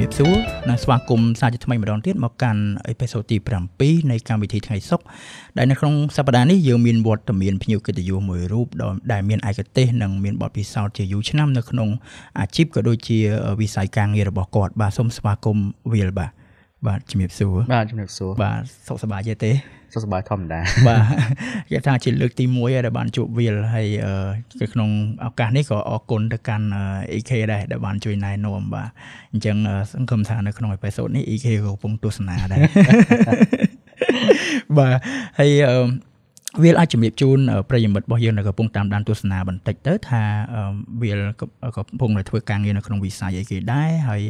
រាបសួរនិងស្វាគមន៍សាជាថ្មីម្ដងទៀតមកកាន់អេពីសូតទី7នៃកម្មវិធីថ្ងៃសុខដែលនៅក្នុងសប្ដាហ៍នេះយើងមានវត្តមានភ្ញៀវកិត្តិយសមួយរូបដែលមានឯកទេសនិងមានបទពិសោធន៍ជាយូរឆ្នាំនៅក្នុង អាជីពក៏ដូចជា វិស័យការងាររបស់គាត់បាទសូមស្វាគមន៍វិលបាទបាទជំរាបសួរបាទជំរាបសួរបាទសុខសប្បាយទេទេសុខសប្បាយធម្មតាបាទគេថា ជាលើកទី1ដែលបានជួបវាលហើយគឺក្នុងឱកាសនេះក៏អរគុណទៅកាន់ EK ដែរដែលបានជួយណែនាំបាទអញ្ចឹងសង្ឃឹមថានៅក្នុងអេពីសូតនេះ EK ក៏កំពុងទស្សនាដែរបាទហើយវាអាចជំរាបជូនប្រិយមិត្តរបស់យើងនៅកំពុងតាមដានទស្សនាបន្តិចទៅថាវាកំពុងតែធ្វើការងារនៅក្នុងវិស័យអីគេដែរហើយ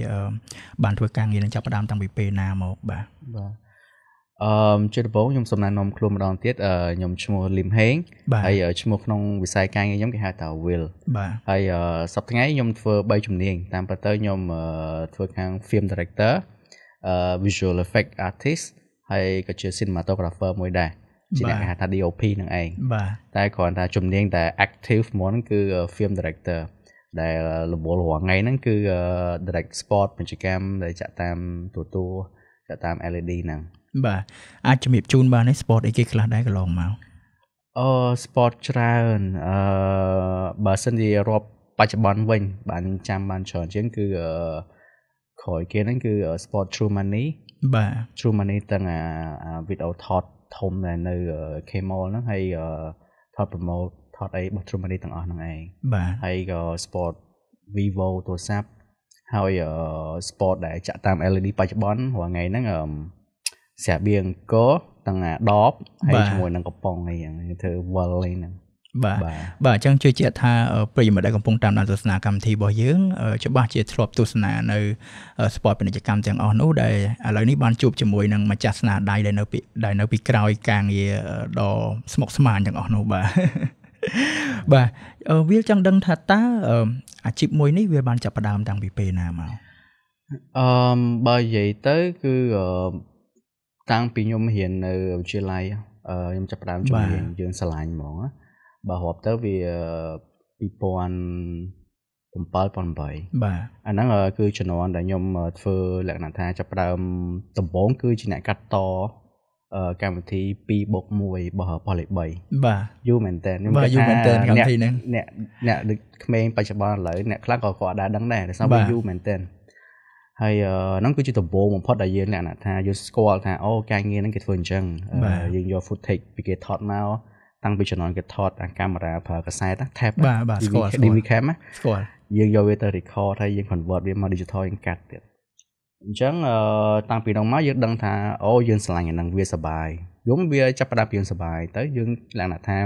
បានធ្វើការងារនឹងចាប់ផ្ដើមតាំងពីពេលណាមកបាទបាទអឺជាដំបូងខ្ញុំសំណែនាំខ្លួនម្ដងទៀតខ្ញុំឈ្មោះលឹមហេងហើយឈ្មោះក្នុងវិស័យការងារខ្ញុំគេហៅថា Will បាទហើយសប្ដងខ្ញុំធ្វើ3ជំនាញតាមពិតទៅខ្ញុំធ្វើខាង Film Director Visual Effect Artist ហើយក៏ជា Cinematographer មួយដែរជាអ្នកហៅថា DOP នឹងឯងបាទតែគ្រាន់តែជំនាញតែ active ហ្មងគឺ film director ដែលរវល់រាល់ថ្ងៃហ្នឹងគឺ direct sport បញ្ចកម្មដែលចាក់តាមទូទួលចាក់តាម LED ហ្នឹងបាទអាចជំរាបជូនបានទេ sport អីគេខ្លះដែរកន្លងមកអឺ sport ច្រើនអឺបើសិនជារាប់បច្ចុប្បន្នវិញបានចាំបានច្រើនជាងគឺអឺក្រោយគេហ្នឹងគឺ sport true money បាទ true money ទាំងអា video thought ធំដែលនៅ Kmall ហ្នឹងហើយ thought promote ថតអីរបស់ True Money ទាំងអស់ហ្នឹងឯងបាទហើយក៏ sport vivo ទូរស័ព្ទហើយ sport ដែលចាក់តាម LED បច្ចុប្បន្នរាល់ថ្ងៃហ្នឹងស្រាបៀងកទាំងអាដបហើយជាមួយនឹងកំប៉ុងអីហ្នឹងធ្វើវល់អីហ្នឹងបាទបាទអញ្ចឹងជឿជាក់ថាប្រិយមិត្តដែលកំពុងតាមដានទស្សនាកម្មវិធីរបស់យើង ច្បាស់ជាធ្លាប់ទស្សនានៅ sport ពាណិជ្ជកម្មទាំងអស់នោះដែលឥឡូវនេះបានជួបជាមួយនឹងម្ចាស់ស្នាដៃដែលនៅពីដែលនៅពីក្រោយការងារដ៏ស្មុគស្មាញទាំងអស់នោះបាទបាទវាចង់ដឹងថាតើអាជីពមួយនេះវាបានចាប់ផ្ដើមតាំងពីពេលណាមកអឺបើនិយាយទៅគឺតាំងពីខ្ញុំរៀននៅវិទ្យាល័យខ្ញុំចាប់ផ្ដើមជំនាញយើងឆ្លាញ់ហ្មងបើរាប់ទៅវា2000 7 8បាទអាហ្នឹងគឺជំនាន់ដែលខ្ញុំធ្វើលក្ខណៈថាចាប់ផ្ដើមដំបូងគឺជាអ្នកកាត់តកម្មវិធី2បូក1របស់ Poly 3បាទយូរមែនតើខ្ញុំគិតថាបាទយូរមែនតើកម្មវិធីហ្នឹងអ្នកអ្នកដូចក្មេងបច្ចុប្បន្នឥឡូវអ្នកខ្លះក៏គាត់ដែរដឹងដែរដោយសារវាយូរមែនតើហើយហ្នឹងគឺជាដំបូងបំផុតដែលយើងអ្នកថាយើងស្គាល់ថាអូការងារហ្នឹងគេធ្វើអញ្ចឹងយើងយក footage ពីគេថតមកតាំងពីជំនាន់គេថតអាកាមេរ៉ាប្រើកាសែតណា tab បាទបាទស្គាល់ DV cam ណាស្គាល់យើងយកវាទៅ record ហើយយើង convert វាមក digital យើងកាត់ទៀតអញ្ចឹងតាំងពីនោះមកយើងដឹងថាអូយើងស្រឡាញ់អានឹងវាសបាយយំវាចាប់ផ្ដើមពីយើងសបាយទៅយើងលក្ខណៈថា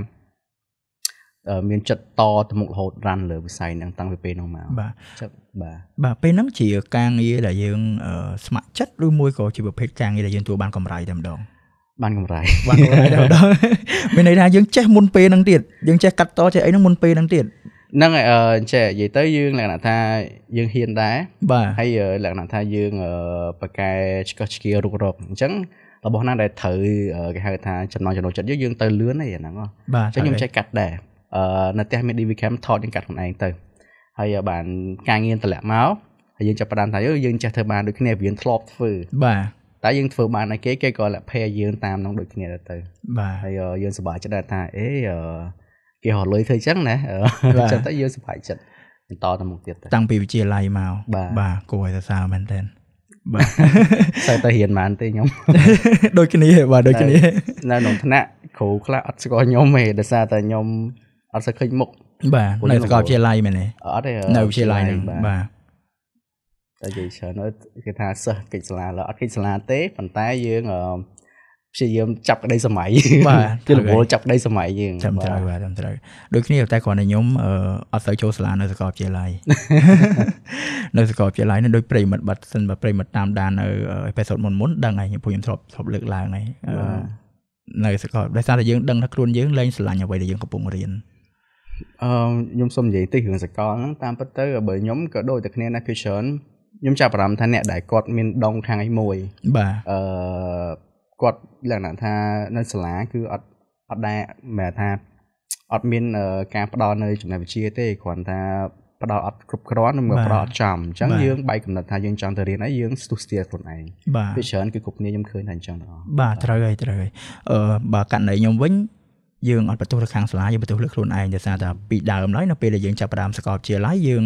មានចិត្តតទៅមុខរហូតរ៉ាន់លើវិស័យហ្នឹងតាំងពីពេលហ្នឹងមកបាទចឹកបាទបាទពេលហ្នឹងជាការងារដែលយើងស្ម័គ្រចិត្តឬមួយក៏ជាប្រភេទការងារដែលយើងទទួលបានកម្រៃតែម្ដងបានកម្រៃបានកម្រៃតែម្ដងមានន័យថាយើងចេះមុនពេលហ្នឹងទៀតយើងចេះកាត់តចេះអីហ្នឹងមុនពេលហ្នឹងទៀតហ្នឹងហើយអញ្ចឹងនិយាយទៅយើងលក្ខណៈថាយើងហ៊ានដែរបាទហើយលក្ខណៈថាយើងប្រកែឆ្កឹះឆ្កៀរុករកអញ្ចឹងរបស់ណាដែលត្រូវគេហៅថាចំណងចំណុចចិត្តយើងយើងទៅលឿនហើយអាហ្នឹងអញ្ចឹងខ្ញុំចេះកាត់ដែរនៅផ្ទះមាន DV cam ថតយើងកាត់ខ្លួនឯងទៅ ហើយបានការងារតម្លាក់មកហើយយើងចាប់ផ្ដើមថាយើងចេះធ្វើបានដូចគ្នាវាធ្លាប់ធ្វើបាទតែយើងធ្វើបានឲ្យគេគេក៏លភ័យយើងតាមនឹងដូចគ្នាទៅបាទហើយយើងសប្បាយចិត្តដែរថាអេគេហៅលុយធ្វើចឹងណាចឹងទៅយើងសប្បាយចិត្តបន្តទៅមុខទៀតទៅតាំងពីវិទ្យាល័យមកបាទគួរឲ្យសរសើរមែនតើបាទតែតែរៀនបានទេខ្ញុំដូចគ្នាបាទដូចគ្នានៅក្នុងថ្នាក់គ្រូខ្លះអត់ស្គាល់ខ្ញុំទេដោយសារតែខ្ញុំអត់សូវឃើញមុខបាទនៅសាកលវិទ្យាល័យមែនទេអត់ទេនៅវិទ្យាល័យហ្នឹងបាទតែនិយាយច្រើនគេថាសិស្សកិច្ចសាលាឡើយអត់កិច្ចសាលាទេប៉ុន្តែយើងព្យាយាមចាប់ក្តីសម័យបាទគេរវល់ចាប់ក្តីសម័យយើងចាំត្រូវបាទចាំត្រូវដូចគ្នាតែគ្រាន់តែខ្ញុំអត់ទៅចូលសាលានៅសាកលវិទ្យាល័យនៅសាកលវិទ្យាល័យនឹងដូចប្រិមិត្តបាត់សិនបើប្រិមិត្តតាមដាននៅអេផេសូតមុនមុនដឹងហើយខ្ញុំពួកខ្ញុំធ្លាប់ធ្លាប់លើកឡើងហើយនៅសាកលដោយសារតែយើងដឹងថាខ្លួនយើងលែងស្រឡាញ់អ្វីដែលយើងកំពុងរៀនអឺខ្ញុំសូមនិយាយតិចរឿងសកលហ្នឹងតាមពិតទៅបើខ្ញុំក៏ដូចតែគ្នាដែរគឺច្រើនខ្ញុំចាប់អារម្មណ៍ថាអ្នកដែលគាត់មាន ដងខាងឯមួយបាទអឺគាត់លក្ខណៈថានៅសាលាគឺអត់អត់ដែរមិនថាអត់មានការផ្ដល់នៅ ចំណេះវិជ្ជាទេគ្រាន់តែផ្ដល់អត់គ្រប់គ្រាន់និងផ្ដល់អត់ចំអញ្ចឹងយើងបែកកំណត់ថាយើងចង់ទៅរៀនអីយើងស្ទុះស្ទាខ្លួនឯងវាច្រើនគឺគ្រប់គ្នាខ្ញុំឃើញថាអញ្ចឹងទាំងអស់បាទត្រូវហើយត្រូវហើយអឺបើករណីខ្ញុំវិញយើងអត់បន្ទោសលើខាងសាលាយើងបន្ទោសលើខ្លួនឯងដោយសារតែពីដើមឡើយនៅពេលដែលយើងចាប់ផ្ដើមសាកលវិទ្យាល័យយើង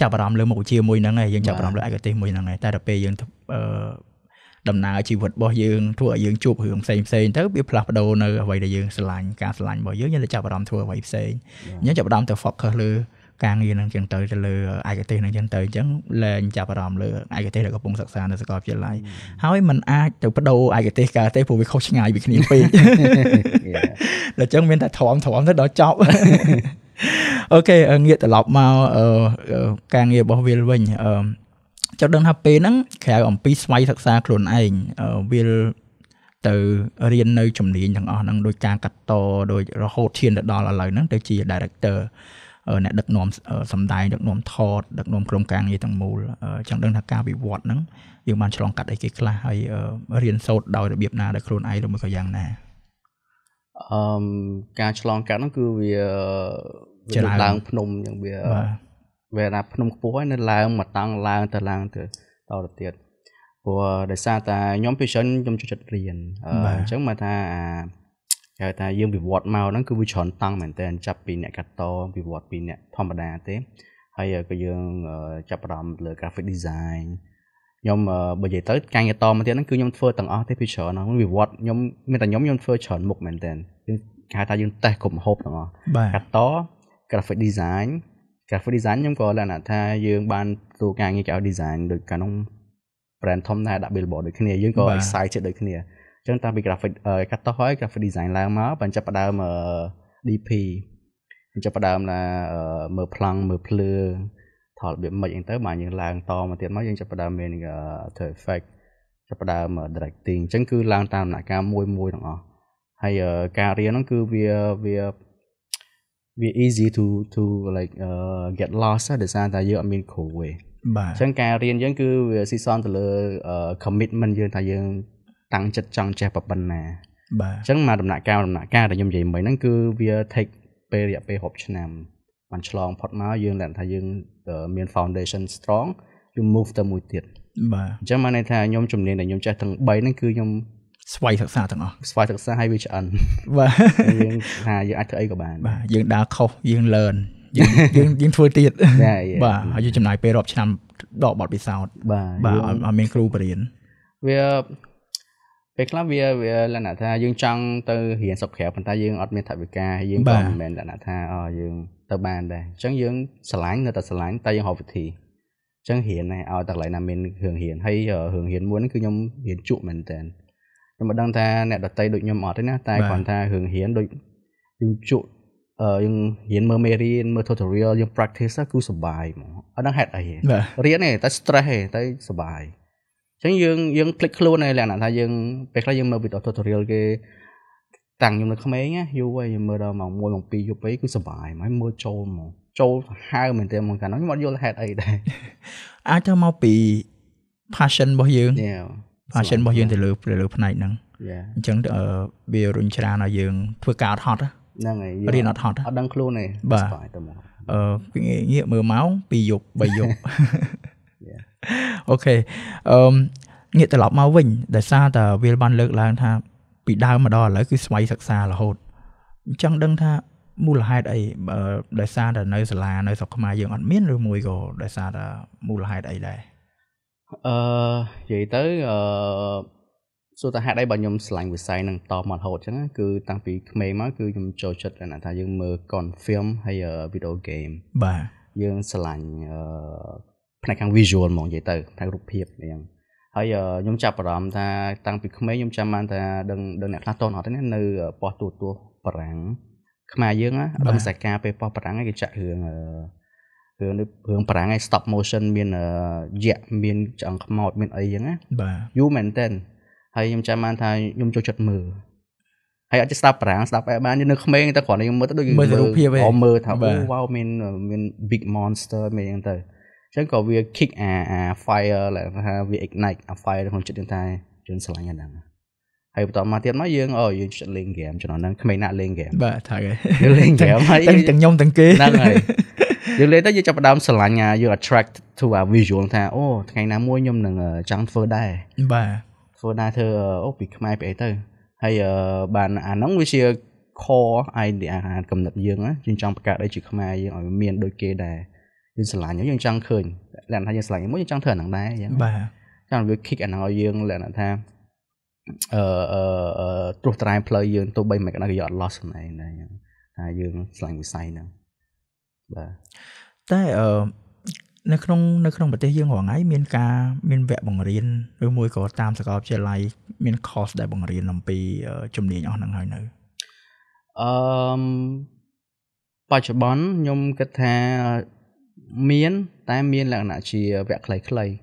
ចាប់អារម្មណ៍លើមុខវិជ្ជាមួយហ្នឹងឯងយើងចាប់អារម្មណ៍លើឯកទេសមួយហ្នឹងឯងតែដល់ពេលយើងអឺដំណើរជីវិតរបស់យើងធ្វើឲ្យយើងជួបរឿងផ្សេងផ្សេងទៅវាផ្លាស់ប្ដូរនៅអ្វីដែលយើងស្រឡាញ់ការស្រឡាញ់របស់យើងយើងទៅចាប់អារម្មណ៍ធ្វើអ្វីផ្សេងអញ្ចឹងចាប់អារម្មណ៍ទៅ focus លើការងារនឹងចឹងទៅទៅលើឯកទេសនឹងចឹងទៅអញ្ចឹងលែងចាប់អារម្មណ៍លើឯកទេសដែលកំពុងសិក្សានៅសាកលវិទ្យាល័យហើយมันអាចទៅបដូរឯកទេសកាទេសព្រោះវាខុសឆ្ងាយពីគ្នាពេកដល់អញ្ចឹងមានតែធំធំទៅដល់ចប់អូខេងាកត្រឡប់មកការងាររបស់វាលវិញចង់ដឹងថាពេលហ្នឹងក្រៅអំពីស្វ័យសិក្សាខ្លួនឯងវាលទៅរៀននៅជំនាញទាំងអស់ហ្នឹងដោយការកាត់តដោយរហូតឈានទៅដល់ឥឡូវហ្នឹងទៅជា director អ្នកដឹកនាំសម្ដែងដឹកនាំថតដឹកនាំក្រុមការងារទាំងមូលចង់ដឹងថាការវិវត្តហ្នឹងយើងបានឆ្លងកាត់អីគេខ្លះហើយរៀនសូត្រដោយរបៀបណាដោយខ្លួនឯងឬមួយក៏យ៉ាងណាអឺការឆ្លងកាត់ហ្នឹងគឺវាឡើង ភ្នំយ៉ាងវាវាណាភ្នំខ្ពស់ហើយនៅឡើងមកតង់ឡើងទៅឡើងទៅតទៅទៀតព្រោះដោយសារតែខ្ញុំពីច្រើនខ្ញុំចូលចិត្តរៀនអញ្ចឹងមកថាអាហៅថាយើងវិវត្តមកហ្នឹងគឺវាច្រើនតង់មែនតើចាប់ពីអ្នកកាត់តវិវត្តពីអ្នកធម្មតាទេហើយក៏យើងចាប់ផ្ដើមលើ graphic design ខ្ញុំបើនិយាយទៅការងារតមកទៀតហ្នឹងគឺខ្ញុំធ្វើទាំងអស់ទេពីច្រើនហ្នឹងវិវត្តខ្ញុំមានតែខ្ញុំខ្ញុំធ្វើច្រើនមុខមែនតើយើងគេហៅថាយើងតេស្តក្រុមហូបទាំងអស់កាត់ត graphic design graphic design ខ្ញុំក៏លក្ខណៈថាយើងបានទូការងារគេឲ្យ design ដូចកាលនោះ brand ធំដែរដាក់ billboard ដូចគ្នាយើងក៏ excited ដូចគ្នាអញ្ចឹងតាំងពី graphic កាត់តោះហើយ graphic design ឡើងមកបញ្ចប់ផ្ដើម DP បញ្ចប់ផ្ដើមណាមើលប្លង់មើលភ្លឺថតរបៀបម៉េចអីទៅបាទយើងឡើងតមកទៀតមកយើងចាប់ផ្ដើមមាន After Effect ចាប់ផ្ដើម directing អញ្ចឹងគឺឡើងតាមដំណាក់កាលមួយមួយទាំងអស់ហើយការរៀនហ្នឹងគឺវាវាវា easy to to like uh, get lost ដោយសារតែយើងអត់មានគ្រូទេបាទអញ្ចឹងការរៀនយើងគឺវាស៊ីសនទៅលើ commitment យើងថាយើងតាំងចិត្តចង់ចេះប្រប៉ុណ្ណាបាទអញ្ចឹងមកដំណាក់កាលដំណាក់កាលដែលខ្ញុំនិយាយមិញហ្នឹងគឺវា take ពេលរយៈពេលរាប់ឆ្នាំបានឆ្លងផុតមកយើងដឹងថាយើងមាន foundation strong យើង move ទៅមួយទៀតបាទអញ្ចឹងមកន័យថាខ្ញុំជំនាញដែលខ្ញុំចេះទាំង3ហ្នឹងគឺខ្ញុំស្វ័យសិក្សាទាំងអស់ស្វ័យសិក្សាហើយវាឆ្អិនបាទយើងថាយើងអាចធ្វើអីក៏បានបាទយើងដើរខុសយើង learn យើងយើងធ្វើទៀតបាទហើយយើងចំណាយពេលរាប់ឆ្នាំដកបទពិសោធន៍បាទអត់មានគ្រូបរៀនវាពេលខ្លះវាវាលក្ខណៈថាយើងចង់ទៅរៀនសុខក្រៅប៉ុន្តែយើងអត់មានថវិកាយើងក៏មិនមែនលក្ខណៈថាអូយើងទៅបានដែរអញ្ចឹងយើងឆ្លាញ់នៅតែឆ្លាញ់តែយើងរកវិធីអញ្ចឹងរៀនឲ្យតែកន្លែងណាមានគ្រឿងរៀនហើយគ្រឿងរៀនមួយហ្នឹងគឺខ្ញុំរៀនជក់មែនតើខ្ញុំមិនដឹងថាអ្នកដតីដូចខ្ញុំអត់ទេណាតែគ្រាន់តែគ្រឿងរៀនដូចយើងជក់អឺយើងរៀនមើលមេរៀនមើល tutorial យើង practice គឺសុបាយហ្មងអត់ដឹងហេតុអីរៀនទេតែ stress ទេតែសុបាយអញ្ចឹងយើងយើងភ្លេចខ្លួនហើយលក្ខណៈថាយើងពេលខ្លះយើងមើលវីដេអូ tutorial គេតាំងខ្ញុំនៅក្មេងណាយូរហើយខ្ញុំមើលដល់ម៉ោង1ម៉ោង2យប់អីគឺសុបាយមកមើលចូលមកចូលហើមែនទែនមកកាលនោះខ្ញុំអត់យល់ហេតុអីដែរអាចទៅមកពី passion របស់យើង passion របស់យើងទៅលើទៅលើផ្នែកហ្នឹងអញ្ចឹងវារុញច្រានឲ្យយើងធ្វើការអត់ហត់ហ្នឹងហើយរៀនអត់ហត់អត់ដឹងខ្លួនទេបាទទៅមកអឺងាកមើលម៉ោង2យប់3យប់អូខេអឺងាកត្រឡប់មកវិញដោយសារតែវាបានលើកឡើងថាពីដើមមកដល់ឥឡូវគឺស្វ័យសិក្សារហូតអញ្ចឹងដឹងថាមូលហេតុអីដោយសារតែនៅសាលានៅស្រុកខ្មែរយើងអត់មានឬមួយក៏ដោយសារតែមូលហេតុអីដែរអឺនិយាយទៅអឺសួរតាហេតុអីបើខ្ញុំឆ្លាញ់វិស័យនឹងតមករហូតអញ្ចឹងគឺតាំងពីក្មេងមកគឺខ្ញុំចូលចិត្តថាយើងមើលកុនហ្វីមហើយវីដេអូហ្គេមបាទយើងឆ្លាញ់អឺផ្នែកខាង visual ហ្មងនិយាយទៅផ្នែករូបភាពអញ្ចឹងហើយខ្ញុំចាប់អារម្មណ៍ថាតាំងពីក្មេងខ្ញុំចាំបានថាដឹងដឹងអ្នកខ្លះតនអត់ទេណានៅប៉ុស្តិ៍ទូទស្សន៍បារាំងខ្មែរយើងអត់ដឹងសាកាពេលប៉ុស្តិ៍បារាំងគេចាក់រឿងរឿងរឿងបារាំងឯង stop motion មានយៈមានឆ្អឹងខ្មោចមានអីចឹងណាបាទ you maintain ហើយខ្ញុំចាំបានថាខ្ញុំចូលចិត្តមើលហើយអត់ចេះស្ដាប់បារាំងស្ដាប់អីបាននៅក្មេងតែគ្រាន់តែខ្ញុំមើលទៅដូចមើលរូបភាពឯងមើលថាអូវ៉ាវមានមាន big monster មានអីហ្នឹងទៅអញ្ចឹងក៏វា kick អា fire ដែលថាវា ignite អា fire ក្នុងចិត្តយើងតែយើងស្រឡាញ់អាហ្នឹងហើយបន្តមកទៀតមកយើងអូយើងចិត្តលេងហ្គេមចំណងហ្នឹងក្មេងណាស់លេងហ្គេមបាទថាយើងលេងហ្គេមហើយទាំងខ្ញុំទាំងគេហ្នឹងហើយយើងលេងទៅយើងចាប់ផ្ដើមស្រឡាញ់យើង attract to our visual ថាអូ ថ្ងៃណាមួយខ្ញុំនឹងចង់ធ្វើដែរបាទធ្វើដែរធ្វើអូពីខ្មែរពីអីទៅហើយបានអាហ្នឹងវាជា core idea កំណត់យើងយើងចង់បង្កើតអីជាខ្មែរយើងឲ្យមានដូចគេដែរយើងស្រឡាញ់យើងចង់ឃើញលក្ខណៈថាយើងស្រឡាញ់មួយយើងចង់ធ្វើអាហ្នឹងដែរអញ្ចឹងបាទចង់វា kick អាហ្នឹងឲ្យយើងលក្ខណៈថាអឺអឺត្រួសត្រាយផ្លូវយើងទោះបីមិនក៏ដោយយើងអត់ loss ខ្លួនឯងដែរអញ្ចឹងថាយើងស្រឡាញ់វិស័យហ្នឹងបាទតែអឺនៅក្នុងនៅក្នុងប្រទេសយើងរាល់ថ្ងៃមានការមានវគ្គបង្រៀនឬមួយក៏តាមសាកលវិទ្យាល័យមាន course ដែលបង្រៀនអំពីជំនាញអស់ហ្នឹងហើយនៅអឺបច្ចុប្បន្នខ្ញុំគិតថាមាន តែមានលក្ខណៈជាវគ្គខ្លីៗ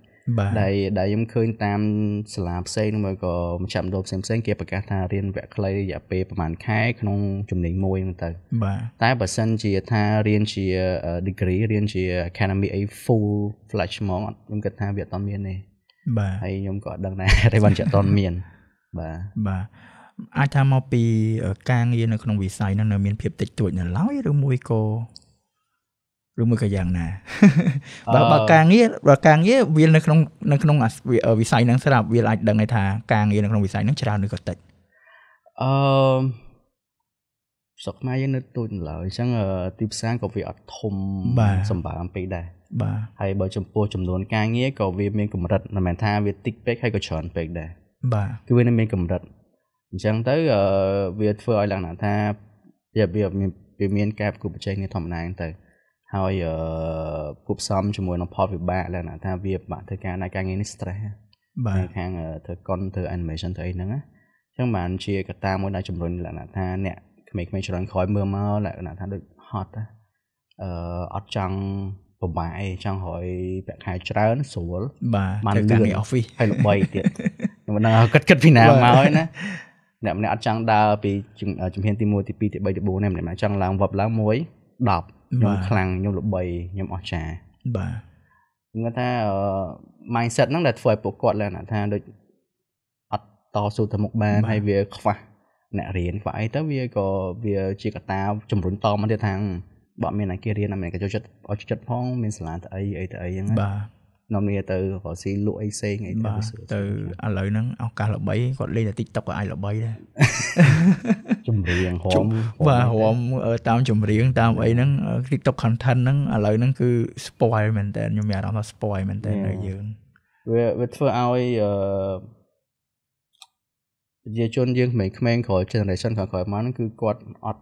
ដែលដែលខ្ញុំឃើញតាមសាលាផ្សេងហ្នឹងមកក៏មជ្ឈមណ្ឌលផ្សេងផ្សេងគេប្រកាសថារៀនវគ្គខ្លីរយៈពេលប្រហែលខែក្នុងជំនាញមួយហ្នឹងទៅបាទតែបើសិនជាថារៀនជា degree រៀនជា academy a full flash ហ្មងខ្ញុំគិតថាវាអត់មានទេបាទហើយខ្ញុំក៏អត់ដឹងដែរតែបានជាអត់មានបាទបាទអាចថាមកពីការងារនៅក្នុងវិស័យហ្នឹងនៅមាន ភាពតិចតួចនៅឡើយឬមួយក៏ឬមួយក៏យ៉ាងណាបើបើការងារបើការងារវានៅក្នុងនៅក្នុងវិស័យហ្នឹងស្រាប់វាអាចដឹងថាការងារនៅក្នុងវិស័យហ្នឹងច្រើនឬក៏តិចអឺស្រុកខ្មែរយើងនៅទូចឡើយអញ្ចឹងទីផ្សារក៏វាអត់ធំសម្បើមពេកដែរបាទហើយបើចំពោះចំនួនការងារក៏វាមានកម្រិតមិនមែនថា វាតិចពេកហើយក៏ច្រើនពេកដែរបាទគឺវានៅមានកម្រិតអញ្ចឹងទៅវាធ្វើឲ្យឡើងថាវាវាមានការប្រកួតប្រជែងគ្នាធម្មតាទៅហើយគួបផ្សំជាមួយនឹងផលវិបាកឡើងថាវាពិបាកធ្វើការណាការងារនេះ stress បាទខាងធ្វើ content ធ្វើ animation ធ្វើអីហ្នឹងណាឹងបានជាកត្តាមួយដែលជំរុញលក្ខណៈថាអ្នកក្មេងៗច្រើនក្រោយមើលមកលក្ខណៈថាដូចហត់អឺអត់ចង់ពិបាកអីចង់រយប្រាក់ខែច្រើនស្រួលបាទទៅតាម office ហើយល្បីទៀតខ្ញុំមិនដឹងគិតគិតពីណាមកហើយណាអ្នកម្នាក់អត់ចង់ដើរពីជំហានទី1ទី2ទី3ទី4ទេម្នាក់ចង់ឡើងវឹបឡើង1 10ខ្ញុំខ្លាំងខ្ញុំល្បីខ្ញុំអស្ចារ្យបាទខ្ញុំថា mindset ហ្នឹងដែលធ្វើឲ្យពួកគាត់លែងថាដូចអត់តស៊ូទៅមុខបានហើយវា ខ្វះអ្នករៀនខ្វះអីទៅវាក៏វាជាកត្តាជំរុញតមកទៀតថាបើមានអ្នកគេរៀនអត់មានគេចូលចិត្តអត់ចិត្តផងមានសាលាទៅអីអីទៅអីហ្នឹងបាទនាំគ្នាទៅរកស៊ីលក់អីផ្សេងអីទៅទៅឥឡូវហ្នឹងឱកាសល្បីគាត់លេងតែ TikTok ក៏អាចល្បីដែរចម្រៀងហមបាទហមតាមចម្រៀងតាមអីហ្នឹង TikTok content ហ្នឹងឥឡូវហ្នឹងគឺ spoil មែនតើខ្ញុំមានអារម្មណ៍ថា spoil មែនតើនៅយើងវាវាធ្វើឲ្យអឺប្រជាជនយើងក្មេងៗក្រោយ generation ក្រោយៗមកហ្នឹងគឺគាត់អត់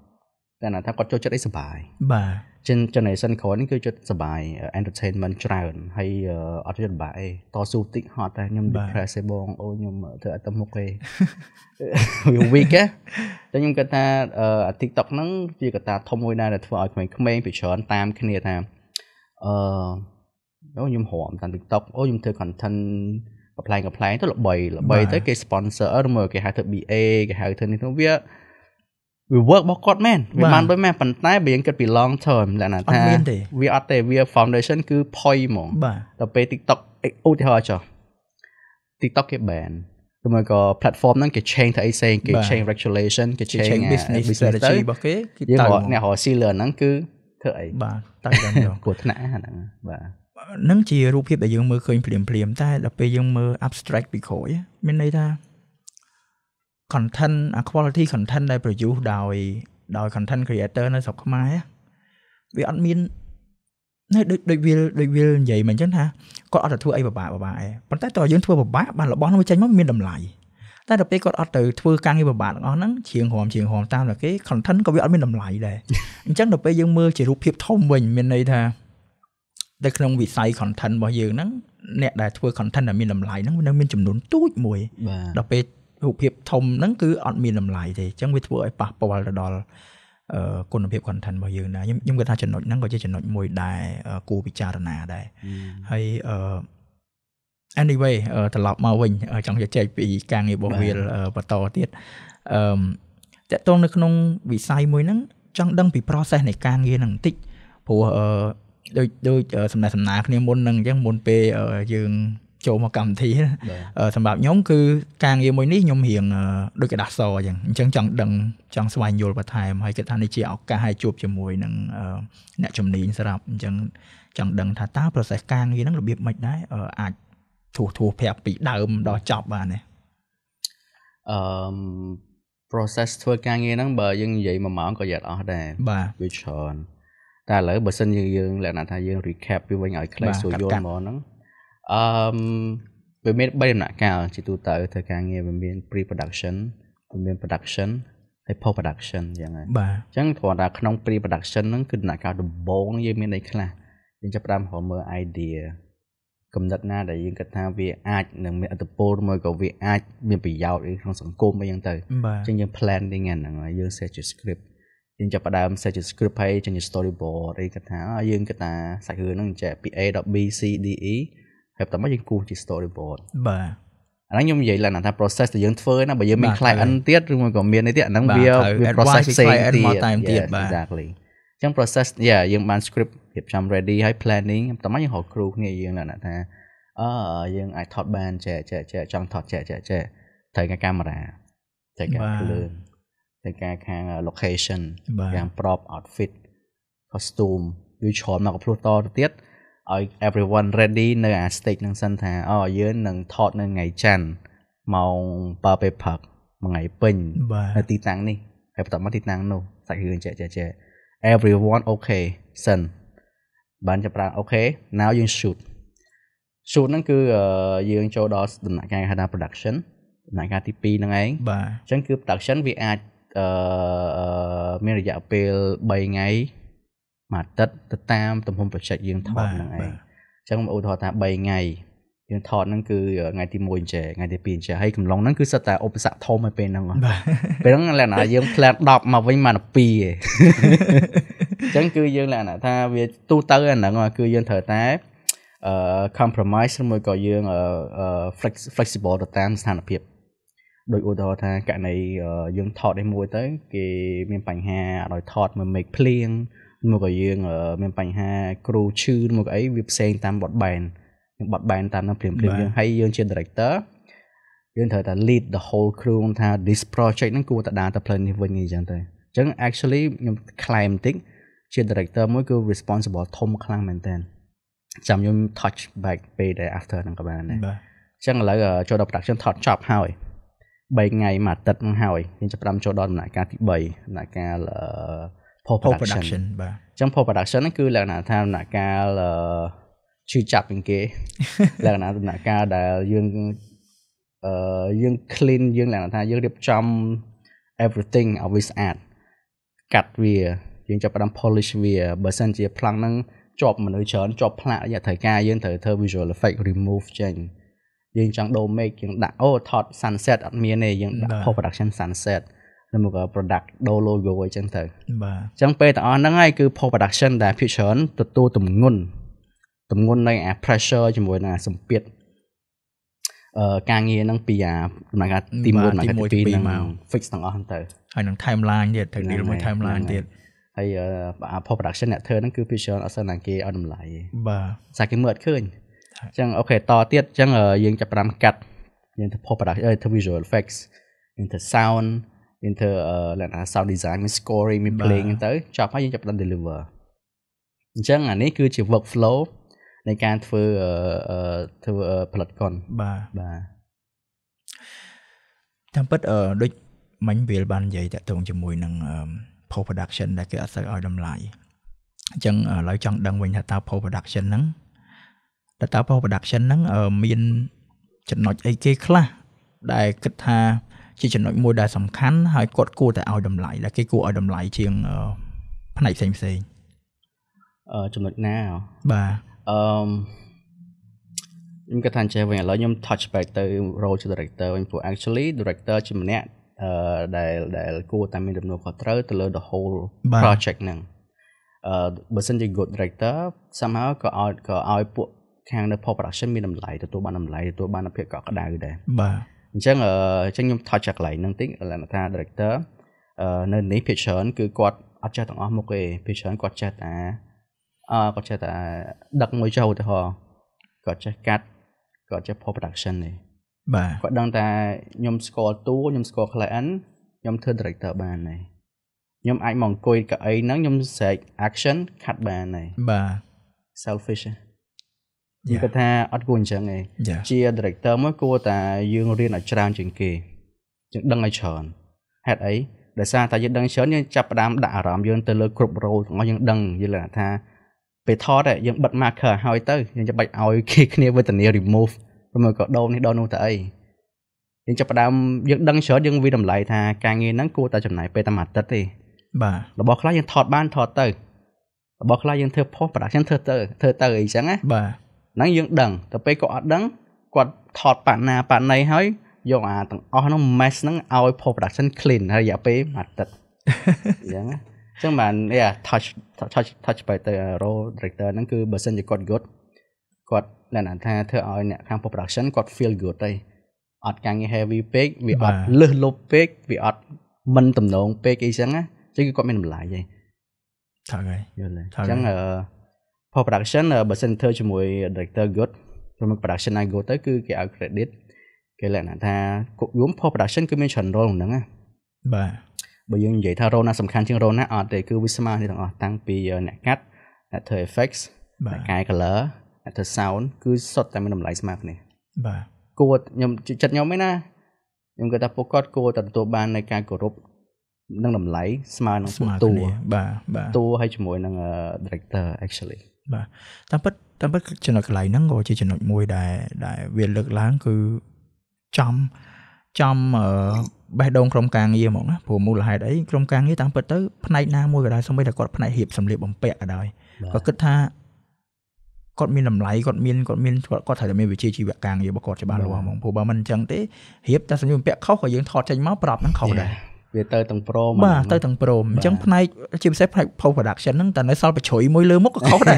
តែថាគាត់ចូលចិត្តអីសុបាយបាទ generation ក្រោយនេះគឺចិត្តសบาย entertainment ច្រើនហើយអត់យល់បាក់អីតស៊ូតិចហត់តែខ្ញុំ depress ឯបងអូខ្ញុំធ្វើអត់ទៅមុខទេវា weak ហ៎តែខ្ញុំគិតថាអា TikTok ហ្នឹងជាកត្តាធំមួយដែរដែលធ្វើឲ្យក្មេងៗពីច្រើនតាមគ្នាថាអឺអូខ្ញុំហមតាម TikTok អូខ្ញុំធ្វើ content កំ pl ែងកំ pl ែងទៅល្បី ល្បីទៅគេ sponsor ឬមកគេហៅធ្វើ BA គេហៅធ្វើនេះទៅវាវា work របស់គាត់មែនវាបានដូចមែនប៉ុន្តែបើយើងគិតពី long term លក្ខណៈថាវាអត់ទេវា foundation គឺ point ហ្មងដល់ពេល TikTok ឧទាហរណ៍ចុះ TikTok គេ ban ឬមកក៏ platform ហ្នឹងគេ change ទៅអីផ្សេងគេ change regulation គេ change business strategy របស់គេគឺតើអ្នករស់ sealer ហ្នឹងគឺធ្វើអីបាទតើយ៉ាងគ្រោះថ្នាក់ហ្នឹងបាទនឹងជារូបភាពដែលយើងមើលឃើញភ្លាមភ្លាមតែដល់ពេលយើងមើល abstract ពីក្រោយមានន័យថា content quality content ដែល produce ដោយដោយ content creator នៅស្រុកខ្មែរវាអត់មាននៅដូចដូចវាដូចវានិយាយមិនអញ្ចឹងថាគាត់អត់ទៅធ្វើអីពិបាកពិបាកឯងប៉ុន្តែតើយើងធ្វើពិបាកបានរបស់នោះចេញមកមានតម្លៃតែដល់ពេលគាត់អត់ទៅធ្វើការងារពិបាកទាំងអស់ហ្នឹងជាងរំជាងរំតាមតែគេ content ក៏វាអត់មានតម្លៃដែរអញ្ចឹងដល់ពេលយើងមើលជារូបភាពធំវិញមានន័យថានៅក្នុងវិស័យ content របស់យើងហ្នឹងអ្នកដែលធ្វើ content ដែលមានតម្លៃហ្នឹងវានៅមានចំនួនទូចមួយដល់ពេលរូបភាពធំហ្នឹងគឺអត់មានតម្លៃទេអញ្ចឹងវាធ្វើឲ្យប៉ះពាល់ទៅដល់គុណភាព content របស់យើងដែរខ្ញុំខ្ញុំគិតថាចំណុចហ្នឹងក៏ជាចំណុចមួយដែរគួរពិចារណាដែរហើយ anyway ត្រឡប់មកវិញ ចង់ជជែកពីការងាររបស់វាបន្តទៀតអឺតកតងនៅក្នុង វិស័យមួយហ្នឹងចង់ដឹងពី process នៃការងារហ្នឹងបន្តិចព្រោះអឺដូចដូចសំណេះសំណាលគ្នាមុនហ្នឹងអញ្ចឹងមុនពេលយើងចូលមកកម្មវិធីសម្រាប់ខ្ញុំគឺការងារមួយនេះខ្ញុំរៀងដូចกระดาษសអញ្ចឹងអញ្ចឹងចង់ដឹងចង់ស្វែងយល់បន្ថែមហើយគិតថានេះជាឱកាសឲ្យជួបជាមួយនឹងអ្នកជំនាញសម្រាប់អញ្ចឹងចង់ដឹងថាតើ process ការងារហ្នឹងរបៀបម៉េចដែរអាចធូរធូរប្រាប់ពីដើមដល់ចប់បានទេអឺ process ធ្វើការងារហ្នឹងបើយើងនិយាយមួយម៉ោងក៏យ៉ាត់អស់ដែរបាទវាច្រើនតែឥឡូវបើសិនយើងយើងលក្ខណៈថាយើង recap វាវិញឲ្យខ្លីស្រួលយល់ហ្មងហ្នឹងអឺវាមាន3ដំណាក់កាលជាទូទៅធ្វើការងារវាមាន pre production វាមាន production ហើយ post production យ៉ាងហ្នឹងបាទអញ្ចឹងគ្រាន់តែក្នុង pre production ហ្នឹងគឺដំណាក់កាលដំបូងយើងមានអីខ្លះយើងចាប់ផ្ដើមរកមើល idea កំណត់ណាដែលយើងគិតថាវាអាចនឹងមានអត្តពលមួយក៏វាអាចមានប្រយោជន៍អីក្នុងសង្គមអីហ្នឹងទៅអញ្ចឹងយើង planning ហ្នឹងហើយយើង set ជា script យើងចាប់ផ្ដើម set ជា script ហើយចេញជា storyboard អីគិតថាយើងគិតថាសាច់រឿងហ្នឹងចេះពី A ដល់ B C D E ហើយតែមកយើងគូសជា storyboard បាទអាហ្នឹងខ្ញុំនិយាយឡើងថា process ដែលយើងធ្វើណាបើយើងមាន client ទៀតឬមួយក៏មាននេះទៀតអាហ្នឹងវា process ផ្សេងទៀតទៀតបាទ exactly អញ្ចឹង process យ៉ាយើងបាន script ៀបចំ ready ហើយ planning តែមកយើងរកគ្រូគ្នាយើងនៅថាអឺយើងអាចថតបានចែកចែកចែកចង់ថតចែកចែកចែកត្រូវការកាមេរ៉ាត្រូវការភ្លើងត្រូវការខាង location យ៉ាង prop outfit costume visual មកក៏ផ្លោះតទៅទៀតឲ្យ everyone ready នៅ អា stage ហ្នឹងសិនថាអូយើងនឹងថតនៅថ្ងៃច័ន្ទម៉ោង7ពេលព្រឹកមួយថ្ងៃពេញនៅទីតាំងនេះហើយបន្តមកទីតាំងនោះសាច់រឿងចែកចែកចែក everyone okay សិនបានចាប់ប្រើអូខេ now យើង shoot shoot ហ្នឹងគឺយើងចូលដល់ដំណាក់កាលគេហៅថា production ដំណាក់កាលទី2ហ្នឹងឯងបាទអញ្ចឹងគឺ production វាអាចអឺមានរយៈពេល3ថ្ងៃមួយអាទិត្យទៅតាមទំហំ project យើងថតហ្នឹងឯងអញ្ចឹងឧទាហរណ៍ថា3ថ្ងៃយើងថតហ្នឹងគឺថ្ងៃទី1អញ្ចេះថ្ងៃទី2អញ្ចេះហើយកំឡុងហ្នឹងគឺសិតតែឧបសគ្គធំឲ្យពេលហ្នឹងពេលហ្នឹងលក្ខណៈយើងផ្លាត10មកវិញមក12ឯងអញ្ចឹងគឺយើងលក្ខណៈថាវាទូទៅអាហ្នឹងគឺយើងត្រូវតែអឺ compromise ឬមួយក៏យើង flexible ទៅតាមស្ថានភាព ដោយឧទាហរណ៍ថាករណីយើងថតនេះមួយទៅគេមានបញ្ហាឲ្យថតមួយមេឃភ្លៀងមកឲ្យយើងមានបញ្ហា គ្រូឈឺមកអីវាផ្សេង តាមបទបែនយើងបត់បែនតាមនឹងព្រមព្រៀងយើងហើយយើងជា director យើងត្រូវតែ lead the whole crew ថា this project ហ្នឹងគួរតែដើរទៅផ្លូវនេះវិញអីចឹងទៅអញ្ចឹង actually ខ្ញុំ claim បន្តិចជា director មួយគឺ responsible ធំខ្លាំងមែនតើចាំខ្ញុំ touch back ពេលដែល after ហ្នឹងក៏បានដែរបាទអញ្ចឹងឥឡូវចូលដល់ production ថតចប់ហើយ3ថ្ងៃមួយអាទិត្យហ្នឹងហើយយើងចាប់ផ្ដើមចូលដល់ដំណាក់កាលទី3ដំណាក់កាល post production បាទអញ្ចឹង post production ហ្នឹងគឺលក្ខណៈថាដំណាក់កាលឈឺចាប់ជាងគេលក្ខណៈដំណាក់កាលដែលយើងអឺយើង clean យើងលក្ខណៈថាយើងរៀបចំ everything ឲ្យវាស្អាតកាត់វាយើងចាប់ផ្ដើម polish វាបើសិនជាប្លង់ហ្នឹងជាប់មនុស្សច្រើនជាប់ផ្លាករយៈត្រូវការយើងត្រូវធ្វើ visual effect remove ចេញយើងចង់ដូរ make យើងដាក់អូថត sunset អត់មានទេយើងដាក់ post production sunset ឬមក product ដូរ logo អីចឹងទៅបាទអញ្ចឹងពេលទាំងអស់ហ្នឹងហើយគឺ post production ដែល future ទទួលទម្ងន់ទម្ងន់នៃអា pressure ជាមួយនឹងអាសម្ពាធអឺការងារហ្នឹងពីអាដំណាក់កាលទី1ដំណាក់កាលទី2ហ្នឹង fix ទាំងអស់ហ្នឹងទៅហើយនឹង timeline ទៀតត្រូវ deal មួយ timeline ទៀតហើយអា post production អ្នកធ្វើហ្នឹងគឺ future អត់សិនណាគេឲ្យតម្លៃបាទសាគេមើលអត់ឃើញអញ្ចឹងអូខេតទៀតអញ្ចឹងយើងចាប់ប្រាំកាត់យើងទៅ post production ទៅ visual effects យើងទៅ sound យើងធ្វើលក្ខណៈ sound design មាន scoring មាន playing ទៅចប់ហើយយើងចាប់ដល់ deliver អញ្ចឹងអានេះគឺជា work flow នៃការធ្វើធ្វើផលិត con បាទបាទតាមពិតដូចមិញវាលបាននិយាយតាក់ទងជាមួយនឹង post production ដែលគេអត់សូវឲ្យតម្លៃអញ្ចឹងឥឡូវចង់ដឹងវិញថាតើ post production ហ្នឹងតើតើ post production ហ្នឹងមានចំណុចអីគេ ខ្លះដែលគិតថាជាចំណុចមួយដែលសំខាន់ហើយគាត់គួរតែឲ្យតម្លៃដែលគេគួរឲ្យតម្លៃជាងផ្នែកផ្សេងផ្សេងអឺចំណុចណាបាទអឺខ្ញុំគាត់ថាចេះវិញឥឡូវខ្ញុំ touch back ទៅ role ជា director វិញព្រោះ actually director ជាម្នាក់អឺដែលដែលគួរតែមានដំណោះខុសត្រូវទៅលើ the whole project ហ្នឹងអឺបើសិនជា good director somehow ក៏ឲ្យក៏ឲ្យពួកខាងនៅ post production មានតម្លៃទទួលបានតម្លៃទទួលបាន ភាពកក់ក្ដៅដែរបាទអញ្ចឹងអញ្ចឹងខ្ញុំថតចាក់កន្លែងហ្នឹងតិចឡើងថា director នៅនេះភាគច្រើនគឺគាត់អត់ចេះទាំងអស់មុខទេភាគច្រើនគាត់ចេះតែអឺគាត់ចេះតែដឹកមួយចោលទៅហោគាត់ចេះកាត់គាត់ចេះ production នេះបាទគាត់ដឹងតែខ្ញុំស្គាល់តួខ្ញុំស្គាល់ client ខ្ញុំធ្វើ director បានហើយខ្ញុំអាចមកអង្គុយកៅអីហ្នឹងខ្ញុំស្រែក action ខាត់បានហើយបាទ selfish ហ្នឹងខ្ញុំគិតថាអត់គួរអញ្ចឹងទេជា director មួយគួរតែយើងរៀនឲ្យច្រើនជាងគេយើងដឹងឲ្យច្រើនហេតុអីដោយសារតែយើងដឹងច្រើនយើងចាប់ផ្ដើមដាក់អារម្មណ៍យើងទៅលើគ្រប់ role ទាំងអស់យើងដឹងយើងលើកថា ពេលថតយើងបិទ marker ឲ្យទៅយើងចាំបាច់ឲ្យគេគ្នាវេទនា remove ព្រមក៏ដូននេះដូននោះទៅអីយើងចាប់ផ្ដើមយើងដឹងច្រើនយើងវាតម្លៃថាការងារហ្នឹងគួរតែចំណាយពេលតែមួយអាទិត្យទេ បាទរបស់ខ្លះយើងថត បានថតទៅរបស់ខ្លះយើងធ្វើ post production ធ្វើទៅធ្វើទៅអីចឹងណាបាទហ្នឹងយើងដឹងទៅពេលគាត់អត់ដឹងគាត់ថតប៉ាណាប៉ាណៃហើយយក អាទាំងអស់ហ្នឹង mesh ហ្នឹងឲ្យ post production clean រយៈពេលមួយទឹកអញ្ចឹងណាអញ្ចឹងបាន yeah touch touch touch បែទៅ role director ហ្នឹងគឺបើសិនជាគាត់ good គាត់នៅណាថាធ្វើឲ្យអ្នកខាង production គាត់ feel good ទេអត់ការងារ heavy ពេកវាអត់លឹះលប់ពេកវាអត់មិនទំនងពេកអីចឹងណាអញ្ចឹងគឺគាត់មានតម្លៃទេថាហើយយល់ទេអញ្ចឹងអឺ production បើសិនធ្វើជាមួយ director good ក្រុម production ណា go ទៅគឺគេឲ្យ credit គេលក្ខណៈថាយំ production គឺមានច្រើន role ហ្នឹងណាបាទបើយើងនិយាយថា role ណាសំខាន់ជាង role ណាអត់ទេគឺវាស្មើគ្នាទាំងអស់តាំងពីអ្នកកាត់អ្នកធ្វើ effects អ្នកកែ color អ្នកធ្វើ sound គឺសុទ្ធតែមានតម្លៃស្មើគ្នាបាទគួរខ្ញុំចិត្តខ្ញុំឯណាខ្ញុំគិតថាពួកគាត់គួរតែទទួលបាននៃការគោរពនិងតម្លៃស្មើនឹងពួកតួបាទបាទតួហើយជាមួយនឹង director actually បាទតាមពិតតាមពិតចំណុចកន្លែងហ្នឹងក៏ជាចំណុចមួយដែលដែលវាលើកឡើងគឺចំចំបេះដូងក្រុមការងារហ្មងណាព្រោះមូលហេតុអីក្រុមការងារតាមពិតទៅផ្នែកណាមួយក៏ដោយសូម្បីតែគាត់ផ្នែករៀបសម្លៀកបំពាក់ក៏ដោយគាត់គិតថាគាត់មានតម្លៃគាត់មានគាត់មានគាត់គាត់ត្រូវតែមានវិជ្ជាជីវៈការងាររបស់គាត់ច្បាស់លាស់ហ្មងព្រោះបើមិនអញ្ចឹងទេរៀបតែសម្លៀកបំពាក់ខុសក៏យើងថតចេញមកប្រាប់នឹងខុសដែរវាទៅទាំងព្រមបាទទៅទាំងព្រមអញ្ចឹងផ្នែកជាពិសេសផ្នែក post production ហ្នឹងតែនៅសល់បជ្រុយមួយលើមុខក៏ខុសដែ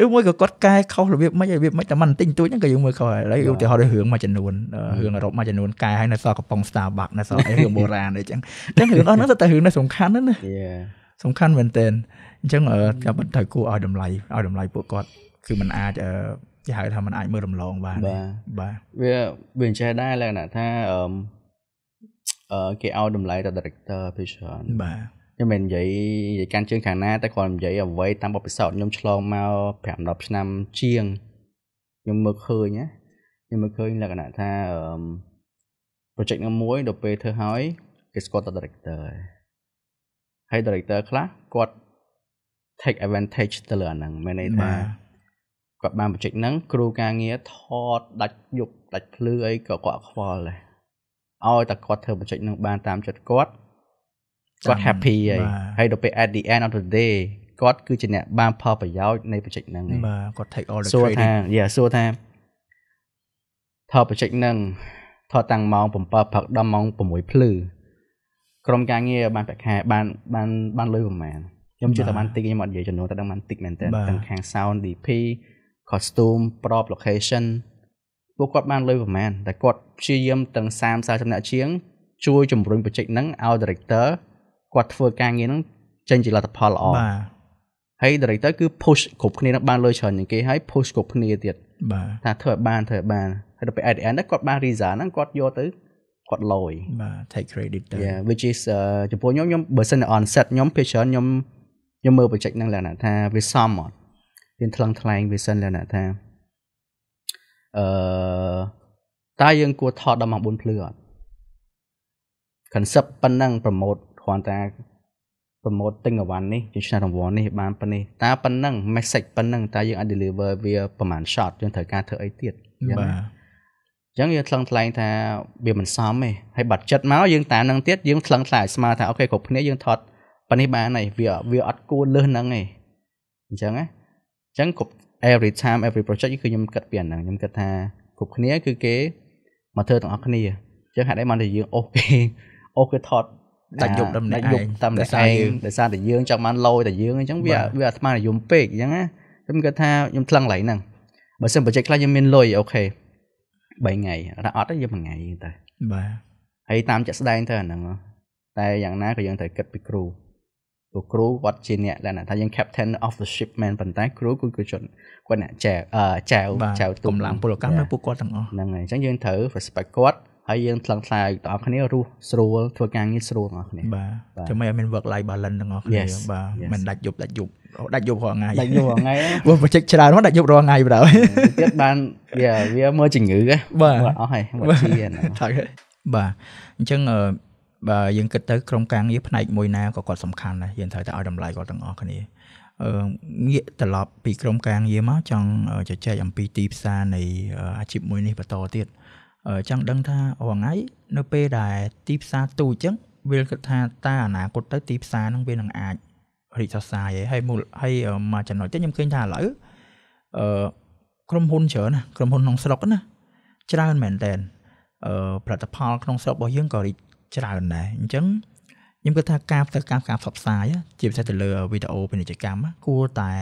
រឬមួយក៏គាត់កែខុសរបៀបមិនរបៀបមិនតែមិនតិចតួចហ្នឹងក៏យើងមើលខុសហើយឧទាហរណ៍ដូចរឿងមួយចំនួនរឿងអឺរ៉ុបមួយចំនួនកែឲ្យនៅសល់កំប៉ុង Starbucks នៅសល់អីរឿងបុរាណអីចឹងអញ្ចឹងរឿងអស់ហ្នឹងទៅតែរឿងដែលសំខាន់ណាណាសំខាន់មែនទែនអញ្ចឹងចាំបន្តត្រូវគួរឲ្យតម្លៃឲ្យតម្លៃពួកគាត់គឺมันអាចអឺគេហៅថាมันអាចមើលរំលងបានបាទបាទវាវាអញ្ចឹងដែរលក្ខណៈថាអឺគេឲ្យតម្លៃទៅ director ពីច្រើនបាទខ្ញុំមិននិយាយនិយាយកាន់ជើងខាងណាតែគ្រាន់និយាយអ្វីតាមបទពិសោធន៍ខ្ញុំឆ្លងមក5 10ឆ្នាំជាងខ្ញុំមើលឃើញណាខ្ញុំមើលឃើញលក្ខណៈថា project ណាមួយដល់ពេលធ្វើហើយ គេស្គាល់ទៅ director ហើយ director ខ្លះគាត់ take advantage ទៅលើអាហ្នឹងមានន័យថាគាត់បាន project ហ្នឹងគ្រូការងារថតដាច់យប់ដាច់ភ្លឺអីក៏គាត់ខ្វល់ដែរឲ្យតែគាត់ធ្វើ project នឹងបានតាមចិត្តគាត់គាត់ happy ហើយហើយដល់ពេល at the end of the day គាត់គឺជាអ្នកបានផលប្រយោជន៍នៃ project ហ្នឹងបាទគាត់ take all the credit សួរថា yeah សួរថាថត project ហ្នឹងថតតាំងម៉ោង7ព្រឹកដល់ម៉ោង6ភ្លឺក្រុមការងារបានប្រាក់ខែបានបានបានលុយប្រហែលខ្ញុំជឿតែបានតិចខ្ញុំអត់និយាយចំនួនតែដឹងបានតិចមែនតើទាំងខាង sound DP costume prop location ពួកគាត់បានលុយប្រមាណតែគាត់ព្យាយាមទាំង30 40ចំណាក់ជាង ជួយជំរុញ project ហ្នឹងឲ្យ director គាត់ធ្វើការងារហ្នឹងចេញជាលទ្ធផលល្អបាទហើយ director គឺ push គ្រប់គ្នានឹងបានលុយច្រើនជាងគេហើយ push គ្រប់គ្នាទៀតបាទថាធ្វើឲ្យបានធ្វើឲ្យបានហើយដល់ពេល at the end គាត់បាន result ហ្នឹងគាត់យកទៅគាត់លយបាទ take credit ទៅ Yeah which is ចំពោះខ្ញុំខ្ញុំបើសិន on set ខ្ញុំភាច្រើនខ្ញុំខ្ញុំមើល project ហ្នឹងលក្ខណៈថាវាសមអត់វាថ្លឹងថ្លែងវាសិនលក្ខណៈថាអឺតើយើងគួរថតដល់ម៉ោង4ភ្លឺអត់ concept ប៉ុណ្ណឹងប្រម៉ូតគ្រាន់តែប្រម៉ូតទិញអវ៉ាន់នេះជាឆ្នាំរង្វាន់នេះបានប៉ុណ្នេះតើប៉ុណ្ណឹង message ប៉ុណ្ណឹងតើយើងអាច deliver វាប្រហែល shot យើងត្រូវការធ្វើអីទៀតបាទចឹងយើងថ្លឹងថ្លែងថាវាមិនសមទេហើយបាត់ចិត្តមកយើងតាមនឹងទៀតយើងថ្លឹងថ្លែងស្មើថាអូខេគ្រប់គ្នាយើងថតប៉ានេះបានហើយវាវាអត់គួរលើសហ្នឹងទេអញ្ចឹងណាអញ្ចឹងគ្រប់ every time every project គឺខ្ញុំគិតពីអាហ្នឹងខ្ញុំគិតថាគ្រប់គ្នា គឺគេមកធ្វើទាំងអស់គ្នាអញ្ចឹងហេតុអីបានតែយើងអូសគេអូសគេថតតែយប់តែម្នាក់ឯងតែម្នាក់ឯងដោយសារតែយើងចង់បានលយតែយើងអញ្ចឹងវា វាអាត្មានិយមពេកអញ្ចឹងណាខ្ញុំគិតថាខ្ញុំថ្លឹងឡៃហ្នឹងបើសិន project ខ្លះយើងមានលុយអូខេ3ថ្ងៃតែអត់ទេយើងមួយថ្ងៃទៅបាទហើយតាមចាក់ស្ដែងទៅអាហ្នឹងតែយ៉ាងណាក៏យើងត្រូវគិតពីគ្រូព្រោះគ្រូគាត់ជាអ្នកដែលថាយើង captain of the ship man ប៉ុន្តែគ្រូគឺគឺជនគាត់អ្នកចែអឺចៅចៅទុំកម្លាំងពលកម្មរបស់ពួកគាត់ទាំងអស់ហ្នឹងហើយអញ្ចឹងយើងត្រូវ respect គាត់ហើយយើងថ្លឹងថ្លែងដល់គ្នារស់ស្រួលធ្វើការងារស្រួលបងប្អូនបាទចាំមិនឲ្យមាន work life balance ទាំងអស់គ្នាបាទមិនដាច់យប់ដាច់យប់ដាច់យប់រាល់ថ្ងៃដាច់យប់រាល់ថ្ងៃព្រោះប្រជិកច្រើនមកដាច់យប់រាល់ថ្ងៃបើទៀតបានវាវាមើលជំងឺហ្នឹងបាទអស់ហើយមកជាបាទអញ្ចឹងបើយើងគិតទៅក្រុមការងារផ្នែកមួយណាក៏គាត់សំខាន់ដែរយើងត្រូវតែឲ្យតម្លៃគាត់ទាំងអស់គ្នាអឺងាកត្រឡប់ពីក្រុមការងារមក ចង់ជជែកអំពីទីផ្សារនៃអាជីពមួយនេះបន្តទៀតចង់ដឹងថារងៃនៅពេលដែលទីផ្សារទូចឹងវាគិតថាតើអនាគតទៅទីផ្សារនឹងវានឹងអាចរីកសរសើរហើយមូលហើយមួយចំណុចទៀតខ្ញុំឃើញថាឥឡូវអឺក្រុមហ៊ុនច្រើនណាក្រុមហ៊ុនក្នុងស្រុកណា ច្រើនមែនតើអឺផលិតផលក្នុងស្រុករបស់យើងក៏រីកច្រើនដែរអញ្ចឹងខ្ញុំគិតថាការផ្សព្វការការផ្សព្វផ្សាយ ជាពិសេសទៅលើវីដេអូពាណិជ្ជកម្មគួរតែ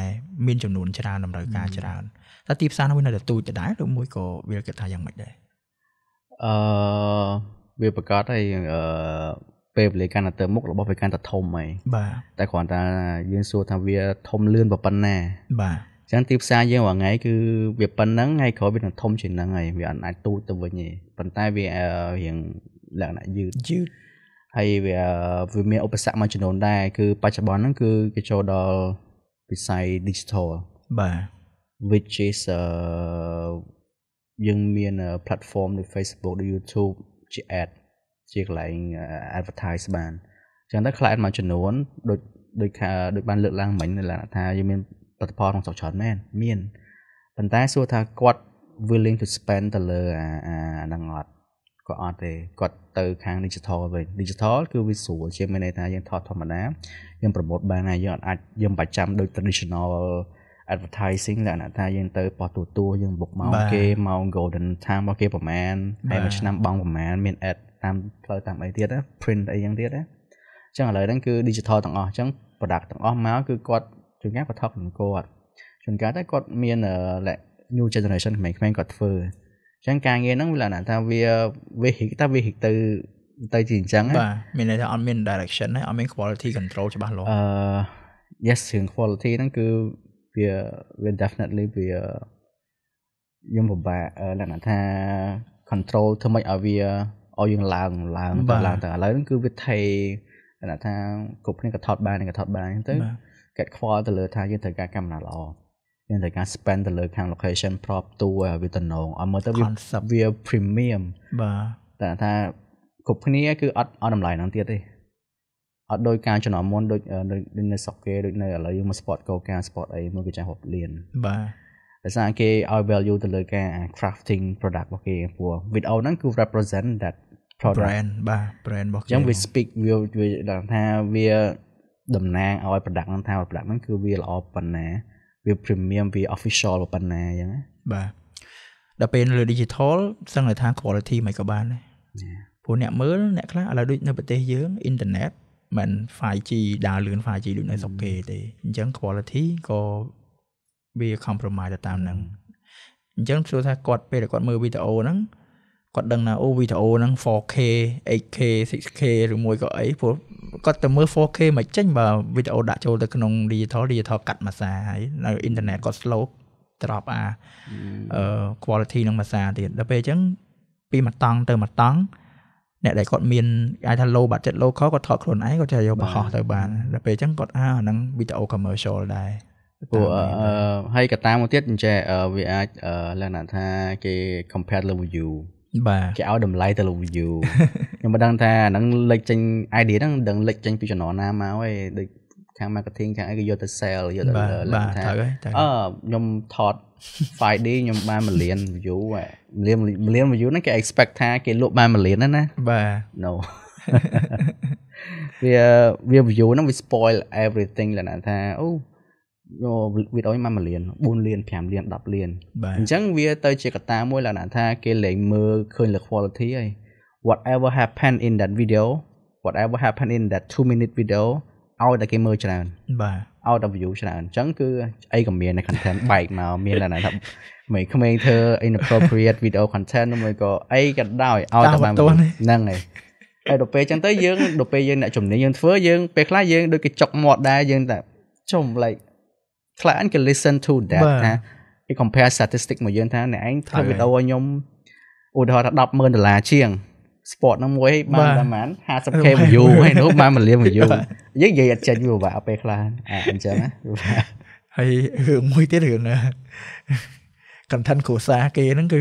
មានចំនួនច្រើនតម្រូវការច្រើនតែទីផ្សារនោះវានៅតែទូចដដែលឬមួយក៏វាគិតថាយ៉ាងម៉េចដែរអឺវាប្រកាសហើយអឺពេលវេលាកាន់តែទៅមុខរបស់វាកាន់តែធំហើយបាទតែគ្រាន់តែយើងសួរថាវាធំលឿនប៉ុណ្ណាបាទចឹងទីផ្សារយើងរាល់ថ្ងៃគឺវាប៉ុណ្ណឹងថ្ងៃក្រោយវានឹងធំជាងហ្នឹងហើយវាអត់អាចទូចទៅវិញទេប៉ុន្តែវារៀងលក្ខណៈយឺតយឺតហើយវាវាមានឧបសគ្គមួយចំនួនដែរគឺបច្ចុប្បន្នហ្នឹងគឺគេចូលដល់វិស័យ digital បាទ which is យើងមាន platform ដូច Facebook ដូច YouTube ជា ad ជាកន្លែង advertise បានអញ្ចឹងទៅ client មួយចំនួនដូចដូចដូចបានលើកឡើងមិញនៅថាយើងមានផលិតផលក្នុងស្រុកច្រើនមែនមានប៉ុន្តែសួរថាគាត់ willing to spend ទៅលើអាអាហ្នឹងអត់ក៏អត់ទេគាត់ទៅ ខាង digital វិញ digital គឺវាស្រួលជាមានន័យថាយើងថតធម្មតាយើងប្រម៉ូទបានហើយយើងអត់អាចយើងប្រចាំដូច traditional advertising លក្ខណៈថាយើងទៅប៉ុស្តិ៍ទូទួយើងបុកមកគេមក golden time របស់គេប្រហែលហើយមួយឆ្នាំបងប្រហែលមាន ad តាមផ្លូវតាមអីទៀត print អីយ៉ាងទៀតណាចឹងឥឡូវហ្នឹងគឺ digital ទាំងអស់ចឹង product ទាំងអស់មកគឺគាត់ជួនកាលគាត់ថតខ្លួនគាត់ជួនកាលតែគាត់មាន new generation ខ្មែរៗគាត់ធ្វើចឹងការងារហ្នឹងវាលក្ខណៈថាវាវាហិកថាវាហិកទៅទៅជាអញ្ចឹងបាទមានន័យថាអត់មាន direction ហើយអត់មាន quality control ច្បាស់លាស់អឺ yes រឿង quality ហ្នឹងគឺវាវា definitely វាយើងពិបាកលក្ខណៈថា control ធ្វើម៉េចឲ្យវាឲ្យយើងឡើងឡើងទៅឡើងទៅឥឡូវហ្នឹងគឺវាថេគណៈថាគ្រប់គ្នាក៏ថតបានក៏ថតបានអញ្ចឹងទៅ get qual ទៅលើថាយើងត្រូវការកាមេរ៉ាល្អយើងត្រូវការ spend ទៅលើខាង location ប្រອບតួវាតំណងឲ្យមើលទៅវាវា premium បាទតែថាគ្រប់គ្នាគឺអត់អត់តម្លៃហ្នឹងទៀតទេអត់ដូចការចំណាំមុនដូចនៅសុកគេដូចនៅឥឡូវយើងមក sport កោការ sport អីមួយគេចាស់រាប់លានបាទដោយសារគេឲ្យ value ទៅលើការ crafting product របស់គេព្រោះ with all ហ្នឹងគឺ represent that product brand បាទ brand របស់គេអញ្ចឹងវា speak វាវាថាវាតំណាងឲ្យ product ហ្នឹងថា product ហ្នឹងគឺវាល្អប៉ុណ្ណាវា premium វា official ប៉ុណ្ណាអញ្ចឹងបាទដល់ពេលលើ digital សឹងតែថា quality មិនក៏បានដែរព្រោះអ្នកមើលអ្នកខ្លះឥឡូវដូចនៅប្រទេសយើង internet មិន 5G ដើរលឿន 5G ដូចនៅស្រុកគេទេអញ្ចឹង quality ក៏វា compromise ទៅតាមហ្នឹងអញ្ចឹងព្រោះថាគាត់ពេលគាត់មើលវីដេអូហ្នឹងគាត់ដឹងថាអូវីដេអូហ្នឹង 4K 8K 6K ឬមួយក៏អីព្រោះគាត់ទៅមើល 4K មិនចេញបើវីដេអូដាក់ចូលទៅក្នុង digital digital កាត់មួយសារហើយនៅអ៊ីនធឺណិតគាត់ slow ត្រប់អាអឺ quality នឹងមួយសារទៀតដល់ពេលអញ្ចឹង ពីមួយតង់ទៅមួយតង់អ្នកដែលគាត់មានគេថា low budget low cost គាត់ថតខ្លួនឯងគាត់ចេះយកបោះទៅបានដល់ពេលអញ្ចឹងគាត់អាហ្នឹង video commercial ដែរព្រោះហើយកត្តាមួយទៀតអញ្ចឹងវាអាចលក្ខណៈថាគេ compare level view បាទគេឲ្យតម្លៃទៅលើ view ខ្ញុំមិនដឹងថាអាហ្នឹងលេចចេញ idea ហ្នឹងដឹងលេចចេញពីចំណងណាមកឯងដូចខាង marketing ខាងអីគេយកទៅ sell យកទៅលើថាអឺខ្ញុំថត Friday ខ្ញុំបាន1លាន view ហ៎1លាន1លាន view ហ្នឹងគេ expect ថា គេលក់បាន1លានណាបាទ no វាវា view ហ្នឹងវា spoil everything លណាថាអូវីដេអូ1លាន4លាន5លាន10លានអញ្ចឹងវាទៅជាកត្តាមួយឡើងថាគេលែងមើលឃើញលើ quality ហើយ whatever happened in that video whatever happened in that 2 minute video ឲ្យតែគេមើលច្រើនបាទឲ្យតែ view ច្រើនអញ្ចឹង គឺអីក៏មាននៅ content បែកមកមានឡើងថាមិនក្មេងធ្វើ inappropriate video content នោះមិនក៏អីក៏ដោយឲ្យតែបានហ្នឹងហើយហើយដល់ពេលអញ្ចឹងទៅយើងដល់ពេលយើងអ្នកជំនាញយើងធ្វើយើង ពេលខ្លះយើងដូចគេចុកមាត់ដែរយើងតែចំ like client គេ listen to that ថាគេ compare statistic មកយើងថាអ្នកឯងធ្វើវីដេអូឲ្យខ្ញុំឧទាហរណ៍ថា100,000ដុល្លារជាង sport ហ្នឹងមួយបានប្រហែល 50k view ហើយនោះបាន1លាន view យើងនិយាយអត់ចេញវាពិបាកពេលខ្លះអាអញ្ចឹងណាហើយរឿងមួយទៀតរឿង content គ្រួសារគេហ្នឹងគឺ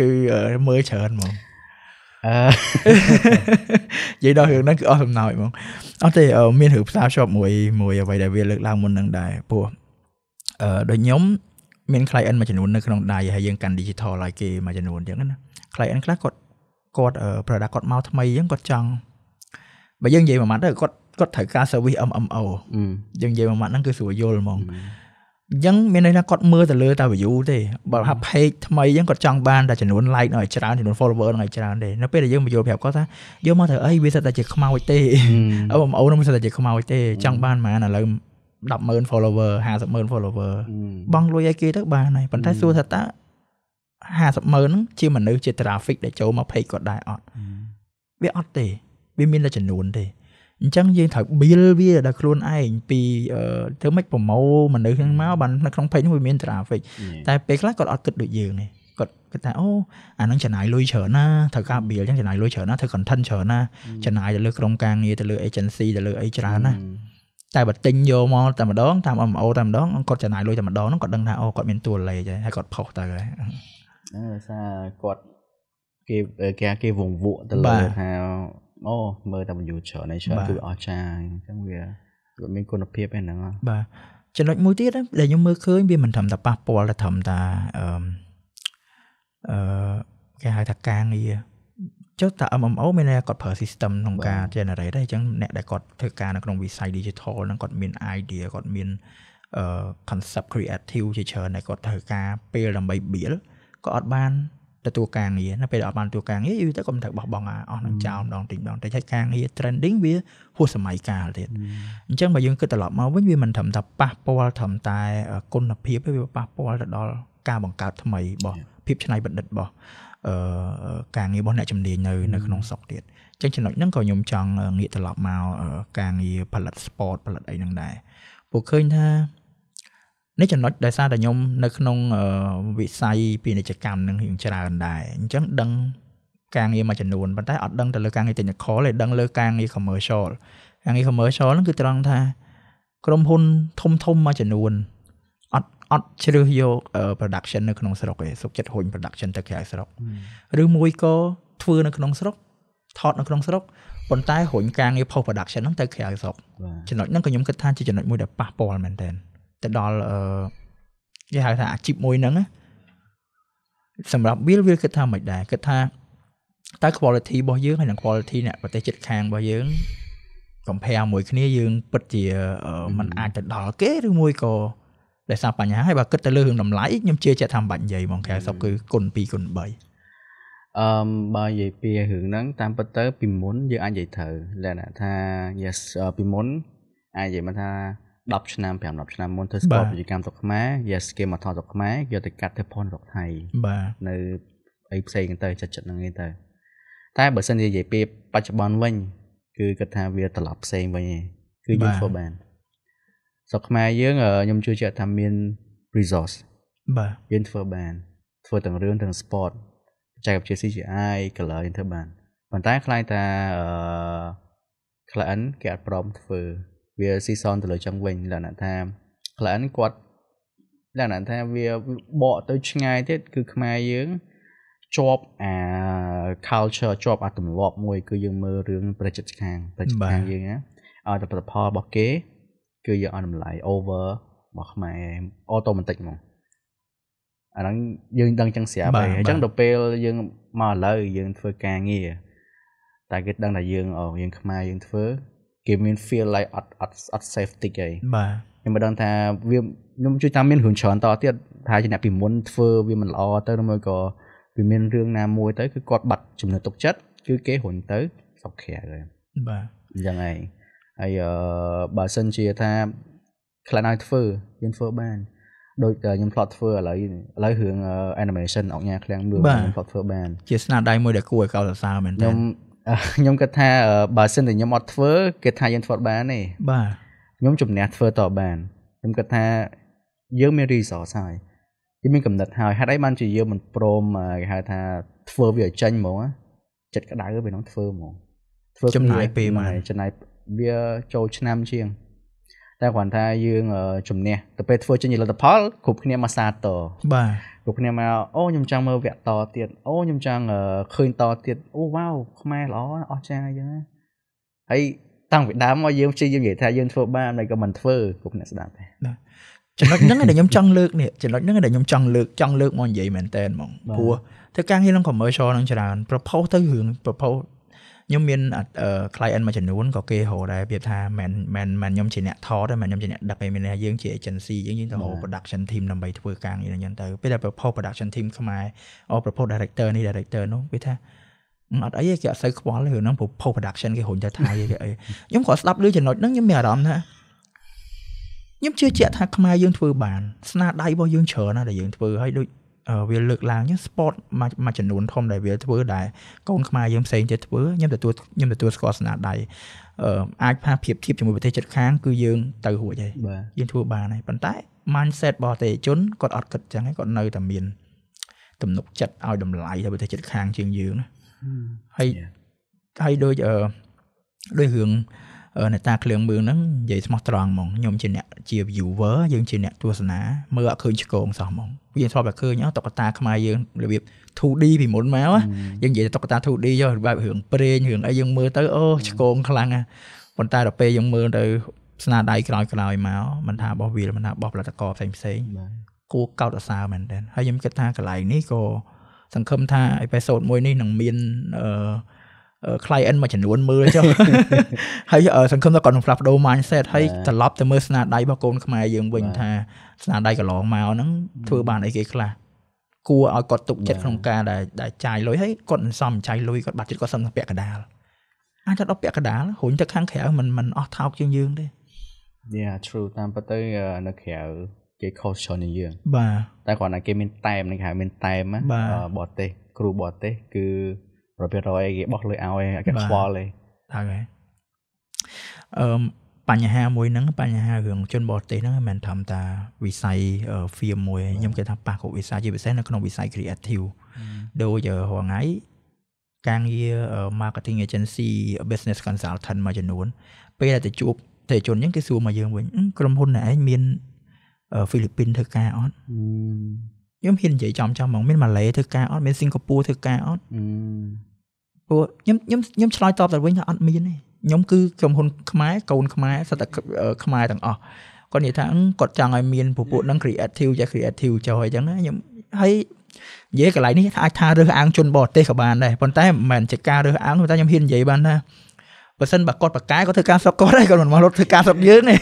គឺមើលច្រើនហ្មងនិយាយដល់រឿងហ្នឹងគឺអស់សំណើចហ្មងអត់ទេមានរឿងផ្សារភ្ជាប់មួយមួយអ្វីដែលវាលើកឡើងមុនហ្នឹងដែរព្រោះអឺដូចខ្ញុំមាន client មួយចំនួននៅក្នុងដៃហើយយើងកាន់ digital ឲ្យគេមួយចំនួនអញ្ចឹងណា client ខ្លះគាត់គាត់ product គាត់មកថ្មីអញ្ចឹងគាត់ចង់បើយើងនិយាយមួយម៉ាត់ទៅគាត់គាត់ត្រូវការ service MMO យើងនិយាយមួយម៉ាត់ហ្នឹងគឺស្រួលយល់ហ្មងអញ្ចឹងមានន័យថាគាត់មើលទៅលើតែ view ទេបើថា page ថ្មីអញ្ចឹងគាត់ចង់បានតែចំនួន like ឲ្យច្រើនចំនួន follower ឲ្យច្រើនទេនៅពេលដែលយើងបញ្យល់ប្រាប់គាត់ថាយកមកទៅអីវាសិតតែជាខ្មោចទេអើបងអូនមិនសិតតែជាខ្មោចទេចង់បានប៉ុន្មានឥឡូវ100,000 follower 50,000 follower បងលុយឲ្យគេទៅបានហើយប៉ុន្តែសួរថាតើ50ម៉ឺនហ្នឹងជាមនុស្សជា traffic ដែលចូលមក page គាត់ដែរអត់វាអត់ទេវាមានតែចំនួនទេអញ្ចឹងយើងត្រូវ build វាដល់ខ្លួនឯងពីធ្វើម៉េចប្រម៉ូមនុស្សហ្នឹងមកបាននៅក្នុង page ហ្នឹងវាមាន traffic តែពេលខ្លះគាត់អត់គិតដូចយើងទេគាត់គិតថាអូអាហ្នឹងចំណាយលុយច្រើនណាត្រូវការ build អញ្ចឹងចំណាយលុយច្រើនណាធ្វើ content ច្រើនណាចំណាយទៅលើក្រុមការងារទៅលើ agency ទៅលើអីច្រើនណាតែបើទិញយកមកតែម្ដងតាម MO តែម្ដងគាត់ចំណាយលុយតែម្ដងហ្នឹងគាត់ដឹងថាអូគាត់មានទួលលេខហើយហើយគាត់ផុសទៅហើយហ្នឹងសារគាត់គេគេគេវង្វក់ទៅលើថាអូមើលតែ view ច្រើនឯងច្រើនគឺអស្ចារ្យអញ្ចឹងវាវា មានគុណភាពឯហ្នឹងបាទចំណុចមួយទៀតដែលខ្ញុំមើលឃើញវាមិនត្រឹមតែប៉ះពាល់តែត្រឹមតែអឺអឺគេហៅថាការងារចុះតា MMO មានតែគាត់ប្រើ system ក្នុងការ generate ដែរអញ្ចឹងអ្នកដែលគាត់ធ្វើការនៅក្នុងវិស័យ digital ហ្នឹងគាត់មាន idea គាត់មានអឺ concept creative ជាច្រើនដែលគាត់ត្រូវការពេលដើម្បី build ក៏អត់បានទទួលការងារណាពេលអត់បានទទួលការងារយូរទៅក៏មិនត្រូវបោះបង់អាអស់នឹងចោលម្ដងទីម្ដងតែតែការងារ trending វាហួសសម័យកាលទៀតអញ្ចឹងបើយើងគិតត្រឡប់មកវិញវាមិនត្រឹមតែប៉ះពាល់ត្រឹមតែគុណភាពទេវាប៉ះពាល់ទៅដល់ការបង្កើតថ្មីរបស់ភាពច្នៃប្រឌិតរបស់អឺការងាររបស់អ្នកជំនាញនៅនៅ ក្នុងស្រុកទៀតអញ្ចឹងចំណុចហ្នឹងក៏ខ្ញុំចង់ងាកត្រឡប់មកការងារផលិត sport ផលិតអីហ្នឹងដែរពួកឃើញថានេះចំណុចដែលសារតែខ្ញុំនៅក្នុងវិស័យពាណិជ្ជកម្មនឹងរៀងច្រើនដែរអញ្ចឹងដឹងការងារមួយចំនួនប៉ុន្តែអត់ដឹងទៅលើការងារ technical ទេដឹងលើការងារ commercial ការងារ commercial ហ្នឹងគឺត្រង់ថា ក្រុមហ៊ុនធំធំមួយចំនួនអត់អត់ជ្រើសយក production នៅក្នុងស្រុកទេសុខចិត្តហុញ production ទៅក្រៅស្រុកឬមួយក៏ធ្វើនៅក្នុងស្រុកថតនៅក្នុងស្រុកប៉ុន្តែហុញការងារ post production ហ្នឹងទៅក្រៅស្រុកចំណុចហ្នឹងក៏ខ្ញុំគិតថាជាចំណុចមួយដែលប៉ះពាល់មែនតើទៅដល់គេហៅថាអាជីពមួយហ្នឹងសម្រាប់ Bill វាគិតថាមិនដែរគិតថាតើ quality របស់យើងហើយនិង quality អ្នកប្រទេសជិតខាងរបស់យើងកំភារមួយ គ្នាយើងពិតជាมันអាចទៅដល់គេឬមួយក៏ដោយសារបញ្ហាហើយបើគិតទៅលើរឿងតម្លៃខ្ញុំជឿជាក់ថាមិនបាច់និយាយហ្មងក្រៅសុខគឺគុណ2គុណ3អឺបើនិយាយពីរឿងហ្នឹង តាមពិតទៅពីមុន យើងអាចនិយាយត្រូវលក្ខណៈថា yes ពីមុនអាចនិយាយមកថា10ឆ្នាំ5-10ឆ្នាំមុនធ្វើស្ព័តពាណិជ្ជកម្មស្រុកខ្មែរយកស្គីមកថតស្រុកខ្មែរយកទៅកាត់ធ្វើផនស្រុកថៃបាទនៅអីផ្សេងទៅចិត្តចិត្តហ្នឹងឯងទៅ តែបើសិនជានិយាយពីបច្ចុប្បន្នវិញ គឺគាត់ថាវាត្រឡប់ផ្សេងវិញឯងគឺយើងធ្វើបានស្រុកខ្មែរយើងខ្ញុំជឿជាក់ថាមាន resource បាទយើងធ្វើបានធ្វើទាំងរឿងទាំង sport បច្ចេកវិទ្យា CGI color យើងធ្វើបានប៉ុន្តែខ្លាំងតា client គេអត់ព្រមធ្វើវាស៊ីសនទៅលើចឹងវិញលក្ខណៈថា client គាត់លក្ខណៈថាវាបកទៅឆ្ងាយទៀតគឺខ្មែរយើងជាប់អា culture ជាប់អាទម្លាប់មួយ គឺយើងមើលរឿងប្រជាខាងប្រជាខាងយើងណាឲ្យតែផលិតផលរបស់គេ គឺយើងអត់តម្លៃ over របស់ខ្មែរ automatic ហ្មងអាហ្នឹងយើងដឹងចឹងស្រាប់ហើយអញ្ចឹងដល់ពេលយើងមកឥឡូវយើងធ្វើការងារតែគេដឹងថាយើងអូយើងខ្មែរយើងធ្វើគេមាន feel like អត់អត់អត់ safe តិចអីបាទខ្ញុំមិនដឹងថាវាខ្ញុំជួយតាមមានរឿងច្រើនតទៀតថាជាអ្នកពីមុនធ្វើវាមិនល្អទៅឬមួយក៏វាមានរឿងណាមួយ ទៅគឺគាត់បាត់ចំណុចទុកចិត្តគឺគេហ៊ុនទៅសុខក្រៅហើយបាទអញ្ចឹងហើយហើយបើសិនជាថាខ្លះណាធ្វើយើងធ្វើបាន ដូចខ្ញុំធ្លាប់ធ្វើឥឡូវឥឡូវរឿង animation អង្គញាឃ្លាំងមើលខ្ញុំធ្លាប់ធ្វើបានជាស្នាដៃមួយដែលគួរឲ្យកោតសរសើរមែនទែនខ្ញុំខ្ញុំគិតថាបើសិនតែខ្ញុំអត់ធ្វើគេថាយើងធ្វើបានទេបាទខ្ញុំជំនះធ្វើ តបានខ្ញុំគិតថាយើងមាន resource ហើយយើងមានកំណត់ហើយហេតុអីបានជាយើងមិនព្រមគេហៅថាធ្វើវាឲ្យចេញហ្មងចិត្តក្តៅពេលនោះធ្វើហ្មងធ្វើចំណាយពេលមកចំណាយវាចូលឆ្នាំជាងតែគ្រាន់ថាយើងជំនះទៅពេលធ្វើចេញលទ្ធផលគ្រប់គ្នាមកសាទរបាទគ្រប់គ្នាមកអូខ្ញុំចង់មើលវគ្គតទៀតអូខ្ញុំចង់ឃើញតទៀតអូវ៉ាវខ្មែរល្អអស្ចារ្យយ៉ាងណាហើយតាំងពីដើមមកយើងព្យាយាមនិយាយថាយើងធ្វើបានមិនក៏មិនធ្វើគ្រប់អ្នកស្ដាប់ដែរចំណុចហ្នឹងដែលខ្ញុំចង់លើកនេះចំណុចហ្នឹងដែលខ្ញុំចង់លើកចង់លើកមកនិយាយមែនតើហ្មងព្រោះធ្វើការងារក្នុង commercial ហ្នឹងច្រើន propose ទៅរឿង propose ខ្ញុំមាន client មួយចំនួនក៏គេហៅដែរប្រៀបថាមិនមិនមិនខ្ញុំជាអ្នកថតទេមិនខ្ញុំជាអ្នកដឹកឯមានយើងជា agency យើងយើងទៅហៅ production team ដើម្បីធ្វើការងារហ្នឹងទៅពេលដែលប្រពោ production team ខ្មែរអូប្រពោ director នេះ director នោះវាថាអត់អីគេអត់សូវខ្វល់រឿងហ្នឹងព្រោះ production គេរុញទៅថៃគេអីខ្ញុំគាត់ស្ដាប់ឮចំណុចហ្នឹងខ្ញុំមានអារម្មណ៍ថាខ្ញុំជឿជាក់ថាខ្មែរយើងធ្វើបានស្នាដៃរបស់យើងច្រើនណាស់ដែលយើងធ្វើហើយដូចវាលើកឡើងជាង sport មួយមួយចំនួនធំដែលវាធ្វើ ដែលកូនខ្មែរយើងផ្សេងទៀតធ្វើខ្ញុំទទួលខ្ញុំទទួលស្គាល់ស្នាដៃអាចផាសភាពធៀបជាមួយប្រទេសជិតខាងគឺយើងទៅរួចហើយយើងធ្វើបានហើយប៉ុន្តែ mindset របស់ទេជនគាត់អត់គិតចឹងហ្នឹងគាត់នៅតែមានទំនុកចិត្តឲ្យតម្លៃទៅប្រទេសជិតខាងជាងយើងហើយហើយដូចដូចរឿងអ្នកតាឃ្លៀងមើលហ្នឹងនិយាយស្មោះត្រង់ហ្មងខ្ញុំជាអ្នកជា viewer យើងជាអ្នកទស្សនាមើលអត់ឃើញឆ្កងសោះហ្មងវាធ្លាប់តែឃើញតុក្កតាខ្មែរយើងរបៀប 2D ពីមុនមកយើងនិយាយតុក្កតា 2D យកបែបរឿងព្រេងរឿងអីយើងមើលទៅអូឆ្កងខ្លាំងណាស់ប៉ុន្តែដល់ពេលយើងមើលទៅស្នាដៃក្រោយក្រោយមកមិនថារបស់វាមិនថារបស់ផលិតករផ្សេងផ្សេងគួរកោតសរសើរមែនទែនហើយខ្ញុំគិតថាកន្លែងនេះក៏សង្ឃឹមថាអេពីសូតមួយនេះនឹងមានអឺ client មួយចំនួនមើលចុះហើយសង្ឃឹមថាគាត់នឹងផ្លាស់ប្ដូរ mindset ហើយត្រឡប់ទៅមើលស្នាដៃរបស់កូនខ្មែរយើងវិញថាស្នាដៃកន្លងមកហ្នឹងធ្វើបានអីគេខ្លះគួរឲ្យគាត់ទុកចិត្តក្នុងការដែលដែលចាយលុយហើយគាត់មិនសមចាយលុយគាត់បាត់ចិត្តគាត់សឹងតែពាក់កដាលអាចទៅដល់ពាក់កដាលរុញទៅខាងក្រៅมันมันអស់ថោកជាងយើងទេ Yeah true តាមពិតទៅនៅក្រៅគេខុសច្រើនជាងយើង បាទតែគាត់ណាគេមានតែមនឹងហៅមានតែមបរទេសគ្រូបរទេសគឺរបៀបរយគេបោះលុយឲ្យគេខ្វល់ទេហ្នឹងហើយអឺបញ្ហាមួយហ្នឹងបញ្ហារឿងជនបរទេសហ្នឹងមិនត្រឹមតាវិស័យ film មួយខ្ញុំគេថាប៉ះគ្រប់វិស័យជាពិសេសនៅក្នុងវិស័យ creative ដូចរហងៃការងារ marketing agency business consultant មួយចំនួនពេលដែលទៅជួបទេជនហ្នឹងគេសួរមកយើងវិញក្រុមហ៊ុនឯងមានហ្វីលីពីនធ្វើការអត់ខ្ញុំហ៊ាននិយាយចំចំហ្មងមានម៉ាឡេធ្វើការអត់មានសិង្ហបុរីធ្វើការអត់ព្រោះខ្ញុំខ្ញុំខ្ញុំឆ្លើយតបទៅវិញថាអត់មានទេខ្ញុំគឺក្រុមហ៊ុនខ្មែរកូនខ្មែរសិតតែខ្មែរទាំងអស់គាត់និយាយថាគាត់ចង់ឲ្យមានពពួកនឹង creative ចេះ creative ចុះអីចឹងណាខ្ញុំហើយនិយាយកន្លែងនេះថាអាចថារើសអើងជនបរទេសក៏បានដែរប៉ុន្តែមិនមែនជាការរើសអើងតែខ្ញុំហ៊ាននិយាយបានថាបើសិនបើគាត់ប្រកែគាត់ធ្វើការស្រុកគាត់ហើយគាត់មិនមករត់ធ្វើការស្រុកយើងទេ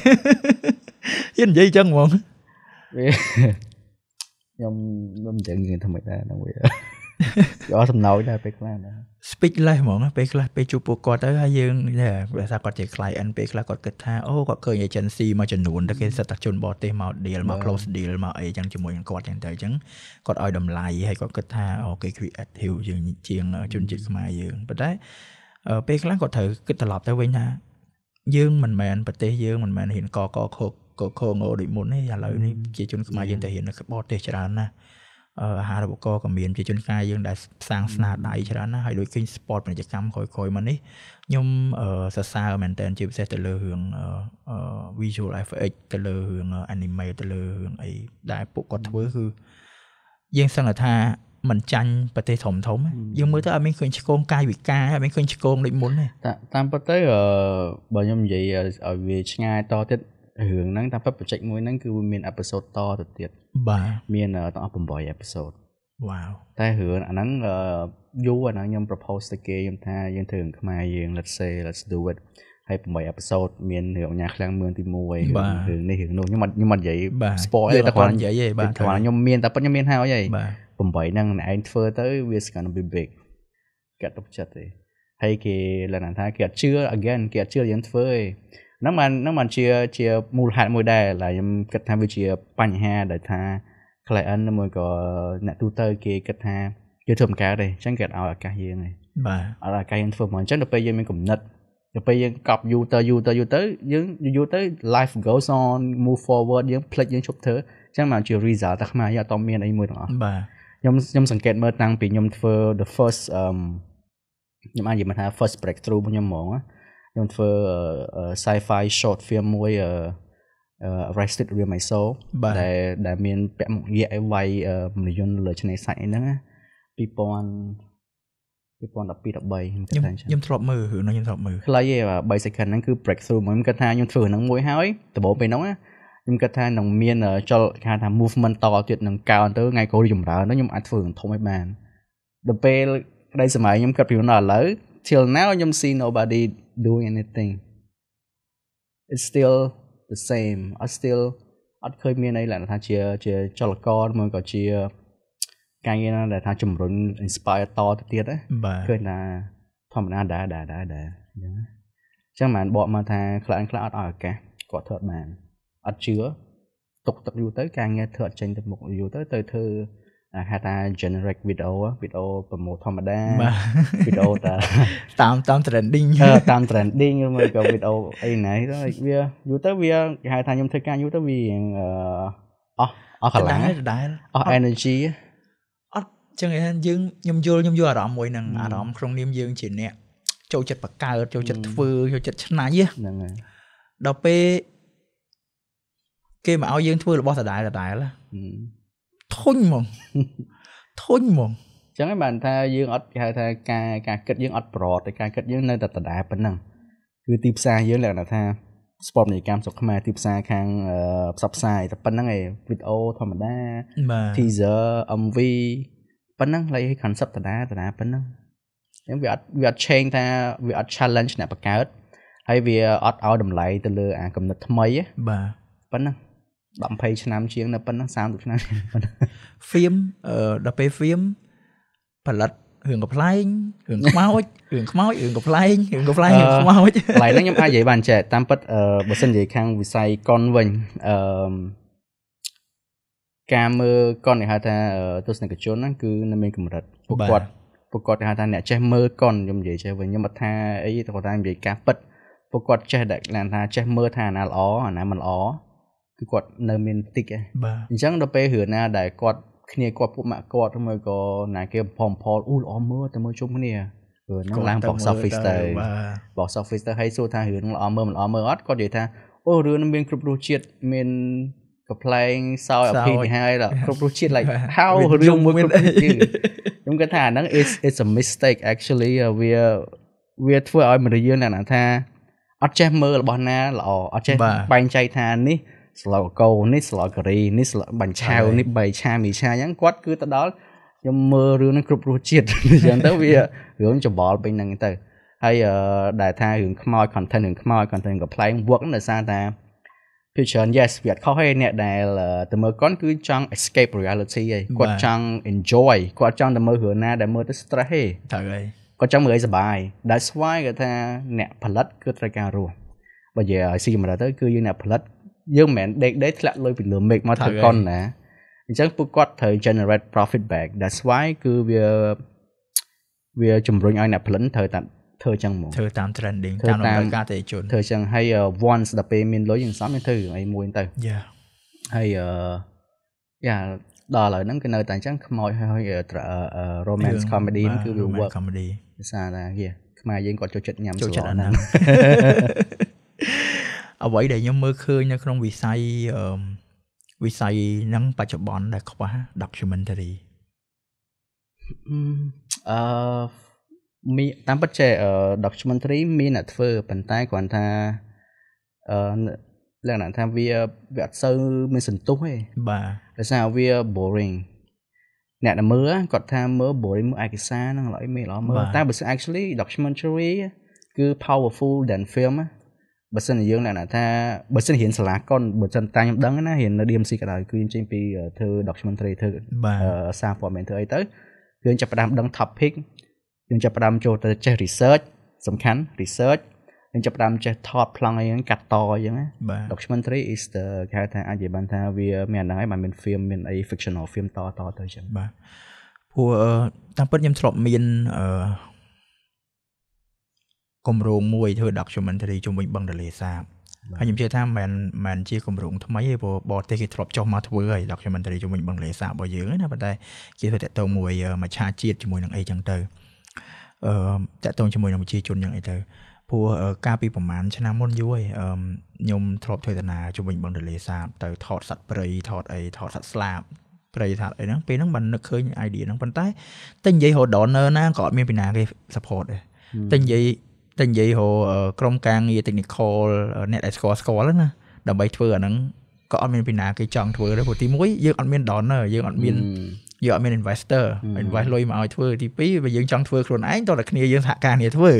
ហ៊ាននិយាយអញ្ចឹងហ្មងខ្ញុំខ្ញុំមិនដឹងថាម៉េចដែរហ្នឹងវាយកសំណោចដែរពេលខ្លះណា speak less ហ្មង ពេលខ្លះពេលជួបពួកគាត់ទៅហើយយើងភាសាគាត់ជា client ពេលខ្លះគាត់គិតថាអូគាត់ឃើញ agency មួយចំនួនទៅគេសិតតែជនបរទេសមក deal មក close deal មកអីចឹងជាមួយនឹងគាត់ចឹងទៅចឹងគាត់ឲ្យតម្លៃហើយគាត់គិតថាអូគេ creative ជាងជាងជនជាតិខ្មែរយើងប៉ុន្តែពេលខ្លះគាត់ត្រូវគិតត្រឡប់ទៅវិញថាយើងមិនមែនប្រទេសយើងមិនមែនហ៊ានកកខកកខងោដូចមុនទេឥឡូវនេះជាជនខ្មែរយើងតែហ៊ាននៅបរទេសច្រើនណាស់អាហារូបករណ៍ក៏មានជាជនកាយយើងដែលសាងស្នាដៃច្រើនណាស់ហើយដូចឃើញ sport ពាណិជ្ជកម្មក្រោយៗមកនេះខ្ញុំសរសើរមែនតើជាពិសេសទៅលើរឿង visual effect ទៅលើរឿង anime ទៅលើរឿងអីដែលពួកគាត់ធ្វើគឺយើងសង្កត់ថាមិនចាញ់ប្រទេសធំធំយើងមើលទៅអត់មានឃើញឆ្កងកាយវិការអត់មានឃើញឆ្កងដូចមុនទេតាមពិតទៅបើខ្ញុំនិយាយឲ្យវាឆ្ងាយតទៀតរឿងហ្នឹងតាមពិត project មួយហ្នឹងគឺវាមាន episode តទៅទៀតបាទមានទាំងអស់8 episode វ៉ាវតែរឿងអាហ្នឹងយូរអាហ្នឹងខ្ញុំ propose ទៅគេខ្ញុំថាយើងធ្វើរឿងខ្មែរយើង let's say let's do it ហើយ8 episode មានរឿងញ៉ាឃ្លាំងមឿនទី1រឿងនេះរឿងនោះខ្ញុំមិនខ្ញុំមិននិយាយ spoil តែគាត់និយាយឯងបាទគាត់ខ្ញុំមានតែប៉ុតខ្ញុំមានហើយឯង8ហ្នឹងឯងធ្វើទៅវា gonna be big កាត់ទុកចិត្តទេហើយគេលណានថាគេអត់ជឿ again គេអត់ជឿយើងធ្វើឯងហ្នឹងបានហ្នឹងបានជាជាមូលហេតុមួយដែរដែលខ្ញុំគិតថាវាជាបញ្ហាដែលថា client មួយក៏អ្នកទូទៅ គេគិតថាគេធ្វើម្កាទេអញ្ចឹងគេឲ្យឱកាសយើងឯងបាទឲ្យឱកាសយើងធ្វើមកអញ្ចឹងដល់ពេលយើងមានគំនិតដល់ពេលយើងកប់យូរទៅយូរទៅយូរទៅយើងយូរទៅ life goes on move forward យើងផ្លិចយើងឈប់ធ្វើអញ្ចឹងមកជា result តែខ្មែរយើងអត់មានអីមួយទាំងអស់បាទខ្ញុំខ្ញុំសង្កេតមើលតាំងពីខ្ញុំធ្វើ the first um ខ្ញុំអាចនិយាយថា first breakthrough របស់ខ្ញុំហ្មងខ្ញុំធ្វើ sci-fi short film មួយ Arrested Real My Soul ដែលដែលមានពាក់មុខងារឲ្យវាយមនយន្តលើឆ្នេរសាច់អីហ្នឹងណា2000 2012 13ខ្ញុំខ្ញុំធ្លាប់មើលហ្នឹងខ្ញុំធ្លាប់មើលខ្លីទេ3 second ហ្នឹងគឺ breakthrough មួយខ្ញុំគិតថាខ្ញុំធ្វើហ្នឹងមួយហើយដំបូងពេលហ្នឹងណាខ្ញុំគិតថានឹងមានចលគេថា movement តទៀតនឹងកើនទៅថ្ងៃក្រោយចម្រើនខ្ញុំអាចធ្វើនឹងធំឲ្យបាន ដល់ពេលក្តីសម័យខ្ញុំគិតពីនោះឥឡូវ till now ខ្ញុំ see nobody doing anything it's still the same អត់ still អត់ឃើញមានអីលក្ខណៈថាជាជាចលករមួយក៏ជាការងារណាដែលថាជំរុញ inspire តទៅទៀតណាឃើញថាធម្មតាដែរដែរដែរដែរអញ្ចឹងអញ្ចឹងមិនបកមកថាខ្លះខ្លះអត់ឲ្យឱកាសគាត់ធ្វើអត់បានអត់ជឿទុកទឹកយូរទៅការងារធ្វើអត់ចេញទៅមុខយូរទៅទៅធ្វើហៅថា generic video វីដេអូប្រមូលធម្មតាវីដេអូតាតាមតាម trending តាម trending ឬមកក៏វីដេអូអីណាទៅវាយូរទៅវាគេហៅថាខ្ញុំធ្វើការយូរទៅវាអស់អស់កម្លាំងដែរអស់ energy អត់ចឹងឯងយើងខ្ញុំយល់ខ្ញុំយល់អារម្មណ៍មួយនឹងអារម្មណ៍ក្នុងនាមយើងជាអ្នក ចូលចិត្តបង្កើតចូលចិត្តធ្វើចូលចិត្តច្នៃហ្នឹងហើយដល់ពេលគេមកឲ្យយើងធ្វើរបស់ដដែលដដែលធុញហ្មងធុញហ្មងចឹងហើយបានថាយើងអត់គេហៅថាការការគិតយើងអត់ប្រត់តែការគិតយើងនៅតែដដែលប៉ុណ្ណឹងគឺទីផ្សារយើងលក្ខណៈថាស្ពតនីកម្មសុខខ្មែរទីផ្សារខាងផ្សព្វផ្សាយតែប៉ុណ្្នឹងឯងវីដេអូធម្មតា teaser MV ប៉ុណ្្នឹងឡើយ concept ដដែលដដែលប៉ុណ្្នឹងចឹងវាអត់វាអត់ change ថាវាអត់ challenge អ្នកបង្កើតហើយវាអត់ឲ្យតម្លៃទៅលើ អាកំណត់ថ្មីបាទប៉ុណ្្នឹង20ឆ្នាំជាងនៅប៉ុណ្ណឹង30ឆ្នាំប៉ុណ្ណឹងហ្វៀមអឺដល់ពេលហ្វៀមផលិតរឿងកំ pl ែងរឿងខ្មោចរឿងខ្មោចរឿងកំ pl ែងរឿងកំ pl ែងរឿងខ្មោចកន្លែងហ្នឹងខ្ញុំអាចនិយាយបានចេះតាមពិតអឺបើសិននិយាយខាងវិស័យកុនវិញអឺការមើលកុនគេហៅថាទស្សនិកជនហ្នឹងគឺនៅមានកម្រិតពួកគាត់ពួកគាត់គេហៅថាអ្នកចេះមើលកុនខ្ញុំនិយាយចេះវិញខ្ញុំមិនថាអីតែគាត់ថានិយាយការពិតពួកគាត់ចេះដែលថាចេះមើលថាអាណាល្អអាណាមិនល្អគឺគាត់នៅមានតិចហ៎អញ្ចឹងដល់ពេលរឿងណាដែលគាត់គ្នាគាត់ពួកម៉ាក់គាត់ឬមកក៏ណាគេបំផលអ៊ូល្អមើលតែមើលជុំគ្នារឿងហ្នឹងឡើង box office ទៅ box office ទៅហើយសួរថារឿងហ្នឹងល្អមើលមិនល្អមើលអត់គាត់និយាយថាអូរឿងហ្នឹងមានគ្រប់រសជាតិមាន complain សោយអភិនិហាយគ្រប់រសជាតិ like how រឿងមួយគ្រប់ទៀតខ្ញុំគាត់ថាអាហ្នឹង is it's a mistake actually វាវាធ្វើឲ្យមនុស្សយើងណាស់ថាអត់ចេះមើលរបស់ណាល្អអត់ចេះបែងចែកថានេះស្លូវកោនេះស្លូវការីនេះស្លូវបាញ់ឆាវនេះបីឆាមីឆាអញ្ចឹងគាត់ គឺទៅដល់ខ្ញុំមើលរឿងហ្នឹងគ្រប់រសជាតិអញ្ចឹងទៅវារឿងច្បល់ពេញហ្នឹងទៅហើយដែលថារឿងខ្មោច content រឿងខ្មោច content កំ plaign work ដោយសារតែ future yes វាអត់ខុសទេអ្នកដែលទៅមើលគាត់គឺចង់ escape reality ឯងគាត់ចង់ enjoy គាត់ចង់ទៅមើលរឿងណាដែលមើលទៅ stress ទេត្រូវហើយគាត់ចង់មើលឲ្យសប្បាយ that's why គាត់ថាអ្នកផលិតគឺត្រូវការរស់បើនិយាយឲ្យស៊ីមកទៅគឺយើងអ្នកផលិតយើងមិនមែនដេកដេកធ្លាក់លុយពីលើមេឃមកធ្វើកុនណាអញ្ចឹងពួកគាត់ត្រូវ generate profit back that's why គឺវាវាជំរុញឲ្យអ្នកផលិតត្រូវតាធ្វើចឹងហ្មងធ្វើតាម trending តាមតម្រូវការទេជនធ្វើចឹងហើយ once ដល់ពេលមានលុយយើងសំយើងធ្វើអីមួយទៅយ៉ាហើយអឺយ៉ាដល់ឥឡូវហ្នឹងគឺនៅតែអញ្ចឹងខ្មោចហើយ romance comedy គឺវា work comedy ភាសាថាវាខ្មែរយើងគាត់ចូលចិត្តញ៉ាំស្រួលហ្នឹងអ្វីដែលខ្ញុំមើលឃើញនៅក្នុងវិស័យវិស័យហ្នឹងបច្ចុប្បន្នដែលខ្វះ documentary អឺមានតាមពិតចេះ documentary មានអ្នកធ្វើប៉ុន្តែគ្រាន់ថាអឺលក្ខណៈថាវាវាអត់សូវមានសន្ទុះទេបាទដោយសារវា boring អ្នកដែលមើលគាត់ថាមើល boring មើលឯកសារហ្នឹងឡើយមិនល្អមើលតែបើសិន actually documentary គឺ powerful than film ណាបើសិនជាយើងអ្នកណាថាបើសិនរៀនសាលាកុនបើសិនតាខ្ញុំដឹង ណារៀននៅ DMC ក៏ដោយគឺយើងចេញពីធ្វើ documentary ធ្វើសារព័ត៌មានធ្វើអីទៅយើងចាប់ផ្ដើមដឹង topic យើងចាប់ផ្ដើមចូលទៅចេះ research សំខាន់ research យើងចាប់ផ្ដើមចេះថតប្លង់អីហ្នឹងកាត់តអីហ្នឹងណា documentary is the គេហៅថា អាចនិយាយបានថាវាមានហ្នឹងហើយមិនមាន film មានអី fictional film តតទៅចឹងបាទព្រោះតាមពិតខ្ញុំធ្លាប់មានអឺគម្រោងមួយធ្វើ documentary ជុំវិញបឹងទលេសាបហើយខ្ញុំជឿថាមិនមិនជាគម្រោងថ្មីទេព្រោះបរទេសគេធ្លាប់ចុះមកធ្វើហើយ documentary ជុំវិញបឹងទលេសាបរបស់យើងណាប៉ុន្តែគេធ្វើតាក់ទងមួយមច្ឆាជាតិជាមួយនឹងអីចឹងទៅអឺតាក់ទងជាមួយនឹងប្រជាជនយ៉ាងអីទៅព្រោះកាលពីប្រហែលឆ្នាំមុនយូរហើយខ្ញុំធ្លាប់ធ្វើដំណើរជុំវិញបឹងទលេសាបទៅថតសត្វព្រៃថតអីថតសត្វស្លាបព្រៃថតអីហ្នឹងពេលហ្នឹងបាននឹកឃើញ idea ហ្នឹងប៉ុន្តែតែនិយាយរហូតដល់ណាក៏អត់មានពីណាគេ support ដែរតែនិយាយតែនិយាយហៅក្រុមការងារ technical អ្នកដែលស្គាល់ស្គាល់ហ្នឹងណាដើម្បីធ្វើអាហ្នឹងក៏អត់មានពីណាគេចង់ធ្វើទេព្រោះទី1យើងអត់មាន donor យើងអត់មានយើងអត់មាន investor invest លុយមកឲ្យធ្វើទី2បើយើងចង់ធ្វើខ្លួនឯងតោះតែគ្នាយើងសហការគ្នាធ្វើ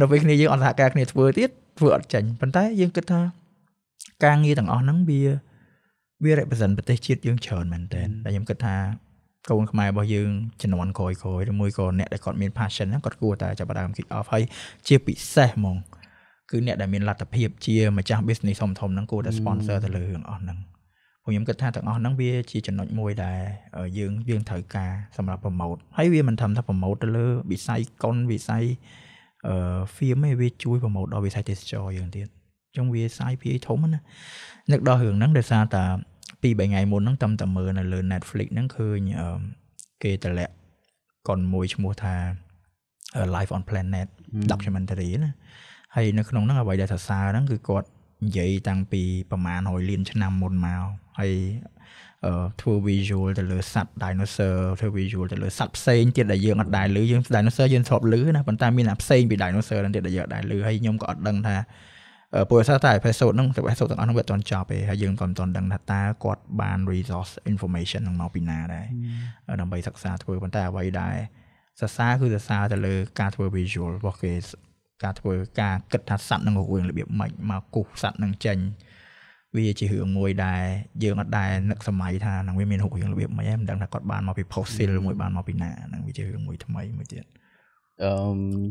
ដល់ពេលគ្នាយើងអត់សហការគ្នាធ្វើទៀតធ្វើអត់ចាញ់ប៉ុន្តែយើងគិតថាការងារទាំងអស់ហ្នឹងវាវា represent ប្រទេសជាតិយើងច្រើនមែនតើតែខ្ញុំគិតថាកូនខ្មែររបស់យើងជំនាន់ក្រោយៗឬមួយក៏អ្នកដែលគាត់មាន passion ហ្នឹងគាត់គួរតែចាប់ផ្ដើម kick off ហើយជាពិសេសហ្មងគឺអ្នកដែលមានលទ្ធភាពជាម្ចាស់ business ធំធំហ្នឹងគួរតែ sponsor ទៅលើទាំងអស់ហ្នឹងពួកខ្ញុំគិតថាទាំងអស់ហ្នឹងវា ជាចំណុចមួយដែល យើងយើងត្រូវការសម្រាប់ promote ហើយវាមិនត្រឹមថា promote ទៅលើវិស័យកុនវិស័យអឺ firm ឯងវាជួយ promote ដល់វិស័យទេសចរយើងទៀតចឹងវាសាយ PA ធំណានឹកដល់រឿងហ្នឹងដោយសារតាពី3ថ្ងៃមុនហ្នឹងតាមតែមើលនៅលើ Netflix ហ្នឹងឃើញគេតម្លាក់កុនមួយឈ្មោះថា Life on Planet documentary ណាហើយនៅក្នុងហ្នឹងអ្វីដែលសរសើរហ្នឹងគឺគាត់និយាយតាំងពីប្រមាណ100លាន ឆ្នាំមុនមកហើយធ្វើ visual ទៅលើសត្វ dinosaur ធ្វើ visual ទៅលើសត្វផ្សេងទៀតដែលយើងអត់ដែរឮយើង dinosaur យើងធ្លាប់ឮណាប៉ុន្តែមានអាផ្សេងពី dinosaur ហ្នឹងទៀតដែលយើងអត់ដែរឮហើយខ្ញុំក៏អត់ដឹងថាព្រោះសារតែ episode ហ្នឹងតែ episode ទាំងអស់ហ្នឹងវាអត់ទាន់ចប់ទេហើយយើងមិនទាន់ដឹងថាតើគាត់បាន resource information ហ្នឹងមកពីណាដែរដើម្បីសិក្សាធ្វើប៉ុន្តែអ្វីដែរសរសើរគឺសរសើរទៅលើ ការធ្វើ visual របស់គេការធ្វើការគិតថាសัตว์នឹងរវាងរបៀបម៉េចមកគូសសัตว์នឹងចេញវាជារឿងមួយ ដែលយើងអត់ដែរនឹកសម័យថានឹងវាមានរូបរាងរបៀបម៉េចហ្នឹងមិនដឹងថាគាត់បានមកពី fossil មួយបានមកពីណាហ្នឹងវាជារឿងមួយថ្មីមួយទៀតអឺ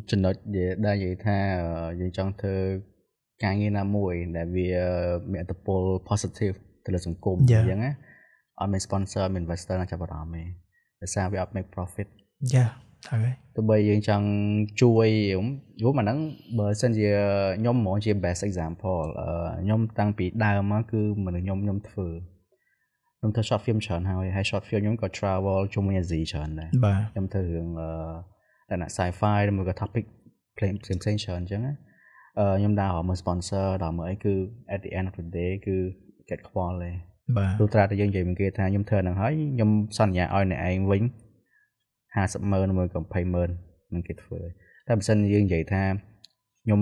ចំណុចដែលនិយាយថាយើងចង់ធ្វើការងារណាមួយដែលវាមានអត្ថពល positive ទៅលើសង្គមអញ្ចឹងណាអត់មាន sponsor មាន investor ណាចាប់អារម្មណ៍ទេដោយសារវាអត់ make profit យ៉ាហើយទោះបីយើងចង់ជួយខ្ញុំអាហ្នឹងបើសិនជាខ្ញុំហ្មងជា best example ខ្ញុំតាំងពីដើមមកគឺមនុស្សខ្ញុំខ្ញុំធ្វើខ្ញុំធ្វើ short film ច្រើនហើយហើយ short film ខ្ញុំក៏ travel ជាមួយអាស៊ីច្រើនដែរខ្ញុំធ្វើរឿងអឺតែណា sci-fi ឬមួយក៏ topic ផ្សេងផ្សេងច្រើនអញ្ចឹងណាខ្ញុំដើរមើល sponsor ដល់មើលអីគឺ at the end of the day គឺចិត្តខ្វល់ទេបាទទោះត្រាតែយើងនិយាយមកគេថាខ្ញុំធ្វើនឹងហើយខ្ញុំសន្យាឲ្យអ្នកឯងវិញ50ម៉ឺនមួយក៏20ម៉ឺននឹងគេធ្វើតែបើសិនយើងនិយាយថាខ្ញុំ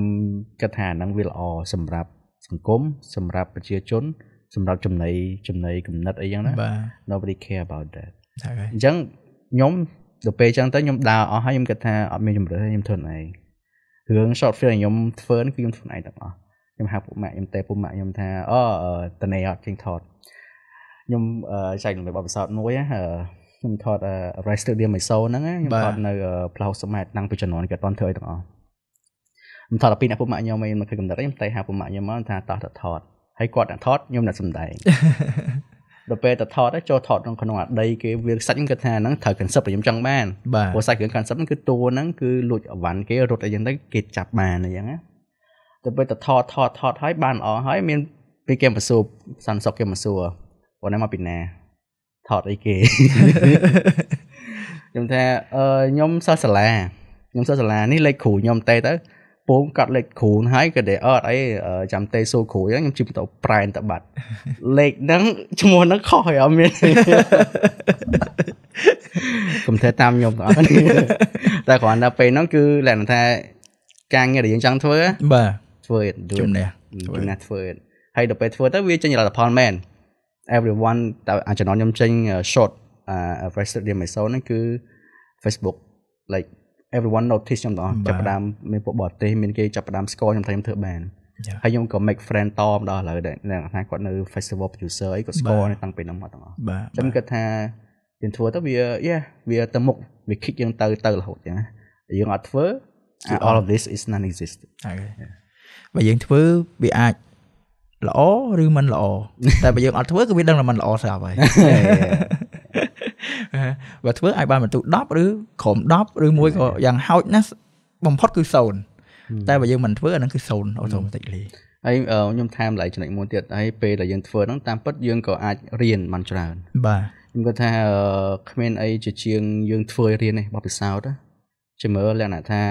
គិតថាហ្នឹងវាល្អសម្រាប់សង្គមសម្រាប់ប្រជាជន សម្រាប់ចំណីចំណីគំនិតអីយ៉ាងណា nobody care about that អញ្ចឹងខ្ញុំទៅពេលអញ្ចឹងទៅខ្ញុំដើរអស់ហើយខ្ញុំគិតថាអត់មានជំរឿនខ្ញុំធ្វើឯងរឿង short film ខ្ញុំធ្វើគឺខ្ញុំធ្វើឯងទាំងអស់ខ្ញុំហៅពុកម៉ាក់ខ្ញុំតែពុកម៉ាក់ខ្ញុំថាអូតនេអត់ជាងថតខ្ញុំចែករំលែកបទពិសោធន៍មួយខ្ញុំថត Rice Stadium មួយសូនហ្នឹងខ្ញុំថតនៅ Plaza Summit តាំងពីជំនាន់គេអត់ទាន់ធ្វើអីទាំងអស់ខ្ញុំថតដល់ពីអ្នកពុកម៉ាក់ខ្ញុំឯងមកឃើញកំណត់ខ្ញុំតែហៅពុកម៉ាក់ខ្ញុំមកថាតោះទៅថតហើយគាត់អ្នកថតខ្ញុំអ្នកសំដែងដល់ពេលទៅថតចូលថតក្នុងក្នុងអាដីគេវាសាច់ហ្នឹងគេថាហ្នឹងត្រូវ concept ខ្ញុំចង់បានព្រោះសាច់រឿង concept ហ្នឹងគឺតួហ្នឹងគឺលួចអវ៉ាន់គេរត់អីចឹងទៅគេចាប់បានអីចឹងណាទៅពេលទៅថតថតថតហើយបានល្អហើយ មានពីគេមកសួរសាន់សុកគេមកសួរបងណាមកពីណាថតអីគេខ្ញុំថាអឺខ្ញុំសិស្សសាលាខ្ញុំសិស្សសាលានេះលេខគ្រូខ្ញុំតែទៅពងកាត់លេខគ្រូនហើយក៏ដែរអត់អីចាំតេសូគ្រូហ្នឹងខ្ញុំជិះម៉ូតូប្រែន តបាត់លេខហ្នឹងឈ្មោះហ្នឹងខុសហើយអត់មានកុំធ្វើតាមខ្ញុំបងប្អូនតែគ្រាន់តែពេលហ្នឹងគឺលក្ខណៈថាការងារដែលយើងចង់ធ្វើបាទធ្វើជំនះជំនះធ្វើហើយដល់ពេលធ្វើទៅវាចេញលទ្ធផលមែន everyone តែអាចចំណខ្ញុំចេញ short អឺ Facebook របស់ Amazon ហ្នឹងគឺ Facebook like everyone notice ខ្ញុំទាំងអស់ចាប់ផ្ដើមមានពួកបរទេសមានគេចាប់ផ្ដើមស្គាល់ខ្ញុំថាខ្ញុំធ្វើបានហើយខ្ញុំក៏ make friend តមដល់ឥឡូវដែរថាគាត់នៅ festival producer អីគាត់ស្គាល់តាំងពីហ្នឹងមកទាំងអស់ខ្ញុំគិតថាយើងធ្វើទៅវា yeah វាទៅមុខវា kick យើងទៅទៅរហូតចឹងណាយើងអត់ធ្វើ all of this is non exist បើយើងធ្វើវាអាចល្អឬមិនល្អតែបើយើងអត់ធ្វើគឺវាដឹងថាมันល្អស្រាប់ហើយបើធ្វើឲ្យបានពិន្ទុ10ឬក្រោម10ឬមួយក៏យ៉ាងហោចណាស់បំផុតគឺ0តែបើយើងមិនធ្វើអាហ្នឹងគឺ0 automatically ហើយខ្ញុំថែមឡើងចំណុចមួយទៀតហើយពេលដែលយើងធ្វើហ្នឹងតាមពិតយើងក៏អាចរៀនបានច្រើន បាទខ្ញុំគាត់ថាគ្មានអីជាជាងយើង ធ្វើឲ្យរៀននេះបបពិសោធន៍ជាមើលលក្ខណៈថា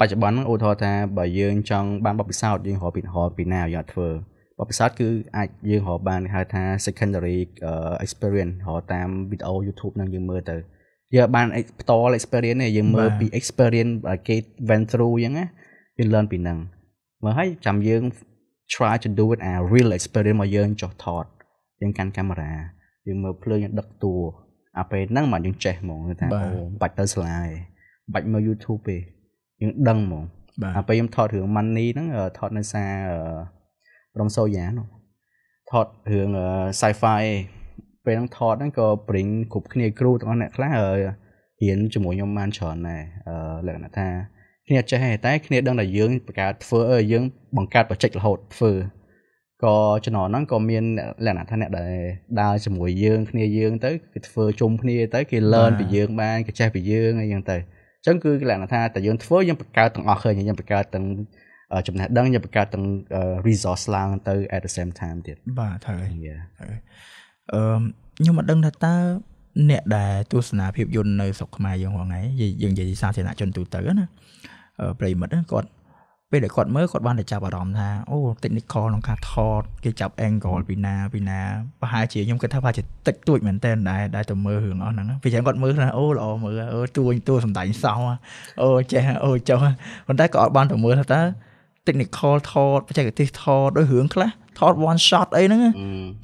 បច្ចុប្បន្នឧទាហរណ៍ថាបើយើងចង់បានបបពិសោធន៍យើងរកពីរកពីណាយើងអត់ធ្វើបទពិសោធន៍គឺអាចយើងរកបានហៅថា secondary experience រកតាម video YouTube ហ្នឹងយើងមើលទៅយើងបានផ្ទាល់ experience ទេយើងមើលពី experience គេ went through អញ្ចឹងណាយើង learn ពីហ្នឹងមើលហើយចាំយើង try to do it a real experience មកយើងចោះថត យើងកាន់កាមេរ៉ាយើងមើលភ្លើងយើងដឹកតួអាពេលហ្នឹងមកយើងចេះហ្មងថាអូបាច់ទៅសាលាឯងបាច់មើល YouTube ទេយើងដឹងហ្មងអាពេលខ្ញុំថតរឿង money ហ្នឹងថតនៅសាររំសូយ៉ានោះថតរឿង sci-fi ពេលហ្នឹងថតហ្នឹងក៏ bring គ្រប់គ្នាគ្រូទាំងអស់អ្នកខ្លះរៀនជាមួយខ្ញុំបានច្រើនដែរលក្ខណៈថាគ្នាចេះតែគ្នាដឹងតែយើងបង្កើតធ្វើយើងបង្កើតបច្ចេករហូតធ្វើក៏ចំណងហ្នឹងក៏មានលក្ខណៈថាអ្នកដែលដើរជាមួយយើងគ្នាយើងទៅគេធ្វើជុំគ្នាទៅគេ learn ពីយើង បានគេចេះពីយើងអីយ៉ាងទៅអញ្ចឹងគឺលក្ខណៈថាតែយើងធ្វើយើងបង្កើតទាំងអស់ឃើញយើងបង្កើតទាំងចំណេះដឹងយកបង្កើតទាំង resource ឡើងទៅ at the same time ទៀតបាទហើយអឺខ្ញុំមិនដឹងថាតើអ្នកដែលទស្សនាភាពយន្តនៅស្រុកខ្មែរយើងហ្នឹងហើយយើងនិយាយសាធារណជនទូទៅណាប្រិមិត្តគាត់ពេលដែលគាត់មើលគាត់បានតែចាប់អារម្មណ៍ថាអូ technical ក្នុងការថតគេចាប់ angle ពីណាពីណាប្រហែលជាខ្ញុំគិតថាប្រហែលជាតិចតួចមែនតើដែរដែលទៅមើលរឿងអស់ហ្នឹងពេលចឹងគាត់មើលថាអូល្អមើលអូទួញទួសំដែងសោះអូចេះអូចុះប៉ុន្តែក៏អត់បានទៅមើលថាតើ technical ថតបច្ចេកទេសថតដោយរឿងខ្លះថត one shot អីហ្នឹង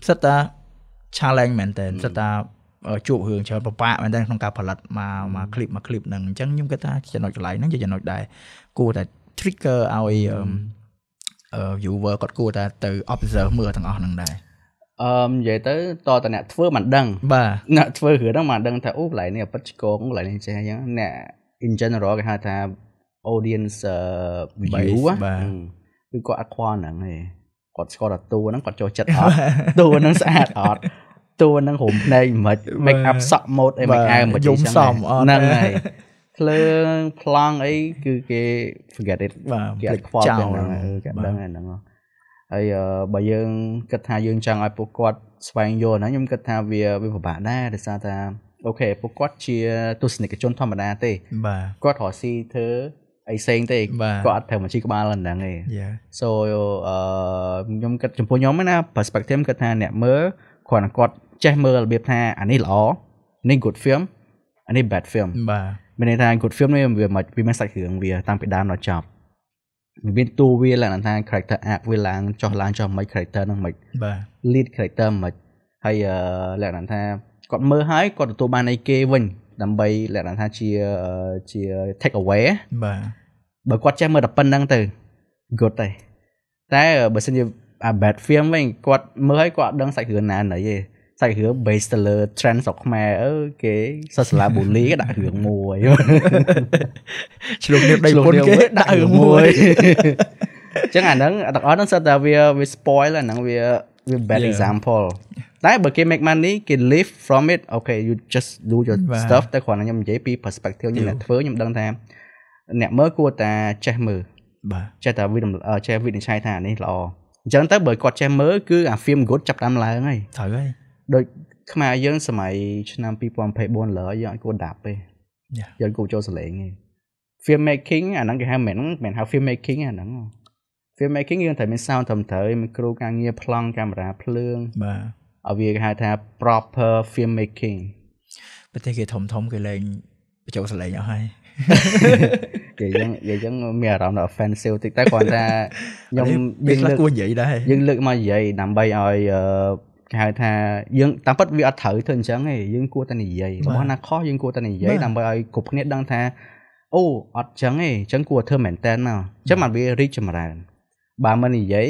សិតតា challenge មែនតើសិតតាជួបរឿងច្រើនពិបាកមែនតើក្នុងការផលិតមកមក clip មក clip ហ្នឹងអញ្ចឹងខ្ញុំគិតថាចំណុចកន្លែងហ្នឹងជាចំណុចដែលគួរតែ trigger ឲ្យ viewer គាត់គួរតែទៅ observe មើលទាំងអស់ហ្នឹងដែរអឺនិយាយទៅតតអ្នកធ្វើមិនដឹងបាទអ្នកធ្វើរឿងហ្នឹងមិនដឹងថាអូកន្លែងនេះប៉ិតឆ្កងកន្លែងនេះចេះអញ្ចឹងអ្នក in general គេហៅថា audience view គឺគាត់អត់ខ្វល់ហ្នឹងទេគាត់ស្គាល់ថាតួហ្នឹងគាត់ចូលចិត្តអត់តួហ្នឹងស្អាតអត់តួហ្នឹងរំភ្នែកមិន make up សក់ mode អីមិនអើមិនយំសំហ្នឹងហើយភ្លើងប្លង់អី គឺគេ forget it គេអត់ខ្វល់ទាំងហ្នឹងគេដឹងហ្នឹងហើយបើយើងគិតថាយើងចង់ឲ្យពួកគាត់ស្វែងយល់ហ្នឹងខ្ញុំគិតថាវាវាពិបាកដែរដោយសារថាអូខេពួកគាត់ជាទស្សនិកជនធម្មតាទេ បាទគាត់រកស៊ីធ្វើអីផ្សេងទេគាត់អត់ត្រូវមកជីក្បាលហ្នឹងទេ so អឺខ្ញុំគិតចំពោះខ្ញុំណា perspective គិតថា អ្នកមើលគ្រាន់តែគាត់ចេះមើលរបៀបថាអានេះល្អនេះ good film អានេះ bad film បាទមានន័យថា good film នេះវាមិនវាមិនសាច់រឿងវាតាំងពីដើមដល់ចប់មានតួវាឡើងថា character arc វាឡើងចុះឡើងចុះមិន character ហ្នឹងមិនបាទ lead character មិនហើយលក្ខណៈថាគាត់មើលហើយគាត់ទទួលបានអីគេវិញដើម្បីលក្ខណៈថាជាជា take away បាទបើគាត់ចេះមើលតែប៉ុណ្្នឹងទៅ good ទេតែបើសិនជា a bad film វិញគាត់មើលឲ្យគាត់ដឹងសាច់រឿងណាណីទេសាច់រឿង based ទៅលើ trend ស្រុកខ្មែរអឺគេសាសាឡាប៊ូលីគេដាក់រឿងមួយឆ្លងនាមដីពុនគេដាក់រឿងមួយអញ្ចឹងអាហ្នឹងទាំងអស់ហ្នឹងសិតតែវាវា spoil អាហ្នឹងវាវា bad example តែបើគេ make money គេ live from it okay you just do your stuff តែគ្រាន់តែខ្ញុំនិយាយពី perspective ខ្ញុំអ្នកធ្វើខ្ញុំដឹងថា អ្នកមើលគួរតែចេះមើលបាទចេះតែវិចេះវិនិច្ឆ័យថាអានេះល្អអញ្ចឹងទៅបើគាត់ចេះមើលគឺអា film good ចាប់តាមឡើងហើយត្រូវហើយដូចខ្មែរយើង សម័យឆ្នាំ2024ឡើយយើងអត់គួរដាប់ទេយើងគួរចូលសលេងទេ film making អាហ្នឹងគេហៅមិនមិនហៅ film making អាហ្នឹង film making យើងត្រូវមាន sound ត្រឹមត្រូវមានគ្រូការងារប្លង់កាមេរ៉ាភ្លើងបាទវាគេហៅថា proper film making ប្រទេសគេធំធំគេលេងបញ្ចូលសលេងអស់ហើយគេយ៉ាងយើងចឹងមានអារម្មណ៍ដល់ offensive តិចតែគ្រាន់តែខ្ញុំយើងលើកគួរនិយាយដែរ យើងលើកមកនិយាយដើម្បីឲ្យគេហៅថា យើង តាមពិតវាអត់ត្រូវធ្វើអញ្ចឹងទេយើងគួរតែនិយាយរបស់ណាខុសយើងគួរតែនិយាយដើម្បីឲ្យគ្រប់គ្នាដឹងថា អូអត់ចឹងទេអញ្ចឹងគួរធ្វើមែនតើណាអញ្ចឹងមកវារីកចម្រើនបើមិននិយាយ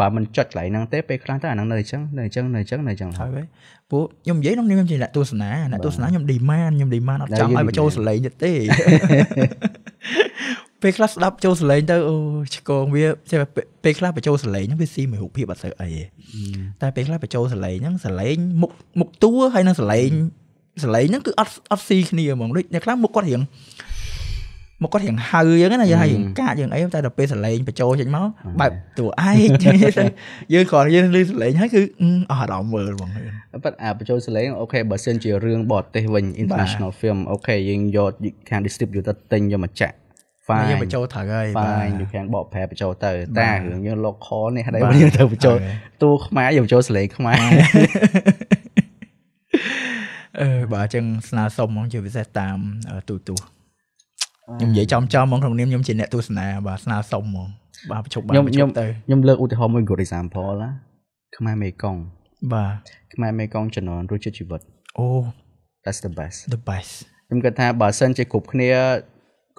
បើមិនចុចកន្លែងហ្នឹងទេពេលខ្លះទៅអាហ្នឹងនៅអញ្ចឹងនៅអញ្ចឹងនៅអញ្ចឹងនៅអញ្ចឹងហើយពួកខ្ញុំនិយាយក្នុងនាមជាអ្នកទស្សនាអ្នកទស្សនាខ្ញុំ demand ខ្ញុំ demand អត់ចង់ឲ្យបញ្ចូលសលេងទៀតទេពេលខ្លះស្ដាប់ចូលសលេងទៅអូឆ្កងវាពេលខ្លះបញ្ចូលសលេងហ្នឹងវាស៊ីមួយរូបភាពអត់ស្អើអីតែពេលខ្លះបញ្ចូលសលេងហ្នឹងសលេងមុខមុខតួហើយនឹងសលេងសលេងហ្នឹងគឺអត់អត់ស៊ីគ្នាហ្មងដូចអ្នកខ្លះមុខគាត់រៀងមកគាត់រៀងហៅអញ្ចឹងណាយើងហៅរៀងកាចយើងអីតែដល់ពេលសលេងបញ្ចូលចេញមកបែបតួឯកយើងគ្រាន់យើងឮសលេងហើយគឺអស់អារម្មណ៍មើលហ្មងប៉ិតអាបញ្ចូលសលេងអូខេបើសិនជារឿងបរទេសវិញ international film អូខេយើងយក can distributor ទិញយកមកចាក់ fine យើងបញ្ចូលត្រូវហើយ fine you can បកប្រែបញ្ចូលទៅតែរឿងយើង local នេះហើយយើងទៅបញ្ចូលតួខ្មែរយើងបញ្ចូលសលេងខ្មែរអឺបាទអញ្ចឹងស្នើសុំហ្មងជាពិសេសតាមទូទូខ្ញុំនិយាយចំចំហ្មងក្នុងនាមខ្ញុំជាអ្នកទស្សនា បាទស្នើសុំហ្មងបាទប្រជុំបានប្រជុំទៅខ្ញុំលើកឧទាហរណ៍មួយ good example ណាខ្មែរមេកុងបាទខ្មែរមេកុងចំណងរសជាតិជីវិតអូ that's the best the best ខ្ញុំគិតថាបើសិនជាគ្រប់គ្នា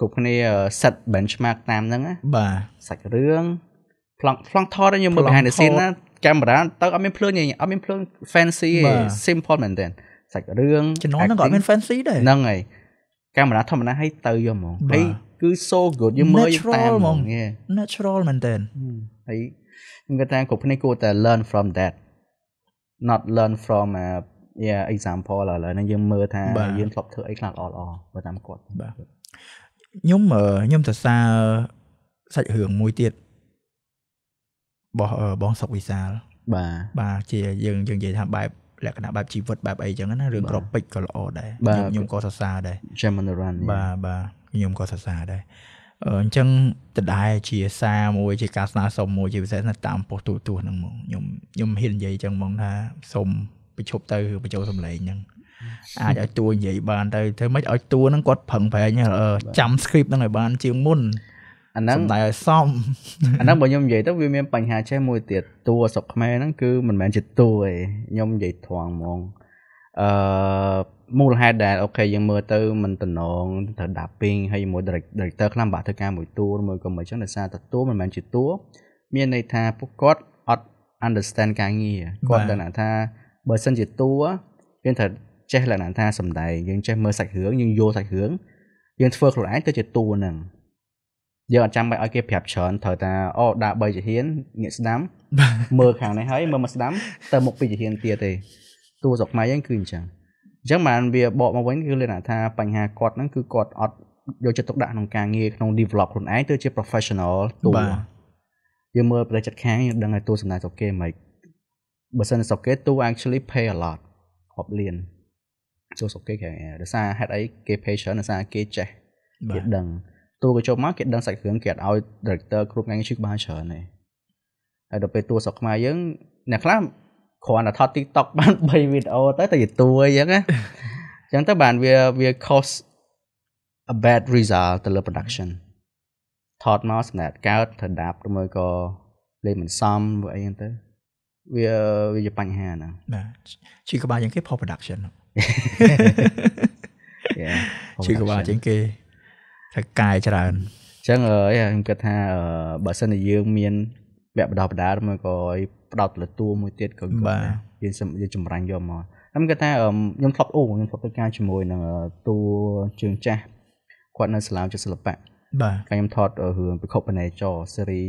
គ្រប់គ្នា set benchmark តាមហ្នឹងណាបាទសាច់រឿង plong plong ថតខ្ញុំមើល behind the scene ណាកាមេរ៉ាទៅអត់មានភ្លើងទេអត់មានភ្លើង fancy ទេ simple មែនទែនសាច់រឿងចំណងហ្នឹងក៏អត់មាន fancy ដែរហ្នឹងហើយកាមេរ៉ាធម្មតាឲ្យទៅយកហ្មងហើយគឺ so good យើងមើលយើងតាមហ្មង natural មែនតើហើយខ្ញុំគិតថាគ្រប់គ្នាគួរតែ learn from that not learn from a yeah example ឥឡូវហ្នឹងយើងមើលថាយើងធ្លាប់ធ្វើអីខ្លះល្អល្អបើតាមគាត់បាទខ្ញុំខ្ញុំសរសើរសាច់រឿងមួយទៀតរបស់បងសុកវិសាលបាទបាទជាយើងយើងនិយាយថាបែបលក្ខណៈបែបជីវិតបែបអីចឹងណារឿងក្របពេជ្រក៏ល្អដែរខ្ញុំក៏សរសើរដែរ German Run បាទបាទខ្ញុំក៏សរសើរដែរអញ្ចឹងតដែរជាសារមួយ ជាការស្នើសុំមួយជាពិសេសនៅតាមប៉ុស្តិ៍ទូទស្សន៍ហ្នឹងហ្មងខ្ញុំខ្ញុំហ៊ាននិយាយអញ្ចឹងហ្មងថាសុំបញ្ឈប់ទៅបញ្ចូលសម្លេងហ្នឹងអាចឲ្យតួនិយាយបានទៅធ្វើម៉េចឲ្យតួហ្នឹងគាត់ប្រឹងប្រែងចាំ script ហ្នឹងឲ្យបានជាងមុនអាហ្នឹងសំដៅឲ្យសមអាហ្នឹងបើខ្ញុំនិយាយទៅវាមានបញ្ហា ចេះមួយទៀតតួស្រុកខ្មែរហ្នឹងគឺមិនមែនជាតួទេខ្ញុំនិយាយត្រង់ហ្មងអឺមូលហេតុដែលអូខេយើងមើលទៅមិនតំណងត្រូវដាប់ពីងហើយជាមួយ director ខ្លះបាក់ធ្វើការមួយតួមួយក៏មិនចឹងដោយសារតែតួមិនមែនជាតួមានន័យថាពួកគាត់អត់ understand ការងារគាត់ដឹងថាបើសិនជាតួយើងត្រូវចេះលក្ខណៈថាសំដែងយើងចេះមើលសាច់រឿងយើងយល់សាច់រឿងយើងធ្វើខ្លួនឯងទៅជាតួហ្នឹងយើងអត់ចាំបាច់ឲ្យគេប្រាប់ច្រើនត្រូវតែអូដាក់3ជំហានងាកស្ដាំមើលខាងនេះហើយមើលមកស្ដាំទៅមុខពីជំហានទៀតទេទូស្រុកខ្មែរហ្នឹងគឺអញ្ចឹងអញ្ចឹងបានវាបកមកវិញគឺលឿនថាបញ្ហាគាត់ហ្នឹងគឺគាត់អត់យកចិត្តទុកដាក់ក្នុងការងារក្នុង develop ខ្លួនឯងទៅជា professional ទូយើងមើលប្រតិចិត្តខាងយើងដឹងថាទូសំណាក់ស្រុកគេមិនបើសិនស្រុកគេទូ actually pay a lot រាប់លានចូលស្រុកគេគេដោយសារហេតុអីគេ pay ច្រើនដោយសារគេចេះគេដឹងតួកញ្ចប់មកគេដឹងសាច់រឿងគេអត់ឲ្យ director គ្រប់ថ្ងៃជឹកបានច្រើនទេហើយដល់ពេលតួស្រុកខ្មែរយើង អ្នកខ្លះគ្រាន់តែថត TikTok បាន3វីដេអូទៅតែជាតួអញ្ចឹងណាអញ្ចឹងទៅបានវាវា cause a bad result ទៅលើ production ថតមកសម្រាប់កើតទៅដាប់ឬមួយក៏លេងមិនសមឬអីហ្នឹងទៅវាវាជាបញ្ហាហ្នឹងបាទជិះក្បាលជាងគេផុស production ជិះក្បាលជាងគេត្រូវកាយច្រើនអញ្ចឹងអើយខ្ញុំគិតថាបើសិនជាយើងមានវគ្គបដោះបដាលមកក៏ផ្ដោតលើតួមួយទៀតក៏បាទយើងយើងចម្រាញ់យកមកខ្ញុំគិតថាខ្ញុំធ្លាប់អូខ្ញុំធ្លាប់ធ្វើការជាមួយនឹងតួជើងចាស់គាត់នៅសាលាជាសិល្បៈបាទខ្ញុំថតរឿងពិខុបណេចរស៊េរី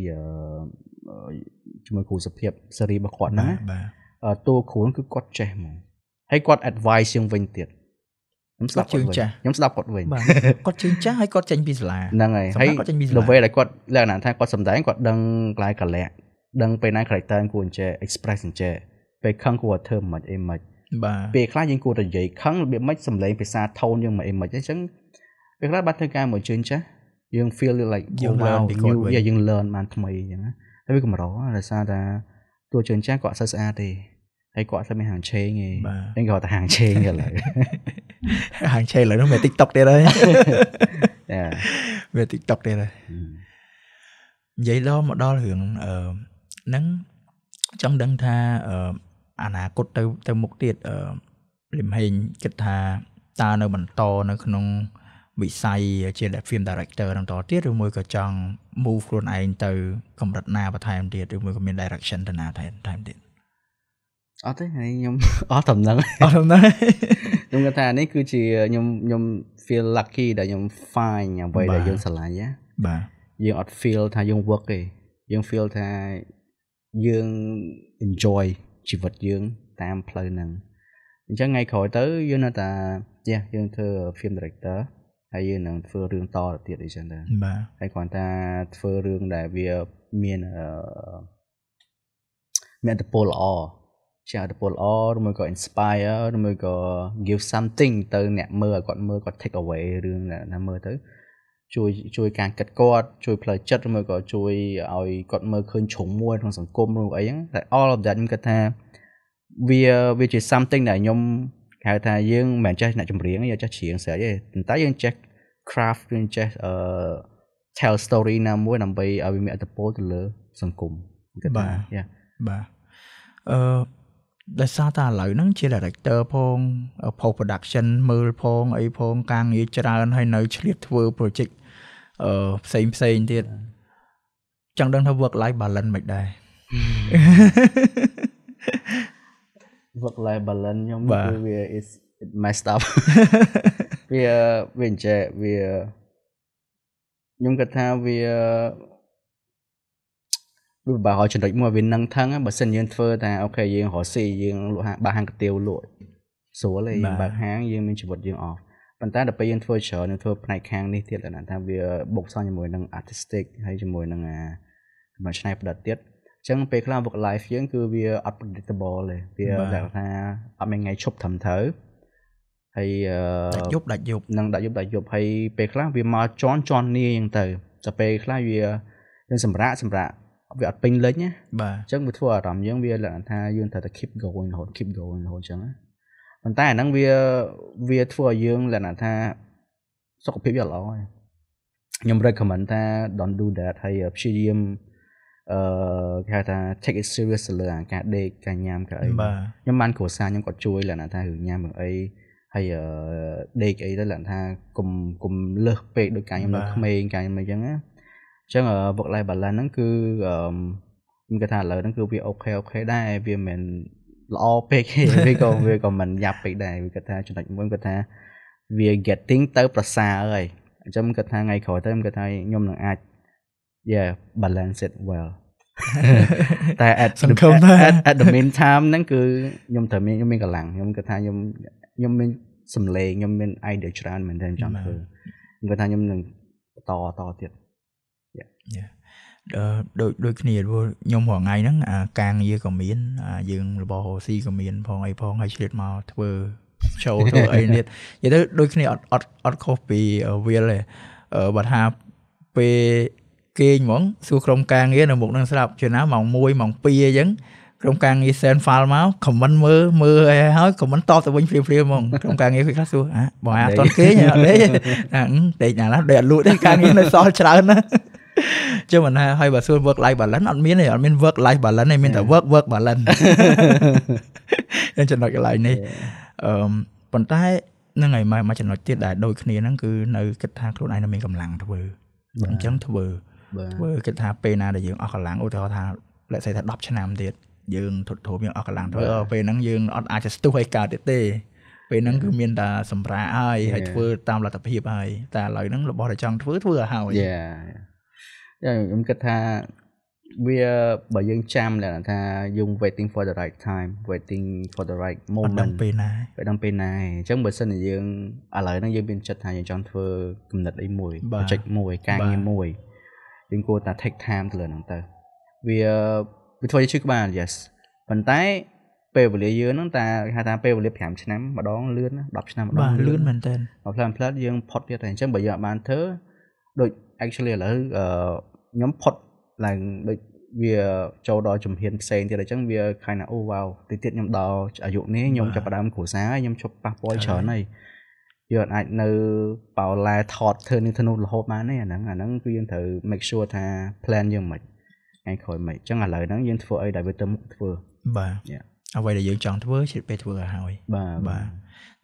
ជាមួយគ្រូសុភាពស៊េរីរបស់គាត់ហ្នឹងបាទតួគ្រូគឺគាត់ចេះហ្មងហើយគាត់ advice យើងវិញទៀតខ្ញុំស្ដាប់គាត់វិញខ្ញុំស្ដាប់គាត់វិញគាត់ជើងចាស់ហើយគាត់ចេញពីសាលាហ្នឹងហើយហើយលវេដែលគាត់លក្ខណៈថាគាត់សំដែងគាត់ដឹងក្លាយកលាក់ដឹងពេលណា character គួរអញ្ចេះ express អញ្ចេះពេលខឹងគួរធ្វើមិនអីមិនបាទពេលខ្លះយើងគួរតែនិយាយខឹងរបៀបមិនសំឡេងភាសា tone យើងមិនអីមិនអញ្ចឹងពេលខ្លះបាត់ធ្វើការមកជើងចាស់យើង feel like យើង learn ពីគាត់វិញយើង learn បានថ្មីអញ្ចឹងណាហើយវាកម្រដោយសារថាតួជើងចាស់គាត់អត់សូវស្អាតទេហើយគាត់ទៅមានហាងឆេងឯងហ្នឹងគាត់ទៅហាងឆេងឥឡូវហាងឆេងឥឡូវនោះមាន TikTok ទៀតហើយមាន TikTok ទៀតហើយនិយាយដល់មកដល់រឿងអឺហ្នឹងចង់ដឹងថាអឺអនាគតទៅទៅមុខទៀតអឺលឹមហេងគិតថាតើនៅបន្តនៅ ក្នុងវិស័យជា film director នឹងតទៀតឬមួយក៏ចង់ move ខ្លួនឯងទៅកម្រិតណាបន្ថែមទៀតឬមួយក៏មាន direction ទៅណាថែមទៀតអត់ទេហើយខ្ញុំអត់ដំណឹងអត់ដំណឹងខ្ញុំគាត់ថា នេះគឺជាខ្ញុំខ្ញុំ feel lucky ដែលខ្ញុំ find អ្វីដែលយើងស្រឡាញ់ណាបាទយើងអត់ feel ថាយើង work ទេយើង feel ថាយើង enjoy ជីវិតយើងតាមផ្លូវហ្នឹងអញ្ចឹងថ្ងៃក្រោយទៅ យើងនៅតែចេះយើងធ្វើ film director ហើយយើងនឹងធ្វើរឿងតទៅទៀតអីចឹងដែរបាទហើយគ្រាន់តែធ្វើរឿងដែលវាមានអឺមានតពលល្អជាអត្ថពលល្អឬមួយក៏ inspire ឬមួយក៏ give something ទៅ អ្នកមើលឲ្យគាត់មើលគាត់ take away រឿងណាមើលទៅ ជួយជួយ ការគិតគាត់ជួយផ្លូវចិត្តឬមួយក៏ជួយឲ្យគាត់មើលឃើញជ្រុងមួយក្នុងសង្គមឬអីហ្នឹងតែ all of that ខ្ញុំគិតថាវាវាជា something ដែលខ្ញុំហៅថាយើងមិនមែនចេះអ្នកចម្រៀងយើងចេះច្រៀងស្រេចទេប៉ុន្តែយើងចេះ craft យើងចេះអឺ tell story ណាមួយដើម្បីឲ្យវាមានអត្ថពលទៅលើសង្គមបាទយ៉ាបាទអឺដោយសារតែឥឡូវហ្នឹងជា director ផង post production មើល ផងអីផងការងារច្រើន ហើយនៅ ឆ្លៀតធ្វើ project អឺផ្សេងផ្សេងទៀតចង់ដឹងថា work life balance មិនដែរ work life balance ខ្ញុំគឺវា is it messed up វាវាអញ្ចឹងវាខ្ញុំគិតថាវាវាពិបាករកចំណុចមួយវានឹងថឹងបើសិនយើងធ្វើតែអូខេយើងរកស៊ីយើងលក់ហាងបើហាងកាទៀវលក់ស្រួលទេយើងបើកហាងយើងមានជីវិតយើងអស់ប៉ុន្តែដល់ពេលយើងធ្វើច្រើនយើងធ្វើផ្នែកខាងនេះទៀតដល់ថាវាបុកសងជាមួយនឹង artistic ហើយជាមួយនឹងអាកម្រិតឆ្នៃប្រឌិតទៀតអញ្ចឹងពេលខ្លះ work life យើងគឺវា unpredictable ទេវាដែលថាអត់មានថ្ងៃឈប់ត្រឹមត្រូវហើយដាច់យប់ដាច់យប់នឹងដាច់យប់ដាច់យប់ហើយពេលខ្លះវាមកជន់ជន់នីអញ្ចឹងទៅដល់ពេលខ្លះវាយើងសម្រាកសម្រាកវាអត់ពេញលេញណាបាទអញ្ចឹងវាធ្វើអារម្មណ៍យើងវាលក្ខណៈថាយើងត្រូវតែ keep going រហូត keep going រហូតអញ្ចឹងណាប៉ុន្តែអាហ្នឹងវាវាធ្វើឲ្យយើងលក្ខណៈថាសុខភាពវាល្អហើយខ្ញុំ recommend ថា don't do that ហើយព្យាយាមអឺគេហៅថា take it serious លើអាការដេកការញ៉ាំការអីខ្ញុំបានគ្រូសាខ្ញុំគាត់ជួយលក្ខណៈថារឿងញ៉ាំរឿងអីហើយដេកអីទៅលក្ខណៈថាគុំគុំលើសពេកដោយការខ្ញុំនៅក្មេងការខ្ញុំអីចឹងណាអញ្ចឹង work life balance ហ្នឹងគឺខ្ញុំគិតថាឥឡូវហ្នឹងគឺវាអូខេអូខេដែរវាមិនល្អពេកទេវាក៏វាក៏មិនយ៉ាប់ពេកដែរវាគិតថាចំណុចមួយគាត់ថាវា getting ទៅប្រសើរហើយអញ្ចឹងខ្ញុំគិតថាថ្ងៃក្រោយទៅខ្ញុំគិតថាខ្ញុំនឹងអាច yeah balance it well តែ at at at the main time ហ្នឹងគឺខ្ញុំត្រូវមានខ្ញុំមានកម្លាំងខ្ញុំគិតថាខ្ញុំខ្ញុំមានសម្លេងខ្ញុំមាន idea ច្រើនមែនទែនចង់ធ្វើខ្ញុំគិតថាខ្ញុំនឹងបន្តតទៀតដូចដូចគ្នាព្រោះខ្ញុំរងថ្ងៃហ្នឹងអាកាងងារក៏មានអាយើងរបស់រស៊ីក៏មានផងអីផងហើយឆ្លៀតមកធ្វើ show ធ្វើអីនេះនិយាយទៅដូចគ្នាអត់អត់អត់ខុសពីវាលទេបើថាពេលគេងហ្មងសួរក្រុមការងារនៅមុខនឹងស្រាប់ជឿណាម៉ោង1ម៉ោង2អីចឹងក្រុមការងារ send file មក comment មើលមើលហើយ comment តបទៅវិញព្រាមព្រាមហ្មងក្រុមការងារគេខ្លះសួរអាបងអត់តគេអត់ទេតែតែណាឡាដូចអត់លក់ទេការងារនៅសល់ច្រើនណាចាំមិនថាឲ្យបើសួរ work life balance អត់មានទេអត់មាន work life balance ទេមានតែ work work balance យ៉ាងចំណុចកន្លែងនេះអឺប៉ុន្តែនឹងឯមួយចំណុចទៀតដែលដូចគ្នាហ្នឹងគឺ នៅគិតថាខ្លួនឯងនៅមានកម្លាំងធ្វើអញ្ចឹងធ្វើធ្វើគិតថាពេលណាដែលយើងអស់កម្លាំងឧទាហរណ៍ថាលេខថា10ឆ្នាំទៀតយើងធត់ធូបយើងអស់កម្លាំងធ្វើពេលហ្នឹងយើងអត់អាចស្ទុះឲ្យកើតទៀតទេពេលហ្នឹងគឺមានតែសម្រាហើយហើយធ្វើតាមលទ្ធភាពហើយតែឥឡូវហ្នឹងរបស់ដែលចង់ធ្វើធ្វើឲ្យហើយខ្ញុំគិតថាវាបើយើងចាំលក្ខណៈថាយើង waiting for the right time waiting for the right moment ដល់ពេលណាពេលដល់ពេលណាអញ្ចឹងបើសិនជាយើងឥឡូវហ្នឹងយើងមានចិត្តថាយើងចង់ធ្វើគំនិតអីមួយ project មួយការងារមួយយើងគួរតែ take time ទៅលើហ្នឹងទៅវាវាធ្វើជាឈឺក្បាល yes ប៉ុន្តែ ពេលវេលាយើងហ្នឹងតាគេហៅថាពេលវេលា5ឆ្នាំម្ដងលឿន10ឆ្នាំម្ដងបាទលឿនមែនតើបើផ្លានផ្លាត់យើងផុតទៀតតែអញ្ចឹងបើយើងអត់បានធ្វើដូច actually ឥឡូវខ្ញុំផុតឡើងដូចវាចូលដល់ជំហានផ្សេងទៀតអញ្ចឹងវា kind of oh wow តិចទៀតខ្ញុំដល់អាយុនេះខ្ញុំចាប់ផ្ដើមគ្រួសារហើយខ្ញុំជប់ប៉ះពាល់ច្រើនហើយយើងអាចនៅប៉ោឡាថតធ្វើនេះធ្នូរហូតបានទេអាហ្នឹងអាហ្នឹងគឺយើងត្រូវ make sure ថា plan យើងមិនឯងក្រោយមិនអញ្ចឹងឥឡូវហ្នឹងយើងធ្វើអីដែលវាទៅមុខធ្វើបាទអ្វីដែលយើងចង់ធ្វើជ្រៀតពេលធ្វើឲ្យហើយបាទបាទ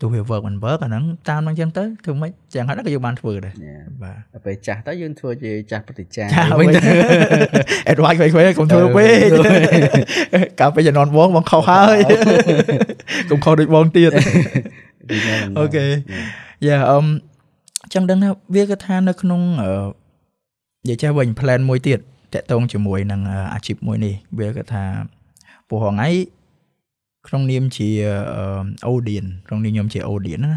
ទោះវា work មិន work អាហ្នឹងតាមនឹងចឹងទៅធ្វើម៉េចយ៉ាងហ្នឹងក៏យើងបានធ្វើដែរបាទពេលចាស់ទៅយើងធ្វើជាចាស់ប្រតិចារវិញទៅ advice ໄວៗកុំធ្វើពេកកាលពេលជំនាន់បងបងខុសហើយកុំខុសដូចបងទៀតអូខេយ៉ាអឹមចឹងដឹងថាវាគឺថានៅក្នុងនិយាយចេះវិញ plan មួយទៀតតកតងជាមួយ នឹង អាជីពមួយនេះ វាគឺថាពោះហងៃក្នុងនាមជា audience ក្នុងនាមខ្ញុំជា audience ណា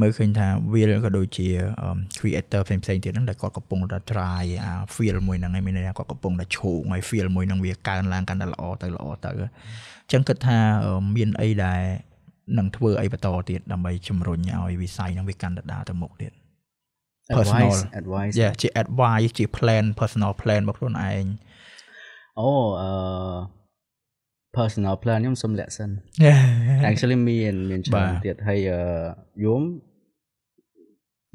មើលឃើញថាវាក៏ដូចជា creator ផ្សេងផ្សេងទៀតហ្នឹងដែលគាត់កំពុងតែ try អា feel មួយហ្នឹងឯងមានន័យថាគាត់កំពុងតែឈូងហើយ feel មួយហ្នឹងវាកើនឡើងកាន់តែល្អទៅល្អទៅអញ្ចឹងគិតថាមានអីដែល នឹងធ្វើអីបន្តទៀតដើម្បីជំរុញឲ្យវិស័យហ្នឹងវាកាន់តែដើរទៅមុខទៀត personal advice ជា advice ជា plan personal plan របស់ខ្លួនឯងអូអឺ personal plan ខ្ញុំសុំលាក់សិន actually មានមានច្រើនទៀតហើយយំ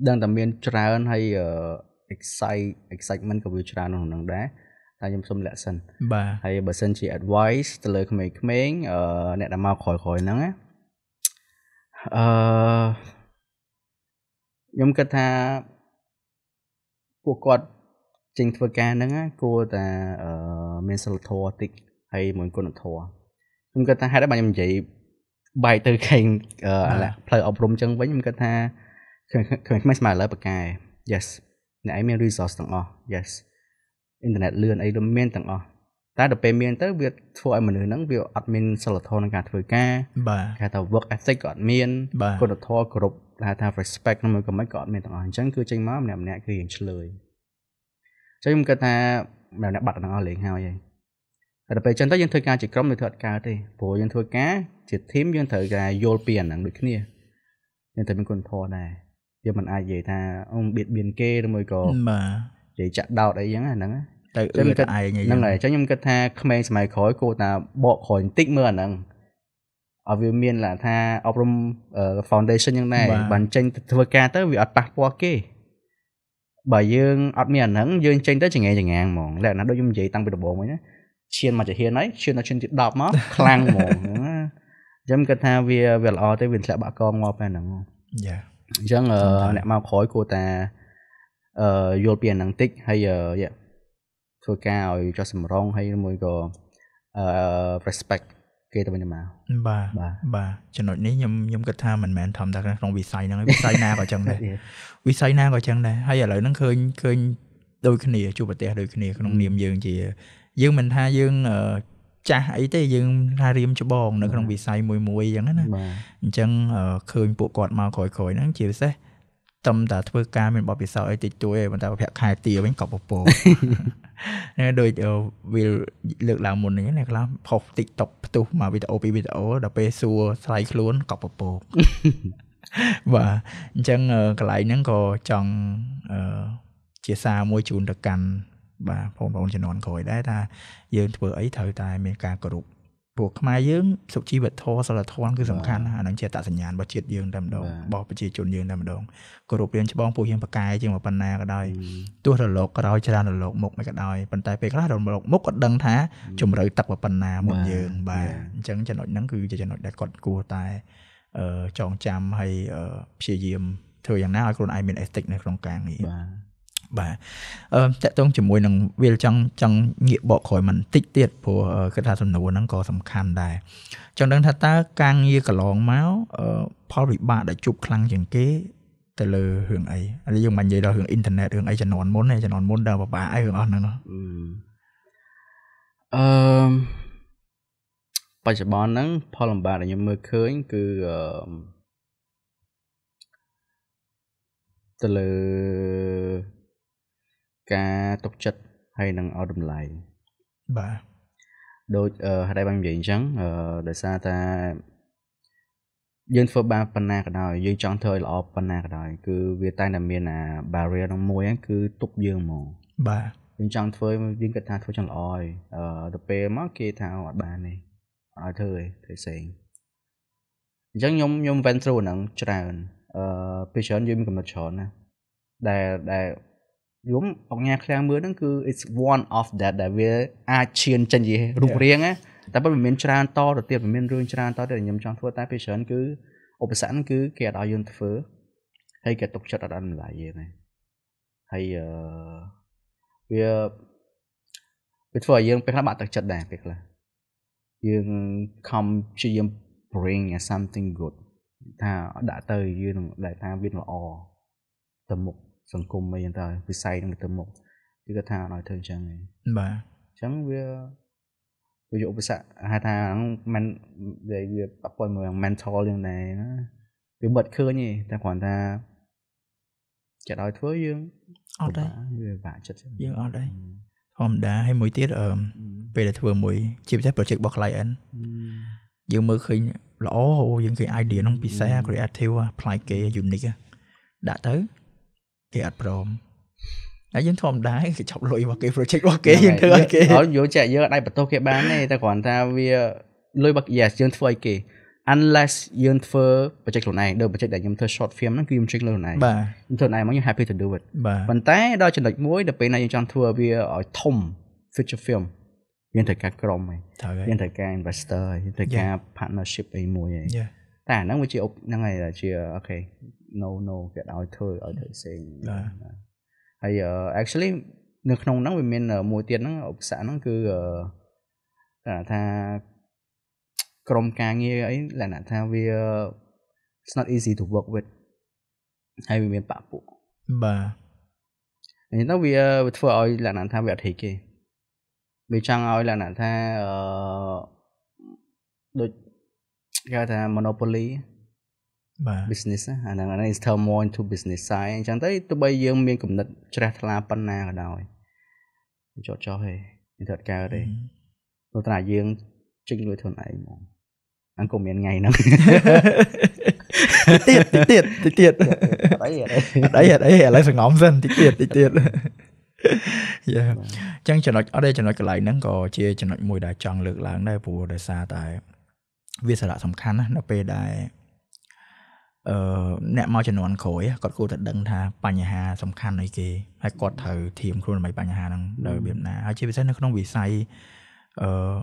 ដឹងតែមានច្រើនហើយ excite excitement ក៏វាច្រើនក្នុងហ្នឹងដែរតែខ្ញុំសុំលាក់សិនបាទហើយបើសិនជា advice ទៅលើក្មេងៗអ្នកដែលមកក្រោយក្រោយហ្នឹងណាអឺខ្ញុំគិតថាពួកគាត់ចេញធ្វើការហ្នឹងគួរតែមានសិលធម៌តិចហើយមួយគុណធម៌ខ្ញុំគិតថាហេតុអីបានខ្ញុំនិយាយបែកទៅខេងផ្លូវអប់រំចឹងវិញខ្ញុំគិតថាខ្មែរខ្មែរស្មើលើប្រកែ yes អ្នកឯងមាន resource ទាំងអស់ yes អ៊ីនធឺណិតលឿនអីរមមានទាំងអស់តែដល់ពេលមានទៅវាធ្វើឲ្យមនុស្សហ្នឹងវាអត់មានសិលធម៌ក្នុងការធ្វើការគេថា work ethic ក៏អត់មានគុណធម៌គ្រប់ដែលថា respect ក្នុងមួយកម្មិចក៏អត់មានទាំងអស់អញ្ចឹងគឺចេញមកម្នាក់ម្នាក់គឺរៀងឆ្លើយអញ្ចឹងខ្ញុំគិតថាម្នាក់ម្នាក់បាត់ទាំងអស់លេងហើយហើយហើយដល់ពេលចឹងទៅយើងធ្វើការជាក្រុមមិនធ្វើអត់កើតទេព្រោះយើងធ្វើការជា team យើងត្រូវតែយល់ពីអាហ្នឹងដូចគ្នាយើងត្រូវមានគុណធម៌ដែរយើងមិនអាចនិយាយថាអូបៀតបៀនគេឬមួយក៏បាទនិយាយចាក់ដោតអីចឹងហ្នឹងទៅអឺតែឯងហ្នឹងហើយចឹងខ្ញុំគិតថាក្មេងសម័យក្រោយគួរតែបកក្រោយបន្តិចមើលអាហ្នឹងឲ្យវាមានឡាថាអប់រំ foundation យ៉ាងដែរបានចេញទៅធ្វើការទៅវាអត់ប៉ះពាល់គេបើយើងអត់មានអាហ្នឹងយើងចេញទៅចង្អេចង្អាងហ្មងលក្ខណៈដូចខ្ញុំនិយាយតាំងពីដំបូងហ្នឹងណាឈានមកចាហានហើយឈានដល់ឈានទី10មកខ្លាំងហ្មងអញ្ចឹងគាត់ថាវាវាល្អទេវាធ្លាក់បាក់កងងាប់តែហ្នឹងយ៉ាអញ្ចឹងអ្នកមកក្រោយគួរតែអឺយល់ពីអាហ្នឹងតិចហើយធ្វើការឲ្យចោះសម្រងហើយមួយក៏អឺ respect គេទៅវិញទៅមកបាទបាទចំណុចនេះខ្ញុំខ្ញុំគិតថាមិនមែនធម្មតាក្នុងវិស័យហ្នឹងវិស័យណាក៏ចឹងដែរវិស័យណាក៏ចឹងដែរហើយឥឡូវហ្នឹងឃើញឃើញដូចគ្នាជួបប្រទេសដូចគ្នាក្នុងនាមយើងជាយើងមិនថាយើងចាស់អីទេយើងថារៀមច្បង នៅក្នុងវិស័យមួយមួយអញ្ចឹងណាអញ្ចឹងឃើញពួកគាត់មកក្រោយក្រោយហ្នឹងជាពិសេសឹមតែធ្វើការមានបទពិសោធន៍អីតិចតួចឯងប៉ុន្តែប្រាក់ខែទាវិញក៏ពពកនេះដូចវិលលើកឡើងមុននេះអ្នកខ្លះផុស TikTok ផ្ទុះមកវីដេអូពីវីដេអូដល់ពេលសួរថ្លៃខ្លួនក៏ពពកបាទអញ្ចឹងកន្លែងហ្នឹងក៏ចង់ជាសារមួយជូនទៅកាន់បាទបងប្អូនជំនាន់ក្រោយដែរថាយើង ធ្វើអីត្រូវតែមានការគោរពពួកខ្មែរយើង សុជីវធម៌សិលធម៌គឺសំខាន់អានឹងជាតសញ្ញាណរបស់ជាតិយើងតែម្ដងរបស់ប្រជាជនយើងតែម្ដងគោរពរៀនច្បងពួកយើងប្រកែជាងប៉ុណ្ណាក៏ដោយទោះរលក ក្រោយច្រើនរលកមុខមិនក៏ដោយប៉ុន្តែពេលខ្លះរលកមុខក៏ដឹងថាជំរឿទឹកប៉ុណ្ណាមកយើងបាទអញ្ចឹងចំណុចហ្នឹងគឺជាចំណុចដែលគាត់គួរតែចងចាំហើយព្យាយាម ធ្វើយ៉ាងណាឲ្យខ្លួនឯងមាន ethic នៅក្នុងការងារបាទបាទអឺតកតងជាមួយនឹងវាចង់ចង់ងាកបកក្រោយមិនតិចទៀតព្រោះគេថាសំណួរហ្នឹងក៏សំខាន់ដែរចង់ដឹងថាតើការងារកន្លងមកផលវិបាកដែលជួបខ្លាំងជាងគេទៅលើរឿងអីឥឡូវយើងមិននិយាយដល់រឿងអ៊ីនធឺណិតរឿងអីចំនួនមុនចំនួនមុនដល់បបាអីរឿងអស់ហ្នឹងអឺបច្ចុប្បន្នហ្នឹង ផលលំបាកដែលខ្ញុំមើលឃើញគឺទៅលើការទុកចិត្តហើយនឹងឲ្យតម្លៃបាទដូចហេតុអីបាននិយាយអញ្ចឹងដោយសារតែយើងធ្វើបានប៉ុណ្ណាក៏ដោយយើងចង់ធ្វើឲ្យល្អប៉ុណ្ណាក៏ដោយ គឺវាតែតែមានអា barrier ក្នុងមួយហ្នឹងគឺទុកយើងហ្មងបាទយើងចង់ធ្វើយើងគិតថាធ្វើចង់ល្អហើយអឺទៅពេលមកគេថាអត់បានទេអត់ឲ្យធ្វើទេធ្វើផ្សេងអញ្ចឹងខ្ញុំខ្ញុំ went through ហ្នឹងច្រើនអឺពេលច្រើនយើងមានកំណត់ច្រើនណាដែលដែលយំអង្គញាឃ្លាំងមើលហ្នឹងគឺ it's one of that ដែលវាអាចឈានចេញជារូបរាងណាតែប៉ុន្តែមានច្រើនតទៅទៀតមានរឿងច្រើនតទៀតខ្ញុំចង់ធ្វើតែពេលច្រើនគឺឧបសគ្គគឺគេអត់ឲ្យយើងធ្វើហើយគេទុកចិត្តអត់អនុញ្ញាតយើងទេហើយអឺវាវាធ្វើឲ្យយើងពេលខ្លះបាក់ទឹកចិត្តដែរពេលខ្លះយើងខំព្យាយាម bring something good ថាដាក់ទៅយើងនឹងដែលថាវាល្អទៅមុខសង្គមអីហ្នឹងទៅវិស័យហ្នឹងទៅមុខគឺគាត់ថាឲ្យធ្វើអញ្ចឹងឯងបាទអញ្ចឹងវាវាឧបសគ្គហៅថាមិនវាវាប៉ះពាល់មួយ mental យ៉ាងណែណាវាមិនឃើញទេតែគ្រាន់តែចិត្តឲ្យធ្វើយើងអត់ដែរវាពិបាកចិត្តយើងអត់ដែរធម្មតាហើយមួយទៀតអឺពេលដែលធ្វើមួយជាពិសេស project របស់ client យើងមើលឃើញល្អអូយើងឃើញ idea ហ្នឹងពិសេស creative អា apply គេ unique ដាក់ទៅគេអត់ព្រមហើយយើងធម្មតាគេចាប់លុយរបស់គេ project របស់គេយើងធ្វើឲ្យគេឲ្យយកចាក់យើងអាចបន្ទោសគេបានទេតែគ្រាន់ថាវាលុយរបស់ yes យើងធ្វើឲ្យគេ unless យើងធ្វើ project ខ្លួនឯងដូច project ដែលខ្ញុំធ្វើ short film ហ្នឹងគឺខ្ញុំជិះខ្លួនឯងបាទខ្លួនឯងមកខ្ញុំ happy to do it ប៉ុន្តែដល់ចំណុចមួយដល់ពេលណាយើងចង់ធ្វើវាឲ្យធំ feature film យើងត្រូវការក្រុមហើយយើងត្រូវការ investor យើងត្រូវការ partnership អីមួយហើយតែអាហ្នឹងវាជាហ្នឹងហើយជាអូខេ no no គេឲ្យធ្វើឲ្យធ្វើផ្សេងហើយ actually នៅក្នុងហ្នឹងវាមានមួយទៀតហ្នឹងឧបសគ្គហ្នឹងគឺថាក្រុមការងារអីលក្ខណៈថាវា it's not easy to work with ហើយវាមានបាក់ពួកបាទអញ្ចឹងទៅវាវាធ្វើឲ្យលក្ខណៈថាវាអត់ហេគេវាចង់ឲ្យលក្ខណៈថាអឺដូចគេហៅថា monopoly បាទ business អាហ្នឹងអាហ្នឹង is turn more into business side អញ្ចឹងទៅទោះបីយើង មានគំនិតជ្រះថ្លាប៉ុណ្ណាក៏ដោយចោតចោះហេមិនត្រូវកើតទេព្រោះតែយើងជិញលួយខ្លួនឯងហ្មងអង្គមានថ្ងៃហ្នឹងតិចទៀតតិចទៀតតិចទៀតអីអីអីឥឡូវសងំសិនតិចទៀតតិចទៀតយ៉ាអញ្ចឹងចំណុចអត់ទេចំណុចកន្លែងហ្នឹងក៏ជាចំណុចមួយដែលចង់លើកឡើងដែរព្រោះដោយសារតែវាសារៈសំខាន់ណានៅពេលដែលអឺអ្នកមកចំនួនក្រោយគាត់គួរតែដឹងថាបញ្ហាសំខាន់អីគេហើយគាត់ត្រូវធៀមខ្លួនដើម្បីបញ្ហាហ្នឹងនៅរបៀបណាហើយជាពិសេសនៅក្នុងវិស័យអឺ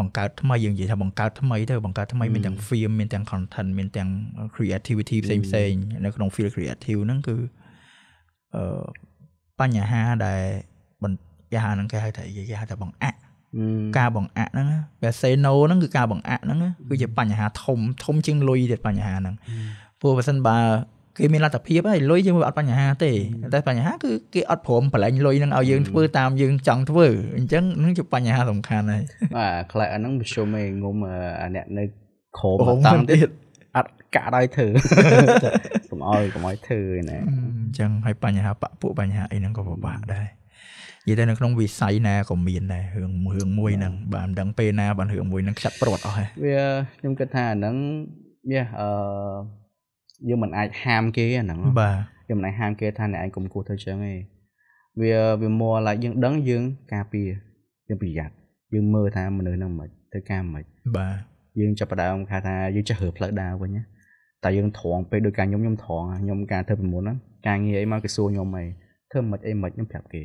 បង្កើតថ្មីយើងនិយាយថាបង្កើតថ្មីទៅបង្កើតថ្មីមានទាំង film មានទាំង content មានទាំង creativity ផ្សេងផ្សេងនៅក្នុង field creative ហ្នឹងគឺអឺបញ្ហាដែលបញ្ហាហ្នឹងគេហៅថាគេហៅថាបង្អាក់ការបង្អាក់ហ្នឹងកាសេណូហ្នឹងគឺការបង្អាក់ហ្នឹងគឺជាបញ្ហាធំធំជាងលុយទៀតបញ្ហាហ្នឹងព្រោះបើសិនបើគេមានលទ្ធភាពហើយលុយយើងវាអត់បញ្ហាទេតែបញ្ហាគឺគេអត់ព្រមប្រឡែងលុយនឹងឲ្យយើងធ្វើតាមយើងចង់ធ្វើអញ្ចឹងនឹងជាបញ្ហាសំខាន់ហើយបាទខ្លះអាហ្នឹងវាជុំឯងងុំអ្នកនៅក្រមតាមទៀតអត់កាក់ដៃធ្វើកុំឲ្យកុំឲ្យធ្វើណាអញ្ចឹងហើយបញ្ហាបាក់ពួកបញ្ហាអីហ្នឹងក៏ពិបាកដែរនិយាយទៅនៅក្នុងវិស័យណាក៏មានដែររឿងរឿងមួយហ្នឹងបាទមិនដឹងពេលណាបានរឿងមួយហ្នឹងខ្ចាត់ព្រាត់អស់ហើយវាខ្ញុំគិតថាអាហ្នឹងវាអឺយើងមិនអាចហាមគេអាហ្នឹងបាទយើងមិនអាចហាមគេថាអ្នកឯងកុំគោះទៅចឹងទេវាវាមកឡើយយើងដឹងយើងការពារយើងប្រយ័ត្នយើងមើលថាមនុស្សហ្នឹងមិនទៅការមិនបាទយើងចាប់ផ្ដើមថាថាយើងចេះរើផ្លូវដើរវិញណាតែយើងត្រង់ពេកដោយការខ្ញុំខ្ញុំត្រង់ខ្ញុំការធ្វើប្រមុនហ្នឹងការងារអីមកគេសួរខ្ញុំអីធ្វើមិនអីមិនខ្ញុំប្រាប់គេ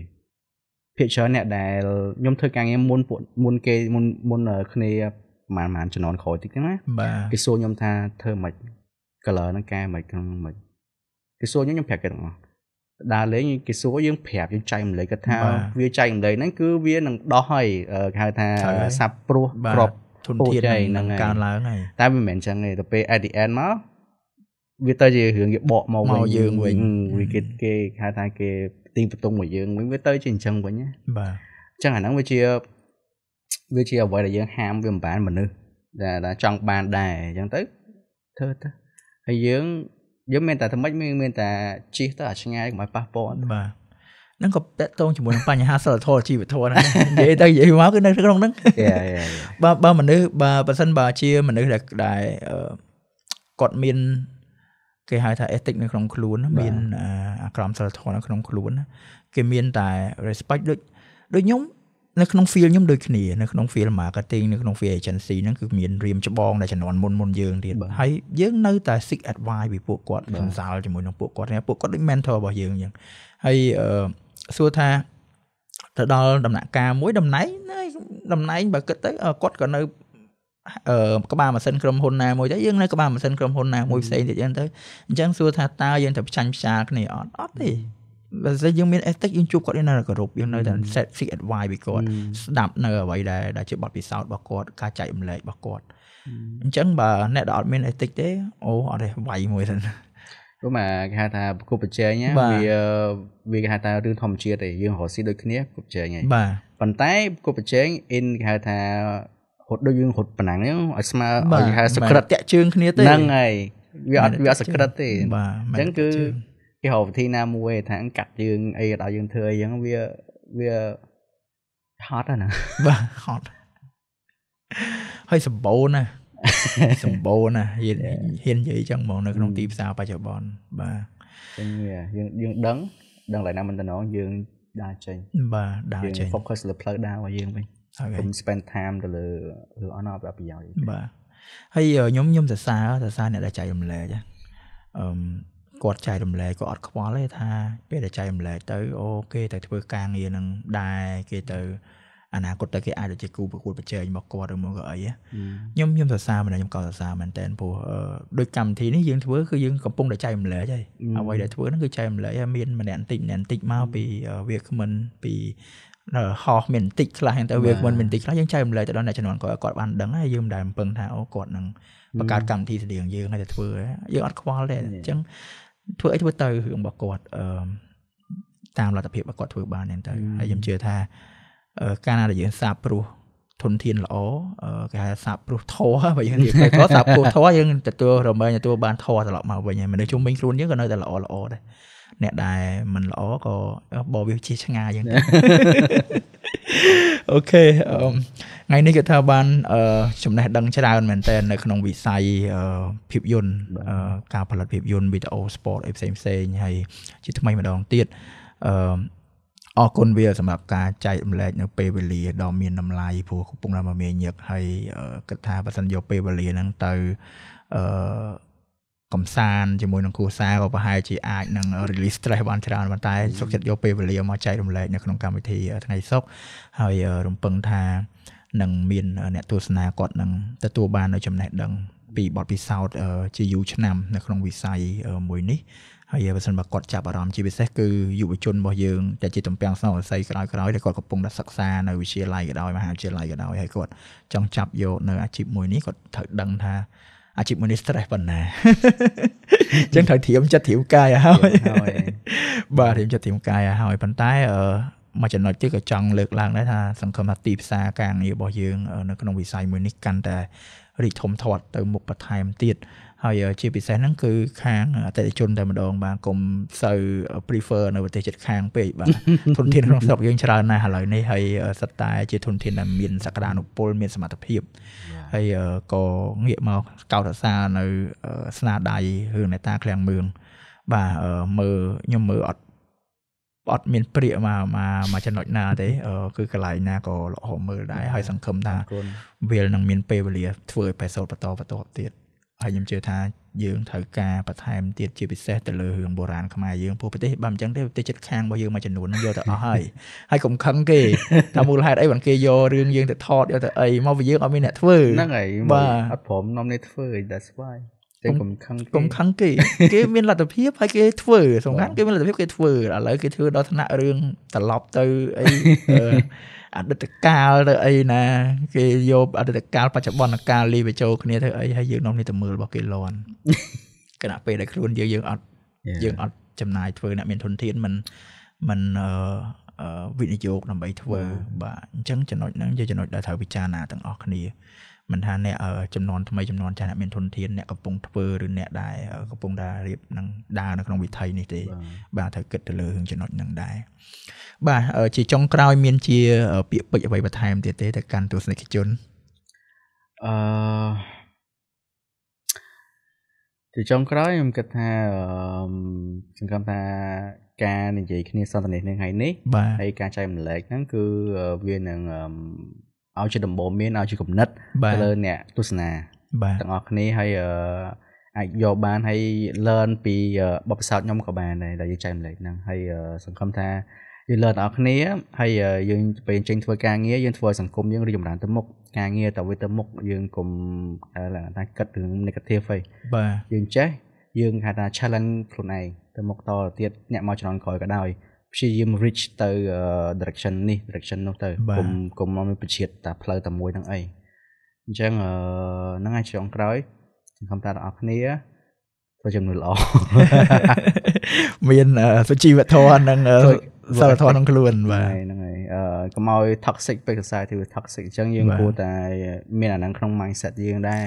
ភាគច្រើនអ្នកដែលខ្ញុំធ្វើការងារមុនមុនគេមុនមុនគ្នាប្រហែលប្រហែលជំនាន់ក្រោយតិចហ្នឹងណាគេសួរខ្ញុំថាធ្វើម៉េច color ហ្នឹងកែម៉េចក្នុងម៉េចគេសួរខ្ញុំខ្ញុំប្រាប់គេទាំងអស់ដើរលេងគេសួរយើងប្រាប់យើងចែកម្លេចគាត់ថាវាចែកម្លេចហ្នឹងគឺវានឹងដោះហើយគេហៅថាសាប់ព្រោះក្របធនធាននឹងកើនឡើងហើយតែមិនមែនចឹងទេទៅពេល at the end មកវាទៅជារឿងគេបកមកវិញយើងវិញវាគេគេហៅថាគេទីបតុងរបស់យើងវិញវាទៅជាអញ្ចឹងវិញណាបាទអញ្ចឹងអាហ្នឹងវាជាវាជាអ្វីដែលយើងហាមវាមិនបានមនុស្សដែលចង់បានដែរអញ្ចឹងទៅធ្វើទៅហើយយើងយើងមានតែថ្មិចមានមានតែជិះទៅអាឆ្ងាយកុំឲ្យប៉ះពាល់បាទហ្នឹងក៏តកតងជាមួយនឹងបញ្ហាសិលធម៌ជីវធម៌ហ្នឹងនិយាយទៅនិយាយមកគឺនៅក្នុងហ្នឹងបើបើមនុស្សបើប៉ះសិនបើជាមនុស្សដែលដែលគាត់មានគេហៅថា ethic នៅក្នុងខ្លួនមានអាក្រមសីលធម៌នៅក្នុងខ្លួនគេមានតែ respect ដូចដូចខ្ញុំនៅក្នុង field ខ្ញុំដូចគ្នានៅក្នុង field marketing នៅក្នុង field agency ហ្នឹងគឺមានរៀមច្បងដែលចំនួនមុនមុនយើងទៀតហើយយើងនៅតែ seek advice ពីពួកគាត់កំសាលជាមួយនឹងពួកគាត់ពួកគាត់ដូច mentor របស់យើងអញ្ចឹងហើយសួរថាទៅដល់ដំណាក់កាលមួយតំណែងតំណែងបើគិតទៅគាត់ក៏នៅអឺក្បាលម៉ាស៊ីនក្រុមហ៊ុនណាមួយទៅយើងនៅក្បាលម៉ាស៊ីនក្រុមហ៊ុនណាមួយផ្សេងទៀតអញ្ចឹងទៅអញ្ចឹងសួរថាតើយើងត្រូវប្រចាញ់ផ្សាលគ្នាអត់អត់ទេបើស្អីយើងមាន ethic យើងជួបគាត់នៅគោរពយើងនៅតែ set seek advice ពីគាត់ស្ដាប់នៅអ្វីដែលដែលជាបទពិសោធន៍របស់គាត់ការចែករំលែករបស់គាត់អញ្ចឹងបើអ្នកដែលអត់មាន ethic ទេអូអត់ទេវាយមួយទៅព្រោះមកគេហៅថាប្រកបប្រជែងវាវាគេហៅថារឿងធម្មជាតិទេយើងរកស៊ីដូចគ្នាប្រកបប្រជែងហ្នឹងបាទប៉ុន្តែប្រកបប្រជែង in គេហៅថារត់ដូចយើងរត់ប៉ុណ្ណឹងឲ្យស្មើឲ្យហៅសក្រិតតាក់ជើងគ្នាទេហ្នឹងហើយវាអត់វាអត់សក្រិតទេអញ្ចឹងគឺគេហៅវិធីណាមួយ ថាកាត់យើង អីអត់ឲ្យយើងធ្វើអីអញ្ចឹងវាវាហត់ណាបាទហត់ហើយសម្បូរណាសម្បូរណាហ៊ានហ៊ាននិយាយចឹងហ្មងនៅក្នុងទីផ្សារបច្ចុប្បន្នបាទចឹងវាយើងយើងដឹងដឹងឡើយណាមិនតំណងយើងដើរចេញបាទដើរចេញ focus លើផ្លូវដើររបស់យើងវិញខ្ញុំ spend time ទៅលើរឿងអនអត់ប្រយោជន៍បាទហើយខ្ញុំខ្ញុំសរសើរសរសើរអ្នកដែលចែករំលែកអឺគាត់ចែករំលែកគាត់អត់ ខ្វល់ទេថាពេលដែលចែករំលែកទៅអូគេទៅធ្វើការងារនឹងដែរគេទៅអនាគតទៅគេអាចទៅជាគូប្រកួតប្រជែងមកគាត់ឬមកក៏អីខ្ញុំខ្ញុំសរសើរមែនខ្ញុំក៏សរសើរមែនតើព្រោះដូចកម្មវិធីនេះយើងធ្វើគឺយើងកំពុងតែចែករំលែកហើយអ្វីដែលធ្វើហ្នឹងគឺចែករំលែកហើយមានម្នាក់បន្តិចម្នាក់បន្តិចមកពីវាគ្មិនពីហោះមានបន្តិចខ្លះហ្នឹងទៅវាមិនមានបន្តិចខ្លះយើងចែករំលែកទៅដល់អ្នកជំនាន់គាត់គាត់បានដឹងហើយយើងមិនដែលពឹងថាអូគាត់នឹងបង្កើតកម្មវិធីស្តីងយើងហើយតែធ្វើយើងអត់ខ្វល់ទេអញ្ចឹងធ្វើអីធ្វើទៅរឿងរបស់គាត់អឺតាមលទ្ធភាពរបស់គាត់ធ្វើបានហ្នឹងទៅហើយខ្ញុំជឿថា ការណាដែលយើងសាបព្រោះធនធានល្អគេហៅសាប់ព្រោះធေါ်បើយើងនិយាយទៅសាប់ព្រោះធေါ်យើងទទួលរមែងទទួលបានធေါ်ត្រឡប់មកវិញហើយមនុស្សជុំវិញខ្លួនយើងក៏នៅតែល្អល្អដែរអ្នកដែលមិនល្អក៏បោះវាជាឆ្ងាយយ៉ាងទៅអូខេថ្ងៃនេះគេថាបានចំណេះដឹងច្រើនមែនតើនៅក្នុង វិស័យភាពយន្តការផលិតភាពយន្តវីដេអូ sport អីផ្សេងផ្សេងហើយជាថ្មីម្ដងទៀតអឺអរគុណវា សម្រាប់ការចែករំលែកនៅពេលវេលាដ៏មានតម្លៃព្រោះកំពុងតែមកមានញឹកហើយគិតថាបើសិនយកពេលវេលាហ្នឹងទៅអឺកំសាន្តជាមួយនឹងគ្រួសារក៏ប្រហែលជាអាចនឹង release stress បានច្រើនប៉ុន្តែសុខចិត្តយកពេលវេលាមកចែករំលែកនៅក្នុងកម្មវិធីថ្ងៃសុខហើយរំពឹងថានឹងមានអ្នកទស្សនាគាត់នឹងទទួលបាននូវចំណេះដឹងពីបទពិសោធន៍ជាយូរឆ្នាំនៅក្នុងវិស័យមួយនេះហើយបើសិនបើគាត់ចាប់អារម្មណ៍ជាពិសេសគឺយុវជនរបស់យើងតែជាតំពាំងស្នងរស័យក្រោយក្រោយដែលគាត់កំពុងតែសិក្សានៅវិទ្យាល័យក៏ដោយមហាវិទ្យាល័យក៏ដោយហើយគាត់ចង់ចាប់យកនៅអាជីពមួយនេះគាត់ត្រូវដឹងថាអាជីពមួយនេះ stress ប៉ុណ្ណាអញ្ចឹងត្រូវធៀមចិត្តធៀមកាយឲ្យហើយបាទធៀមចិត្តធៀមកាយឲ្យហើយប៉ុន្តែអឺមួយចំណុចទៀតក៏ចង់លើកឡើងដែរថាសង្ឃឹមថាទីផ្សារការងាររបស់យើង នៅក្នុងវិស័យមួយនេះកាន់តែរីកធំធាត់ទៅមុខបន្ថែមទៀតហើយជាពិសេសហ្នឹងគឺខាងអតិថិជនតែម្ដង បាទកុំសូវ prefer នៅប្រទេសជិតខាង ពេកបាទធនធានក្នុងស្រុកយើងច្រើនណាស់ឥឡូវនេះហើយសិតតែជាធនធានដែលមានសក្តានុពលមានសមត្ថភាពហើយក៏ងាកមកកោតសរសើរនៅស្នាដៃរឿងអ្នកតាឃ្លាំងមឿងបាទមើលខ្ញុំមើលអត់អត់មានព្រាកមកមកមកចំណុចណា ទេ គឺកន្លែងណាក៏ល្អមើលដែរហើយសង្ឃឹមថាវានឹងមានពេលវេលាធ្វើឲ្យបេសូតបន្តបន្តទៀតហើយខ្ញុំជឿថាយើងត្រូវការបន្ថែមទៀតជាពិសេសទៅលើរឿងបុរាណខ្មែរយើងព្រោះប្រទេសបើមិនចឹងទេប្រទេសជិតខាងរបស់យើងមួយចំនួនយកទៅអស់ហើយហើយកុំខឹងគេថាមូលហេតុអីបានគេយករឿងយើងទៅថតយកទៅអីមកវាយើងអត់មានអ្នកធ្វើហ្នឹងហើយបាទអត់ព្រមនាំនេះធ្វើ that's why តែកុំខឹងកុំខឹងគេគេមានលទ្ធភាពហើយគេធ្វើសំខាន់គេមានលទ្ធភាពគេធ្វើឥឡូវគេធ្វើដល់ឋានៈរឿងត្រឡប់ទៅអីអតីតកាលទៅអីណាគេយកអតីតកាលបច្ចុប្បន្នកាលលីបញ្ចូលគ្នាទៅអីហើយយើងនាំនេះទៅមើលរបស់គេលន់គណៈពេលដែលខ្លួនយើងយើងអត់យើងអត់ចំណាយធ្វើអ្នកមានធនធានមិនមិនអឺវិនិយោគដើម្បីធ្វើ បាទអញ្ចឹងចំណុចហ្នឹងជាចំណុចដែលត្រូវពិចារណាទាំងអស់គ្នាមិនថាអ្នកចំនួនថ្មីចំនួនចាស់អ្នកមានធនធានអ្នកកំពុងធ្វើឬអ្នកដែលកំពុងតែរៀបនឹងដើរនៅក្នុងវិថីនេះទេបាទត្រូវគិតទៅលើចំណុចហ្នឹងដែរបាទជាចុងក្រោយ មានជា ពាក្យពេចន៍អ្វីបន្ថែមទៀតទេទៅកាន់ទស្សនិកជនអឺជាចុងក្រោយខ្ញុំគិតថាសង្ឃឹមថាការនិយាយគ្នាសន្ទនានឹងថ្ងៃនេះហើយការចែករំលែកហ្នឹងគឺវានឹងឲ្យជាដំបូងមានឲ្យជាគំនិតទៅលើ អ្នកទស្សនាទាំងអស់គ្នាហើយអាចយកបានហើយ learn ពីបបិសោតខ្ញុំក៏បានដែរដែលយើងចែករំលែកហ្នឹងហើយសង្ឃឹមថាយើងលើនអរគ្នាហើយយើងពេលចេញធ្វើការងារយើងធ្វើឲ្យសង្គមយើងរីកចម្រើនទៅមុខការងារទៅវិញទៅមុខយើងកុំថាគិតរឿង negative ហីបាទយើងចេះយើងហៅថា challenge ខ្លួនឯងទៅមុខតទៅទៀតអ្នកមកចំណងក្រោយក៏ដោយព្យាយាម reach ទៅ direction នេះ direction នោះទៅកុំកុំមកបញ្ជាតតែផ្លូវតែមួយហ្នឹងអីអញ្ចឹងហ្នឹងឯងចុងក្រោយសង្ឃឹមថាបងប្អូនគ្នាធ្វើជំនួសល្អមានសុជីវធម៌និងសិលធម៌ក្នុងខ្លួនបាទហ្នឹងហើយកុំឲ្យ toxic ពេកសរសើរទៅ toxic អញ្ចឹងយើងគួរតែ មានអាហ្នឹងក្នុង mindset យើងដែរ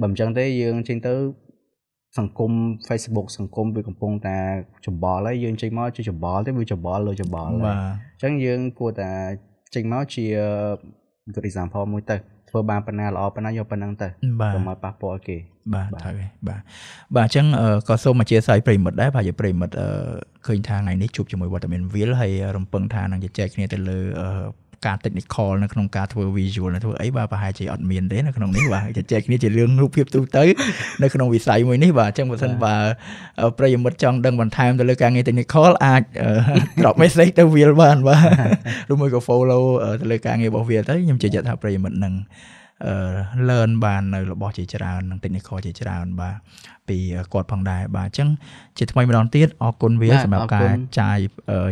បើមិនអញ្ចឹងទេយើងចេញទៅ សង្គម Facebook សង្គមវាកំពុងតែ ច្បល់ហើយយើងចេញមកជាច្បល់ទេវាច្បល់លើច្បល់បាទអញ្ចឹងយើងគួរតែចេញមកជា good example មួយទៅធ្វើបានប៉ុណ្ណាល្អប៉ុណ្ណាយកប៉ុណ្ណឹងទៅកុំឲ្យប៉ះពាល់គេបាទហើយបាទបាទអញ្ចឹងក៏សូមអធិស្ឋានប្រិមិត្តដែរបាទជាប្រិមិត្តឃើញថាថ្ងៃនេះជួបជាមួយវត្តមានវិលហើយរំពឹងថានឹងជជែកគ្នាទៅលើការ technical នៅក្នុងការធ្វើ visual នៅធ្វើអីបាទប្រហែលជាអត់មានទេនៅក្នុងនេះបាទចែកគ្នាជារឿងរូបភាពទូទៅនៅក្នុងវិស័យមួយនេះបាទអញ្ចឹងបើសិនបើប្រិយមិត្តចង់ដឹងបន្ថែមទៅលើការងារ technical អាច drop message ទៅ Will បានបាទឬមួយក៏ follow ទៅលើការងាររបស់ Will ទៅខ្ញុំជឿជាក់ថាប្រិយមិត្តនឹង learn បាននៅរបស់ជាច្រើននិង technical ជាច្រើន បាទពីគាត់ផងដែរបាទអញ្ចឹងជាថ្មីម្ដងទៀតអរគុណវាសម្រាប់ការចាយ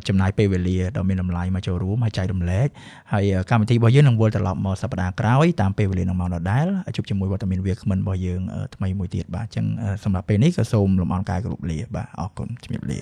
ចំណាយពេលវេលាដ៏មានតម្លៃមកចូលរួមហើយចែករំលែកហើយកម្មវិធីរបស់យើងនឹងវិលត្រឡប់មកសប្ដាហ៍ក្រោយតាមពេលវេលានឹងមកដដែលជួបជាមួយវត្តមានវាគ្មិនរបស់យើងថ្មីមួយទៀតបាទអញ្ចឹងសម្រាប់ពេលនេះក៏សូមលំអរកាយគ្រប់លាបាទអរគុណជំរាបលា